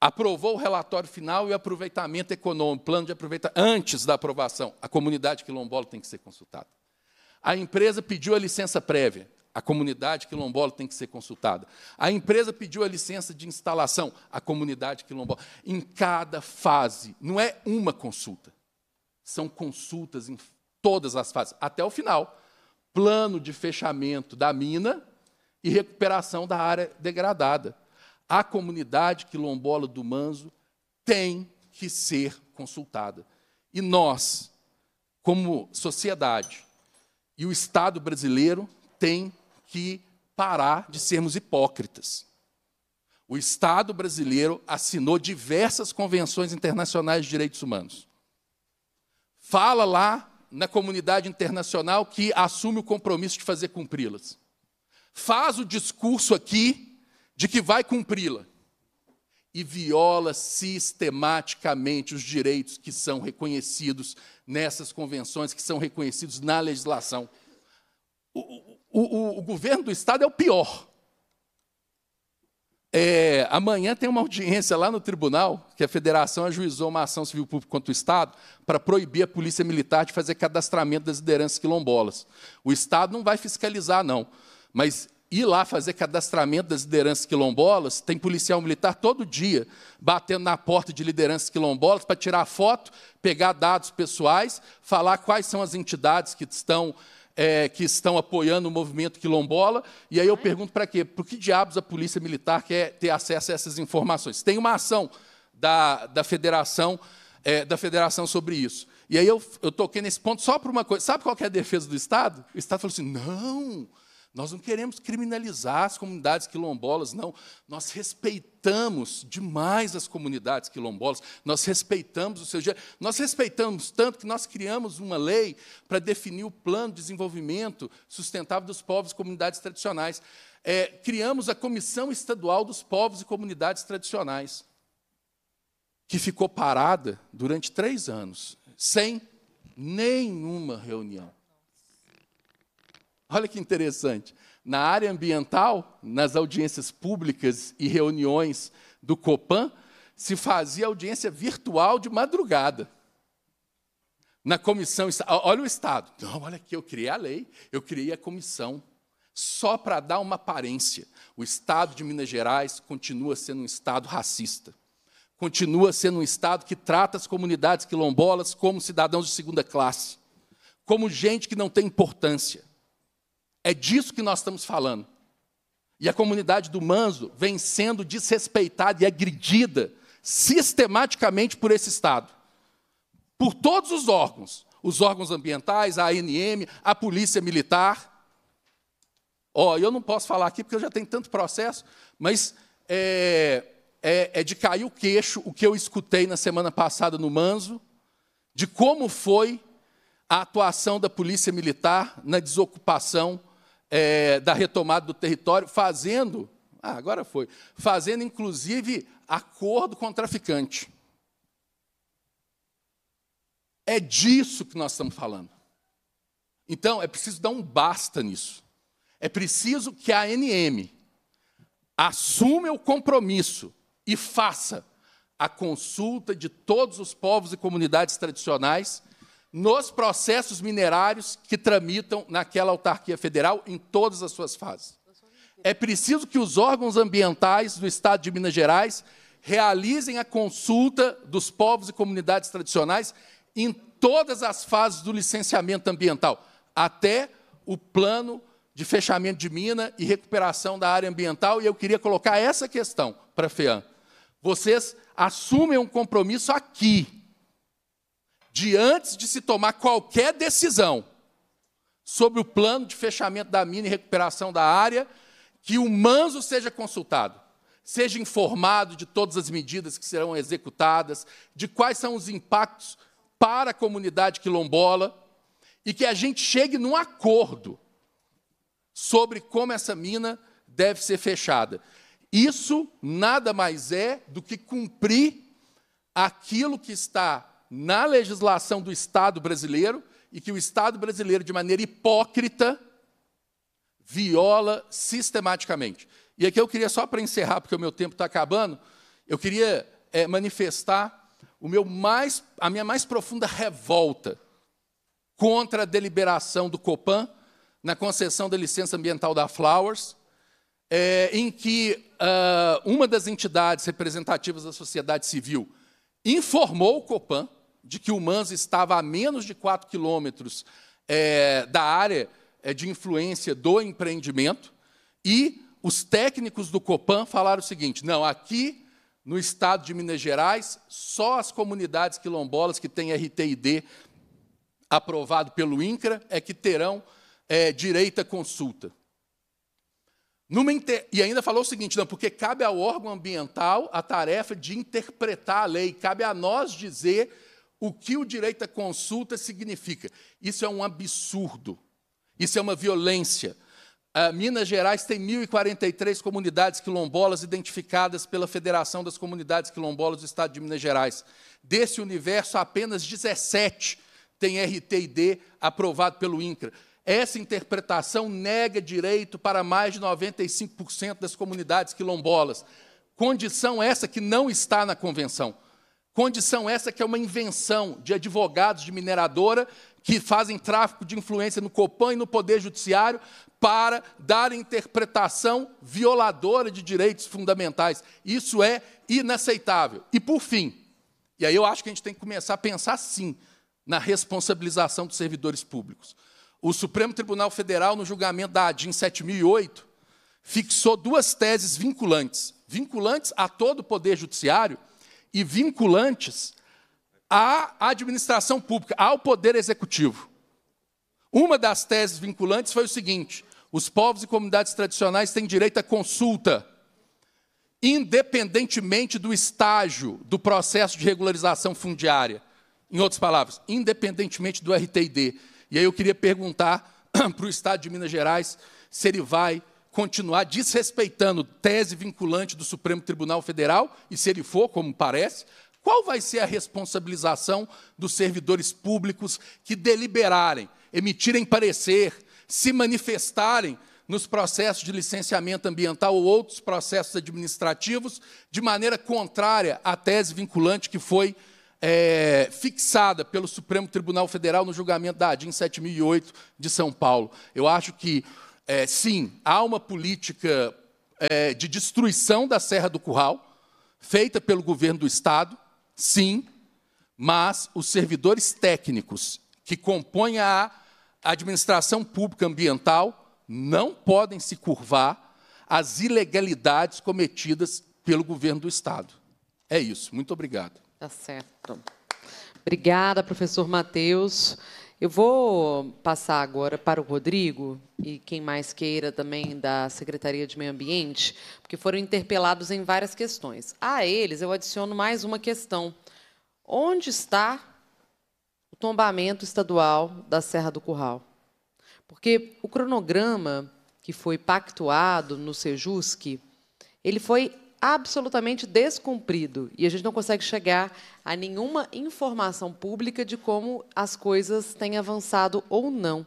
Aprovou o relatório final e o aproveitamento econômico, plano de aproveitamento, antes da aprovação, a comunidade quilombola tem que ser consultada. A empresa pediu a licença prévia a comunidade quilombola tem que ser consultada. A empresa pediu a licença de instalação, a comunidade quilombola. Em cada fase, não é uma consulta, são consultas em todas as fases, até o final. Plano de fechamento da mina e recuperação da área degradada. A comunidade quilombola do Manso tem que ser consultada. E nós, como sociedade e o Estado brasileiro, tem que parar de sermos hipócritas. O Estado brasileiro assinou diversas convenções internacionais de direitos humanos. Fala lá na comunidade internacional que assume o compromisso de fazer cumpri-las. Faz o discurso aqui de que vai cumpri-la e viola sistematicamente os direitos que são reconhecidos nessas convenções, que são reconhecidos na legislação. O, o, o, o governo do Estado é o pior. É, amanhã tem uma audiência lá no tribunal que a federação ajuizou uma ação civil pública contra o Estado para proibir a polícia militar de fazer cadastramento das lideranças quilombolas. O Estado não vai fiscalizar, não. Mas ir lá fazer cadastramento das lideranças quilombolas, tem policial militar todo dia batendo na porta de lideranças quilombolas para tirar foto, pegar dados pessoais, falar quais são as entidades que estão é, que estão apoiando o movimento quilombola. E aí eu uhum. pergunto para quê? Por que diabos a polícia militar quer ter acesso a essas informações? Tem uma ação da, da federação é, da federação sobre isso. E aí eu, eu toquei nesse ponto só por uma coisa. Sabe qual é a defesa do Estado? O Estado falou assim: não. Nós não queremos criminalizar as comunidades quilombolas, não. Nós respeitamos demais as comunidades quilombolas, nós respeitamos o seu jeito. Nós respeitamos tanto que nós criamos uma lei para definir o plano de desenvolvimento sustentável dos povos e comunidades tradicionais. É, criamos a Comissão Estadual dos Povos e Comunidades Tradicionais, que ficou parada durante três anos, sem nenhuma reunião. Olha que interessante. Na área ambiental, nas audiências públicas e reuniões do Copan, se fazia audiência virtual de madrugada. Na comissão, olha o Estado. Não, olha aqui, eu criei a lei, eu criei a comissão, só para dar uma aparência. O Estado de Minas Gerais continua sendo um Estado racista continua sendo um Estado que trata as comunidades quilombolas como cidadãos de segunda classe, como gente que não tem importância. É disso que nós estamos falando. E a comunidade do Manso vem sendo desrespeitada e agredida sistematicamente por esse Estado. Por todos os órgãos, os órgãos ambientais, a ANM, a Polícia Militar. Ó, oh, eu não posso falar aqui porque eu já tenho tanto processo, mas é, é, é de cair o queixo o que eu escutei na semana passada no Manso, de como foi a atuação da Polícia Militar na desocupação é, da retomada do território, fazendo, ah, agora foi, fazendo inclusive acordo com o traficante. É disso que nós estamos falando. Então, é preciso dar um basta nisso. É preciso que a ANM assuma o compromisso e faça a consulta de todos os povos e comunidades tradicionais nos processos minerários que tramitam naquela autarquia federal em todas as suas fases. É preciso que os órgãos ambientais do Estado de Minas Gerais realizem a consulta dos povos e comunidades tradicionais em todas as fases do licenciamento ambiental, até o plano de fechamento de mina e recuperação da área ambiental. E eu queria colocar essa questão para a FEAM. Vocês assumem um compromisso aqui, de antes de se tomar qualquer decisão sobre o plano de fechamento da mina e recuperação da área, que o manso seja consultado, seja informado de todas as medidas que serão executadas, de quais são os impactos para a comunidade quilombola, e que a gente chegue num acordo sobre como essa mina deve ser fechada. Isso nada mais é do que cumprir aquilo que está na legislação do Estado brasileiro e que o Estado brasileiro, de maneira hipócrita, viola sistematicamente. E aqui eu queria, só para encerrar, porque o meu tempo está acabando, eu queria é, manifestar o meu mais, a minha mais profunda revolta contra a deliberação do Copan na concessão da licença ambiental da Flowers, é, em que uh, uma das entidades representativas da sociedade civil informou o Copan de que o Manso estava a menos de 4 quilômetros é, da área é, de influência do empreendimento, e os técnicos do Copan falaram o seguinte: não, aqui no estado de Minas Gerais, só as comunidades quilombolas que têm RTID aprovado pelo INCRA é que terão é, direito à consulta. Inter... E ainda falou o seguinte, não, porque cabe ao órgão ambiental a tarefa de interpretar a lei, cabe a nós dizer o que o direito à consulta significa. Isso é um absurdo. Isso é uma violência. A ah, Minas Gerais tem 1.043 comunidades quilombolas identificadas pela Federação das Comunidades Quilombolas do Estado de Minas Gerais. Desse universo, apenas 17 têm RTID aprovado pelo INCRA. Essa interpretação nega direito para mais de 95% das comunidades quilombolas. Condição essa que não está na convenção. Condição essa que é uma invenção de advogados de mineradora que fazem tráfico de influência no Copan e no Poder Judiciário para dar interpretação violadora de direitos fundamentais. Isso é inaceitável. E por fim, e aí eu acho que a gente tem que começar a pensar sim na responsabilização dos servidores públicos. O Supremo Tribunal Federal, no julgamento da ADIM 7008, fixou duas teses vinculantes, vinculantes a todo o Poder Judiciário e vinculantes à administração pública, ao poder executivo. Uma das teses vinculantes foi o seguinte: os povos e comunidades tradicionais têm direito à consulta, independentemente do estágio do processo de regularização fundiária. Em outras palavras, independentemente do RTID. E aí eu queria perguntar para o Estado de Minas Gerais se ele vai continuar desrespeitando tese vinculante do Supremo Tribunal Federal, e se ele for, como parece, qual vai ser a responsabilização dos servidores públicos que deliberarem, emitirem parecer, se manifestarem nos processos de licenciamento ambiental ou outros processos administrativos, de maneira contrária à tese vinculante que foi é, fixada pelo Supremo Tribunal Federal no julgamento da ADIM 7008 de São Paulo. Eu acho que é, sim, há uma política é, de destruição da Serra do Curral, feita pelo governo do Estado, sim, mas os servidores técnicos que compõem a administração pública ambiental não podem se curvar às ilegalidades cometidas pelo governo do Estado. É isso. Muito obrigado. Tá certo. Obrigada, professor Matheus. Eu vou passar agora para o Rodrigo e quem mais queira também da Secretaria de Meio Ambiente, porque foram interpelados em várias questões. A eles eu adiciono mais uma questão. Onde está o tombamento estadual da Serra do Curral? Porque o cronograma que foi pactuado no Sejusque ele foi absolutamente descumprido e a gente não consegue chegar a nenhuma informação pública de como as coisas têm avançado ou não.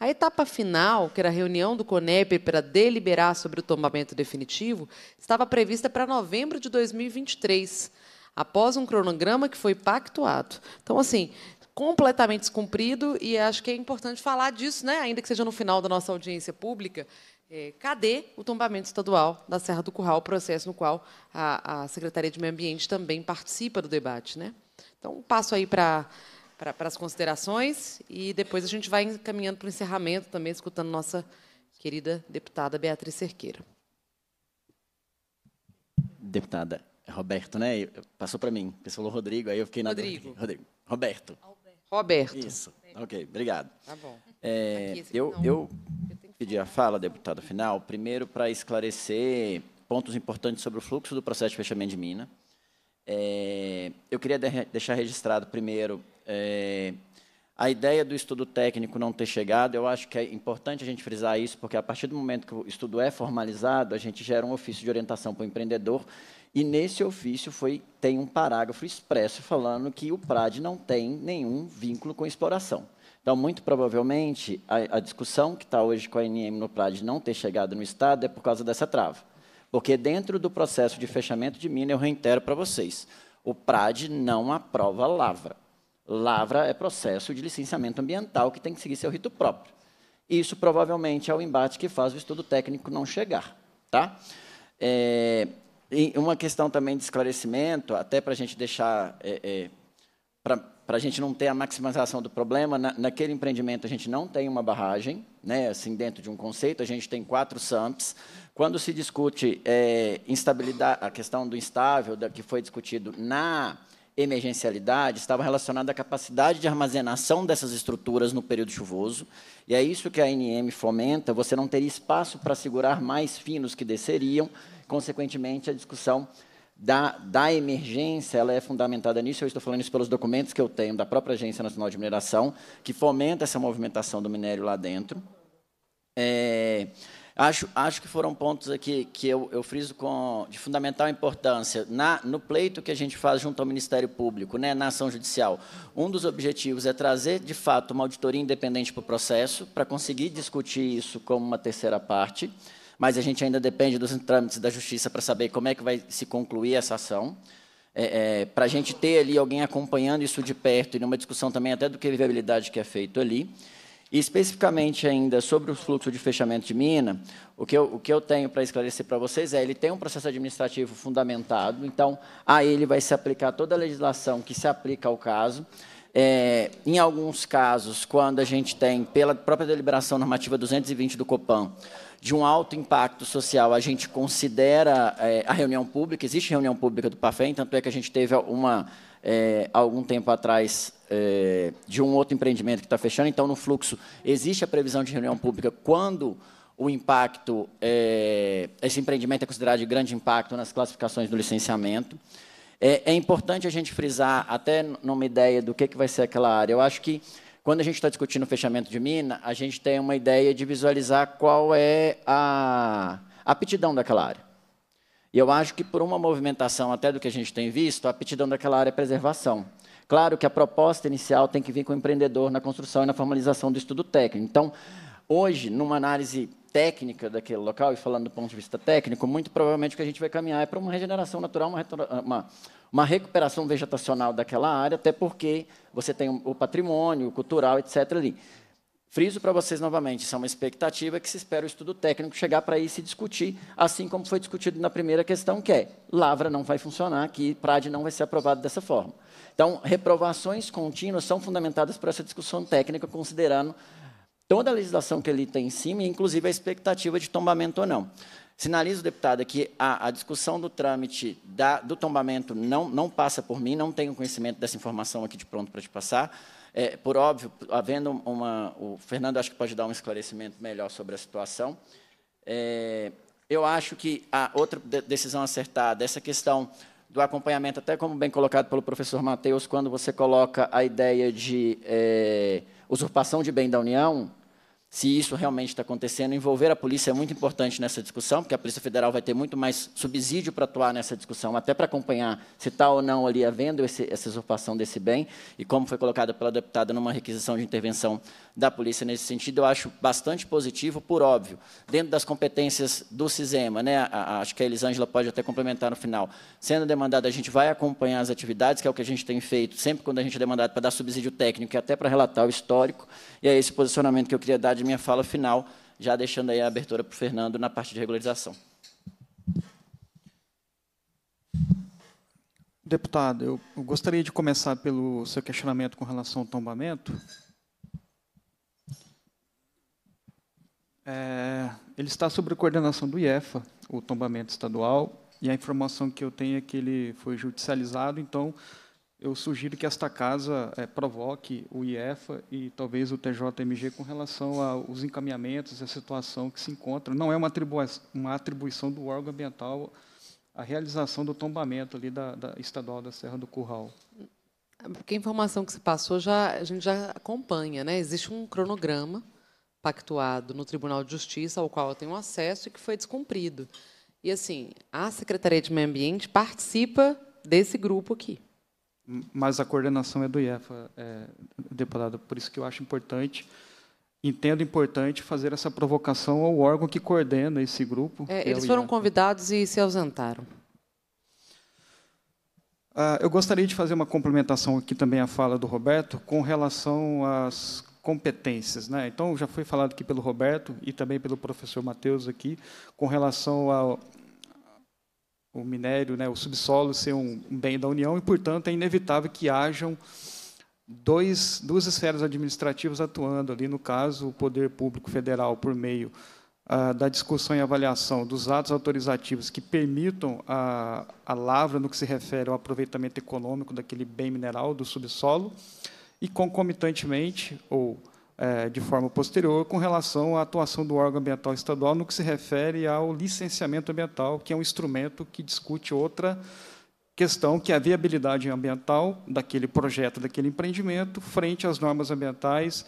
A etapa final, que era a reunião do CONEP para deliberar sobre o tombamento definitivo, estava prevista para novembro de 2023, após um cronograma que foi pactuado. Então, assim, completamente descumprido e acho que é importante falar disso, né? ainda que seja no final da nossa audiência pública, é, cadê o tombamento estadual da Serra do Curral, processo no qual a, a Secretaria de Meio Ambiente também participa do debate? Né? Então, passo aí para para, as considerações e depois a gente vai encaminhando para o encerramento também, escutando nossa querida deputada Beatriz Cerqueira. Deputada é Roberto, né? Passou para mim, pessoal Rodrigo, aí eu fiquei na Rodrigo. Rodrigo. Roberto. Roberto. Isso. Ok, obrigado. Tá bom. É, eu, eu, eu pedir a fala, deputado final, primeiro para esclarecer pontos importantes sobre o fluxo do processo de fechamento de mina. É, eu queria de deixar registrado primeiro é, a ideia do estudo técnico não ter chegado. Eu acho que é importante a gente frisar isso, porque a partir do momento que o estudo é formalizado, a gente gera um ofício de orientação para o empreendedor. E nesse ofício foi tem um parágrafo expresso falando que o PRAD não tem nenhum vínculo com exploração. Então, muito provavelmente, a, a discussão que está hoje com a ANM no PRAD não ter chegado no Estado é por causa dessa trava. Porque dentro do processo de fechamento de mina, eu reitero para vocês, o PRAD não aprova lavra. Lavra é processo de licenciamento ambiental que tem que seguir seu rito próprio. Isso provavelmente é o embate que faz o estudo técnico não chegar. Tá? É, uma questão também de esclarecimento, até para a gente deixar é, é, para para a gente não ter a maximização do problema, na, naquele empreendimento a gente não tem uma barragem, né, assim, dentro de um conceito, a gente tem quatro SAMPs. Quando se discute é, instabilidade, a questão do instável, da, que foi discutido na emergencialidade, estava relacionada à capacidade de armazenação dessas estruturas no período chuvoso, e é isso que a ANM fomenta, você não teria espaço para segurar mais finos que desceriam, consequentemente, a discussão da, da emergência, ela é fundamentada nisso, eu estou falando isso pelos documentos que eu tenho da própria Agência Nacional de Mineração, que fomenta essa movimentação do minério lá dentro. É, acho, acho que foram pontos aqui que eu, eu friso com, de fundamental importância. Na, no pleito que a gente faz junto ao Ministério Público, né, na ação judicial, um dos objetivos é trazer, de fato, uma auditoria independente para o processo, para conseguir discutir isso como uma terceira parte mas a gente ainda depende dos trâmites da justiça para saber como é que vai se concluir essa ação. É, é, para a gente ter ali alguém acompanhando isso de perto e numa discussão também até do que viabilidade que é feito ali. E especificamente ainda sobre o fluxo de fechamento de mina, o que eu, o que eu tenho para esclarecer para vocês é ele tem um processo administrativo fundamentado, então a ele vai se aplicar toda a legislação que se aplica ao caso. É, em alguns casos, quando a gente tem, pela própria deliberação normativa 220 do COPAN, de um alto impacto social, a gente considera é, a reunião pública, existe reunião pública do PAFEM, tanto é que a gente teve uma, é, algum tempo atrás, é, de um outro empreendimento que está fechando, então, no fluxo, existe a previsão de reunião pública quando o impacto, é, esse empreendimento é considerado de grande impacto nas classificações do licenciamento. É, é importante a gente frisar, até numa ideia do que, é que vai ser aquela área, eu acho que quando a gente está discutindo o fechamento de mina, a gente tem uma ideia de visualizar qual é a aptidão daquela área. E eu acho que por uma movimentação até do que a gente tem visto, a aptidão daquela área é preservação. Claro que a proposta inicial tem que vir com o empreendedor na construção e na formalização do estudo técnico. Então, hoje, numa análise técnica daquele local, e falando do ponto de vista técnico, muito provavelmente o que a gente vai caminhar é para uma regeneração natural, uma, uma, uma recuperação vegetacional daquela área, até porque você tem o patrimônio cultural, etc. ali. Friso para vocês novamente, isso é uma expectativa que se espera o estudo técnico chegar para ir se discutir, assim como foi discutido na primeira questão, que é lavra não vai funcionar aqui, Prade não vai ser aprovado dessa forma. Então, reprovações contínuas são fundamentadas por essa discussão técnica, considerando toda a legislação que ele tem em cima, inclusive a expectativa de tombamento ou não. Sinalizo, deputada, que a, a discussão do trâmite da, do tombamento não, não passa por mim, não tenho conhecimento dessa informação aqui de pronto para te passar. É, por óbvio, havendo uma... O Fernando acho que pode dar um esclarecimento melhor sobre a situação. É, eu acho que a outra decisão acertada, essa questão do acompanhamento, até como bem colocado pelo professor Matheus, quando você coloca a ideia de é, usurpação de bem da União, se isso realmente está acontecendo. Envolver a polícia é muito importante nessa discussão, porque a Polícia Federal vai ter muito mais subsídio para atuar nessa discussão, até para acompanhar se está ou não ali havendo esse, essa usurpação desse bem, e como foi colocada pela deputada numa requisição de intervenção da polícia nesse sentido, eu acho bastante positivo, por óbvio, dentro das competências do CISEMA, né, a, a, acho que a Elisângela pode até complementar no final, sendo demandada, a gente vai acompanhar as atividades, que é o que a gente tem feito, sempre quando a gente é demandado para dar subsídio técnico, e até para relatar o histórico, e é esse posicionamento que eu queria dar de minha fala final, já deixando aí a abertura para o Fernando na parte de regularização. Deputado, eu gostaria de começar pelo seu questionamento com relação ao tombamento. É, ele está sob coordenação do IEFA, o tombamento estadual, e a informação que eu tenho é que ele foi judicializado, então eu sugiro que esta casa é, provoque o IEFA e talvez o TJMG com relação aos encaminhamentos e a situação que se encontra. Não é uma, uma atribuição do órgão ambiental a realização do tombamento ali da, da estadual da Serra do Curral. Porque a informação que se passou já a gente já acompanha, né? Existe um cronograma pactuado no Tribunal de Justiça ao qual eu tenho acesso e que foi descumprido. E assim, a Secretaria de Meio Ambiente participa desse grupo aqui mas a coordenação é do IEFA, é, Por isso que eu acho importante, entendo importante fazer essa provocação ao órgão que coordena esse grupo. É, é eles é foram convidados e se ausentaram. Ah, eu gostaria de fazer uma complementação aqui também à fala do Roberto com relação às competências. Né? Então, já foi falado aqui pelo Roberto e também pelo professor Matheus aqui, com relação ao, o minério, né, o subsolo ser um bem da União e, portanto, é inevitável que hajam dois, duas esferas administrativas atuando ali, no caso, o Poder Público Federal, por meio ah, da discussão e avaliação dos atos autorizativos que permitam a, a lavra no que se refere ao aproveitamento econômico daquele bem mineral do subsolo, e, concomitantemente, ou é, de forma posterior com relação à atuação do órgão ambiental estadual no que se refere ao licenciamento ambiental, que é um instrumento que discute outra questão, que é a viabilidade ambiental daquele projeto, daquele empreendimento, frente às normas ambientais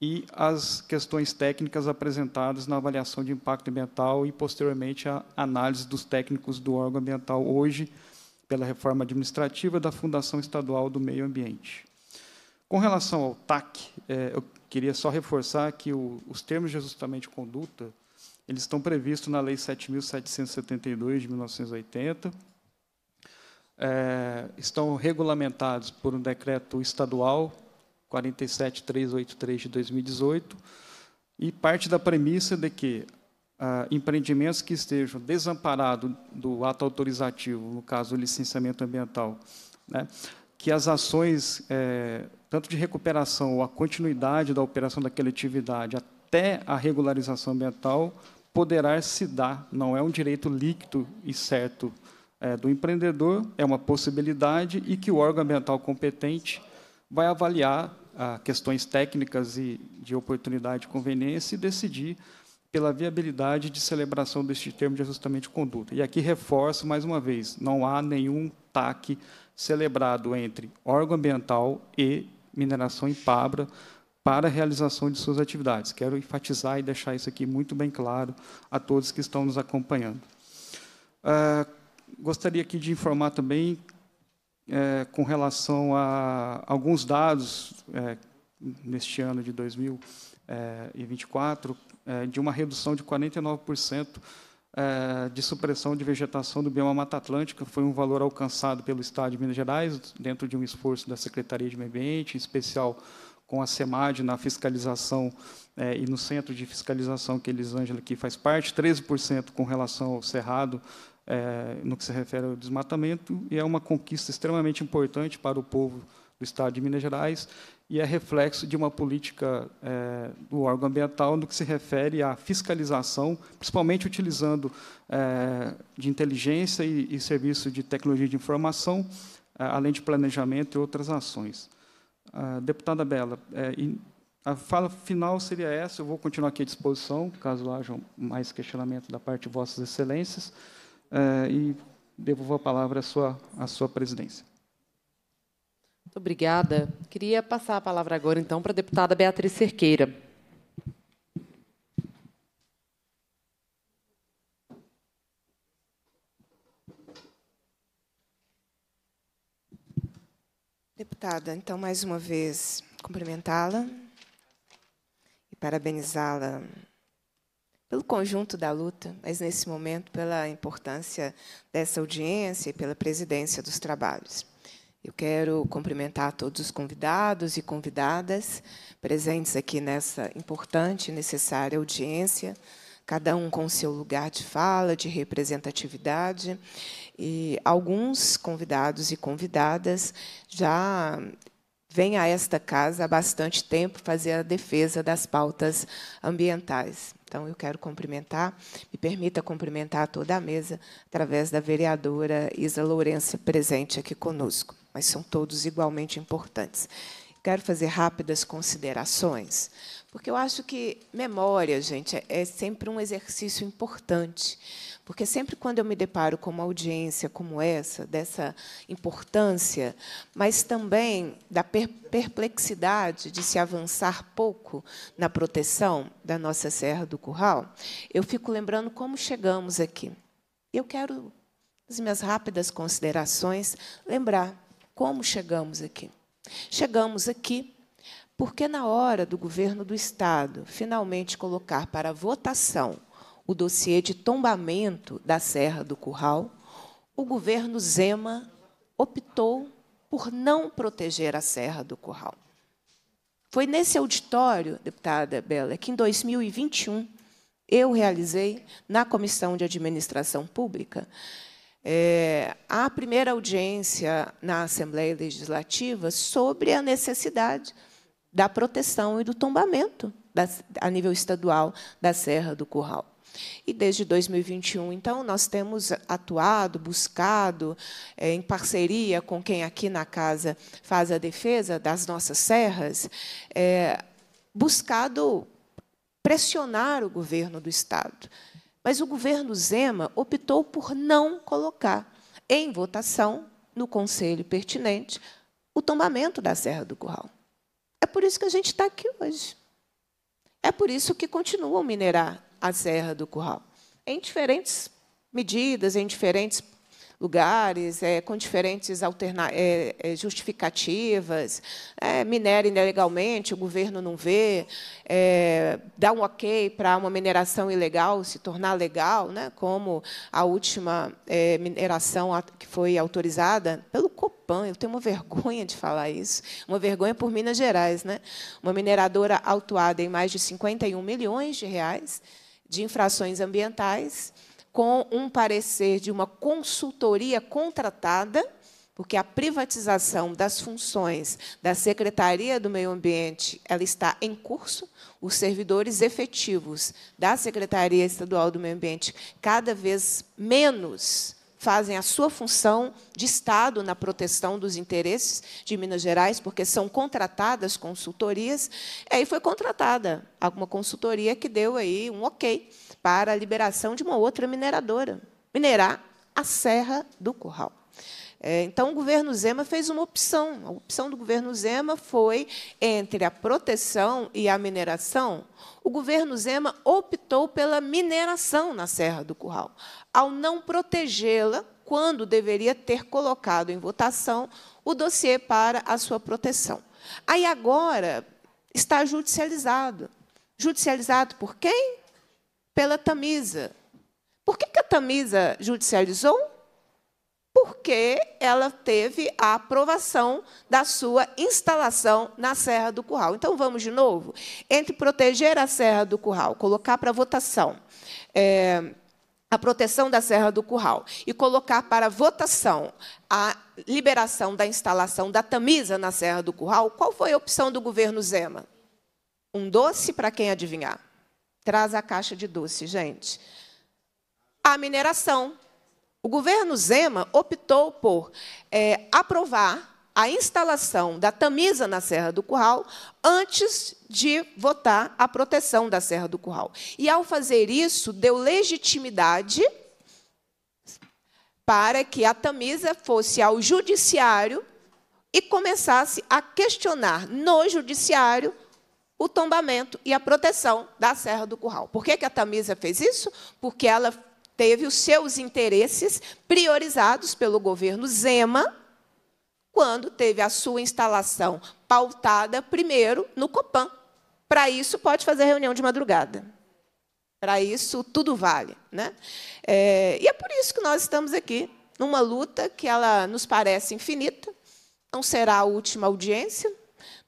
e às questões técnicas apresentadas na avaliação de impacto ambiental e, posteriormente, a análise dos técnicos do órgão ambiental hoje, pela reforma administrativa da Fundação Estadual do Meio Ambiente. Com relação ao TAC, eh, eu queria só reforçar que o, os termos de ajustamento de conduta eles estão previstos na Lei 7.772 de 1980, é, estão regulamentados por um decreto estadual 47383 de 2018 e parte da premissa é de que ah, empreendimentos que estejam desamparados do ato autorizativo, no caso o licenciamento ambiental, né, que as ações, é, tanto de recuperação ou a continuidade da operação daquela atividade até a regularização ambiental, poderá se dar, não é um direito líquido e certo é, do empreendedor, é uma possibilidade e que o órgão ambiental competente vai avaliar a, ah, questões técnicas e de oportunidade e conveniência e decidir pela viabilidade de celebração deste termo de ajustamento de conduta. E aqui reforço mais uma vez, não há nenhum taque celebrado entre órgão ambiental e mineração em Pabra para a realização de suas atividades. Quero enfatizar e deixar isso aqui muito bem claro a todos que estão nos acompanhando. Uh, gostaria aqui de informar também é, com relação a alguns dados é, neste ano de 2024 é, é, de uma redução de 49% é, de supressão de vegetação do bioma Mata Atlântica. Foi um valor alcançado pelo Estado de Minas Gerais, dentro de um esforço da Secretaria de Meio Ambiente, em especial com a SEMAD na fiscalização é, e no centro de fiscalização que Elisângela aqui faz parte, 13% com relação ao Cerrado, é, no que se refere ao desmatamento, e é uma conquista extremamente importante para o povo do Estado de Minas Gerais e é reflexo de uma política é, do órgão ambiental no que se refere à fiscalização, principalmente utilizando é, de inteligência e, e serviço de tecnologia de informação, eh, além de planejamento e outras ações. Ah, deputada Bela, a fala final seria essa, eu vou continuar aqui à disposição, caso haja mais questionamento da parte de Vossas Excelências, e devolvo a palavra à sua, à sua presidência. Muito obrigada. Queria passar a palavra agora, então, para a deputada Beatriz Cerqueira. Deputada, então, mais uma vez, cumprimentá-la e parabenizá-la pelo conjunto da luta, mas, nesse momento, pela importância dessa audiência e pela presidência dos trabalhos. Eu quero cumprimentar todos os convidados e convidadas presentes aqui nessa importante e necessária audiência, cada um com seu lugar de fala, de representatividade, e alguns convidados e convidadas já vêm a esta casa há bastante tempo fazer a defesa das pautas ambientais. Então, eu quero cumprimentar, me permita cumprimentar toda a mesa através da vereadora Isa Lourença, presente aqui conosco, mas são todos igualmente importantes. Quero fazer rápidas considerações, porque eu acho que memória, gente, é, é sempre um exercício importante, porque sempre quando eu me deparo com uma audiência como essa, dessa importância, mas também da perplexidade de se avançar pouco na proteção da nossa Serra do Curral, eu fico lembrando como chegamos aqui. Eu quero, nas minhas rápidas considerações, lembrar como chegamos aqui. Chegamos aqui porque, na hora do governo do Estado finalmente colocar para votação o dossiê de tombamento da Serra do Curral, o governo Zema optou por não proteger a Serra do Curral. Foi nesse auditório, deputada Bela, que em 2021 eu realizei, na Comissão de Administração Pública, é, a primeira audiência na Assembleia Legislativa sobre a necessidade da proteção e do tombamento da, a nível estadual da Serra do Curral. E desde 2021, então, nós temos atuado, buscado, é, em parceria com quem aqui na casa faz a defesa das nossas serras, é, buscado pressionar o governo do Estado. Mas o governo Zema optou por não colocar em votação, no conselho pertinente, o tombamento da Serra do Curral. É por isso que a gente está aqui hoje. É por isso que continuam minerar a Serra do Curral. Em diferentes medidas, em diferentes lugares, é, com diferentes é, é, justificativas, é, minera ilegalmente, o governo não vê, é, dá um ok para uma mineração ilegal se tornar legal, né, como a última é, mineração que foi autorizada pelo COPAN, eu tenho uma vergonha de falar isso, uma vergonha por Minas Gerais. Né? Uma mineradora autuada em mais de 51 milhões de reais, de infrações ambientais, com um parecer de uma consultoria contratada, porque a privatização das funções da Secretaria do Meio Ambiente ela está em curso. Os servidores efetivos da Secretaria Estadual do Meio Ambiente cada vez menos fazem a sua função de Estado na proteção dos interesses de Minas Gerais, porque são contratadas consultorias. E aí foi contratada uma consultoria que deu aí um ok para a liberação de uma outra mineradora, minerar a Serra do Curral. É, então, o governo Zema fez uma opção. A opção do governo Zema foi entre a proteção e a mineração. O governo Zema optou pela mineração na Serra do Curral, ao não protegê-la quando deveria ter colocado em votação o dossiê para a sua proteção. Aí agora está judicializado. Judicializado por quem? Pela Tamisa. Por que, que a Tamisa judicializou? porque ela teve a aprovação da sua instalação na Serra do Curral. Então, vamos de novo? Entre proteger a Serra do Curral, colocar para votação. É, a proteção da Serra do Curral e colocar para votação a liberação da instalação da Tamisa na Serra do Curral, qual foi a opção do governo Zema? Um doce para quem adivinhar. Traz a caixa de doce, gente. A mineração. O governo Zema optou por é, aprovar a instalação da Tamisa na Serra do Curral antes de votar a proteção da Serra do Curral. E, ao fazer isso, deu legitimidade para que a Tamisa fosse ao judiciário e começasse a questionar no judiciário o tombamento e a proteção da Serra do Curral. Por que, que a Tamisa fez isso? Porque ela teve os seus interesses priorizados pelo governo Zema, quando teve a sua instalação pautada primeiro no Copan. Para isso, pode fazer reunião de madrugada. Para isso, tudo vale. Né? É, e é por isso que nós estamos aqui, numa luta que ela nos parece infinita, não será a última audiência,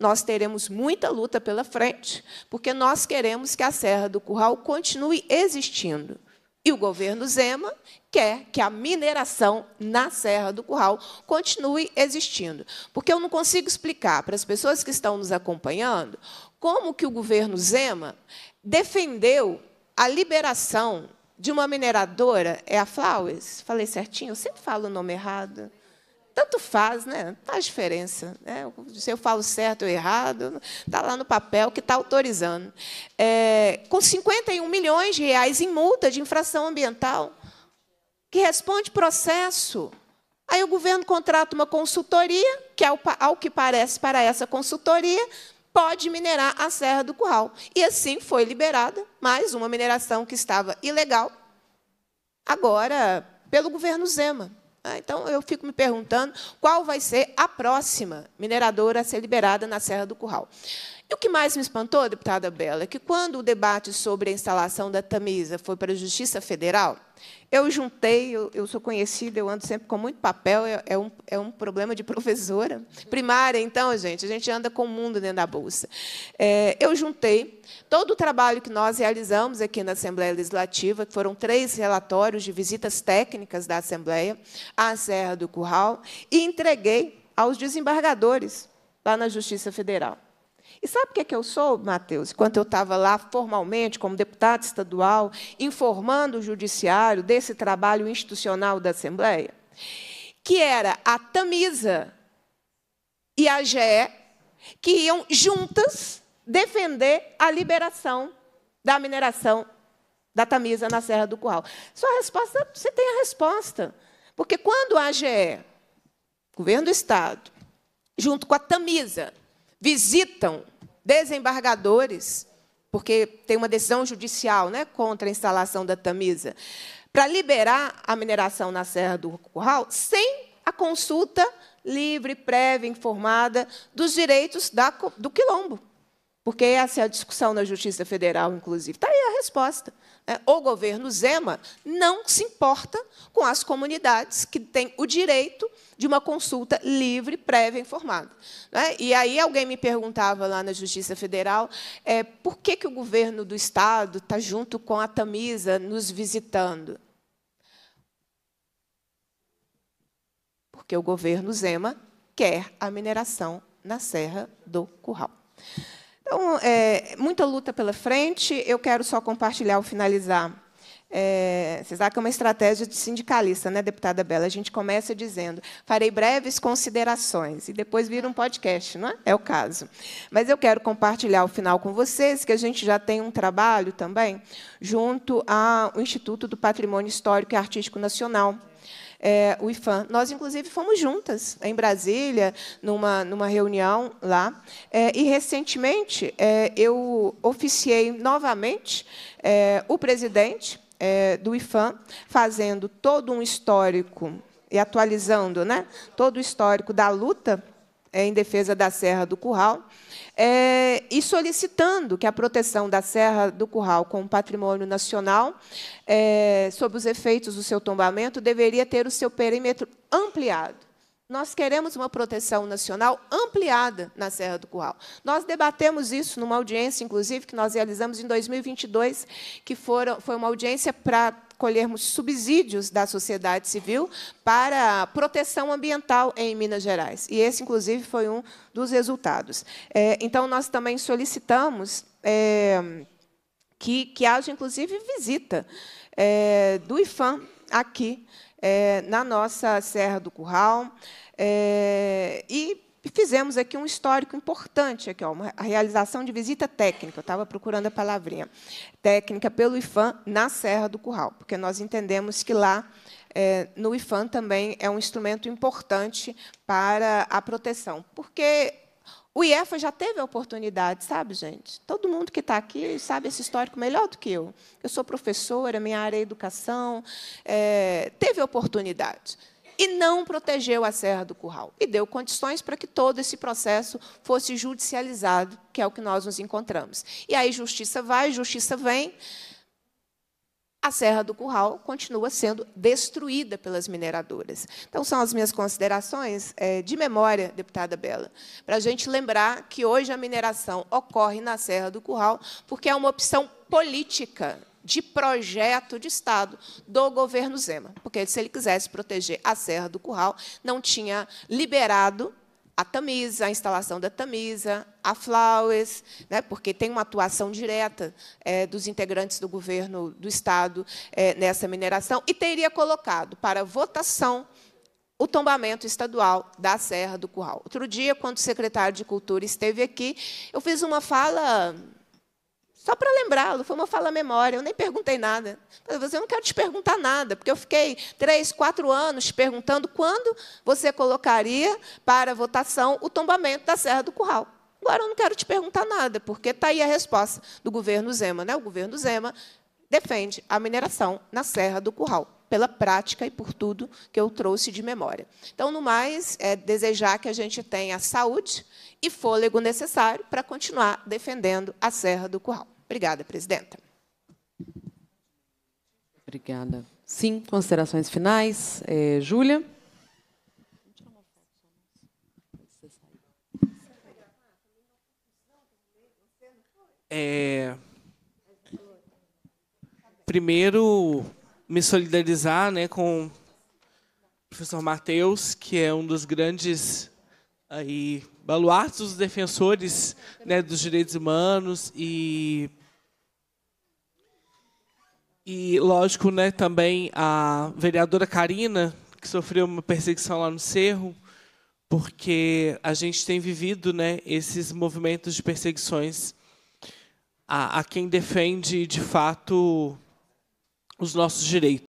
nós teremos muita luta pela frente, porque nós queremos que a Serra do Curral continue existindo. E o governo Zema quer que a mineração na Serra do Curral continue existindo. Porque eu não consigo explicar para as pessoas que estão nos acompanhando como que o governo Zema defendeu a liberação de uma mineradora, é a Flowers? Falei certinho? Eu sempre falo o nome errado tanto faz, né? Não faz diferença. Né? Se eu falo certo ou errado, está lá no papel que está autorizando. É, com 51 milhões de reais em multa de infração ambiental, que responde processo. Aí o governo contrata uma consultoria, que, ao, é ao que parece para essa consultoria, pode minerar a Serra do Curral. E assim foi liberada mais uma mineração que estava ilegal, agora pelo governo Zema. Ah, então, eu fico me perguntando qual vai ser a próxima mineradora a ser liberada na Serra do Curral. E o que mais me espantou, deputada Bela, é que quando o debate sobre a instalação da Tamisa foi para a Justiça Federal, eu juntei, eu, eu sou conhecida, eu ando sempre com muito papel, é, é, um, é um problema de professora primária, então, gente, a gente anda com o mundo dentro da bolsa. É, eu juntei todo o trabalho que nós realizamos aqui na Assembleia Legislativa, que foram três relatórios de visitas técnicas da Assembleia à Serra do Curral, e entreguei aos desembargadores lá na Justiça Federal. E sabe o que, é que eu sou, Matheus? Enquanto eu estava lá formalmente, como deputado estadual, informando o judiciário desse trabalho institucional da Assembleia, que era a Tamisa e a GE que iam juntas defender a liberação da mineração da Tamisa na Serra do Curral. Sua resposta, você tem a resposta. Porque quando a AGE, governo do Estado, junto com a Tamisa, visitam desembargadores, porque tem uma decisão judicial né, contra a instalação da Tamisa, para liberar a mineração na Serra do Curral sem a consulta livre, prévia, informada dos direitos da, do quilombo. Porque essa é a discussão na Justiça Federal, inclusive. Está aí a resposta. É, o governo Zema não se importa com as comunidades que têm o direito de uma consulta livre, prévia, informada. Né? E aí alguém me perguntava lá na Justiça Federal é, por que, que o governo do Estado está junto com a Tamisa nos visitando. Porque o governo Zema quer a mineração na Serra do Curral. Então, é, muita luta pela frente. Eu quero só compartilhar ao finalizar. É, vocês que é uma estratégia de sindicalista, né, deputada Bela? A gente começa dizendo: farei breves considerações, e depois vira um podcast, não é? É o caso. Mas eu quero compartilhar ao final com vocês que a gente já tem um trabalho também junto ao Instituto do Patrimônio Histórico e Artístico Nacional, é, o IFAM. Nós, inclusive, fomos juntas em Brasília, numa, numa reunião lá. É, e, recentemente, é, eu oficiei novamente é, o presidente é, do IFAM, fazendo todo um histórico e atualizando né, todo o histórico da luta é, em defesa da Serra do Curral, é, e solicitando que a proteção da Serra do Curral como patrimônio nacional, é, sob os efeitos do seu tombamento, deveria ter o seu perímetro ampliado nós queremos uma proteção nacional ampliada na Serra do Curral. Nós debatemos isso numa audiência, inclusive, que nós realizamos em 2022, que foram, foi uma audiência para colhermos subsídios da sociedade civil para proteção ambiental em Minas Gerais. E esse, inclusive, foi um dos resultados. É, então, nós também solicitamos é, que, que haja, inclusive, visita é, do IFAM aqui, é, na nossa Serra do Curral. É, e fizemos aqui um histórico importante, aqui, ó, uma, a realização de visita técnica, eu estava procurando a palavrinha, técnica pelo IFAM na Serra do Curral, porque nós entendemos que lá é, no IFAM também é um instrumento importante para a proteção, porque o IEFA já teve a oportunidade, sabe, gente? Todo mundo que está aqui sabe esse histórico melhor do que eu. Eu sou professora, minha área é educação. É, teve a oportunidade. E não protegeu a Serra do Curral. E deu condições para que todo esse processo fosse judicializado, que é o que nós nos encontramos. E aí, justiça vai, justiça vem a Serra do Curral continua sendo destruída pelas mineradoras. Então, são as minhas considerações eh, de memória, deputada Bela, para a gente lembrar que hoje a mineração ocorre na Serra do Curral porque é uma opção política de projeto de Estado do governo Zema. Porque se ele quisesse proteger a Serra do Curral, não tinha liberado a Tamisa, a instalação da Tamisa, a Flowers, né, porque tem uma atuação direta é, dos integrantes do governo do Estado é, nessa mineração, e teria colocado para votação o tombamento estadual da Serra do Curral. Outro dia, quando o secretário de Cultura esteve aqui, eu fiz uma fala só para lembrá-lo, foi uma fala memória, eu nem perguntei nada. Você não quero te perguntar nada, porque eu fiquei três, quatro anos te perguntando quando você colocaria para votação o tombamento da Serra do Curral. Agora eu não quero te perguntar nada, porque está aí a resposta do governo Zema. Né? O governo Zema defende a mineração na Serra do Curral pela prática e por tudo que eu trouxe de memória. Então, no mais, é desejar que a gente tenha saúde e fôlego necessário para continuar defendendo a Serra do Curral. Obrigada, presidenta. Obrigada. Sim, considerações finais. É, Júlia? É, primeiro, me solidarizar né, com o professor Matheus, que é um dos grandes aí, baluartes dos defensores né, dos direitos humanos e e, lógico, né, também a vereadora Karina, que sofreu uma perseguição lá no Cerro, porque a gente tem vivido né, esses movimentos de perseguições a, a quem defende, de fato, os nossos direitos.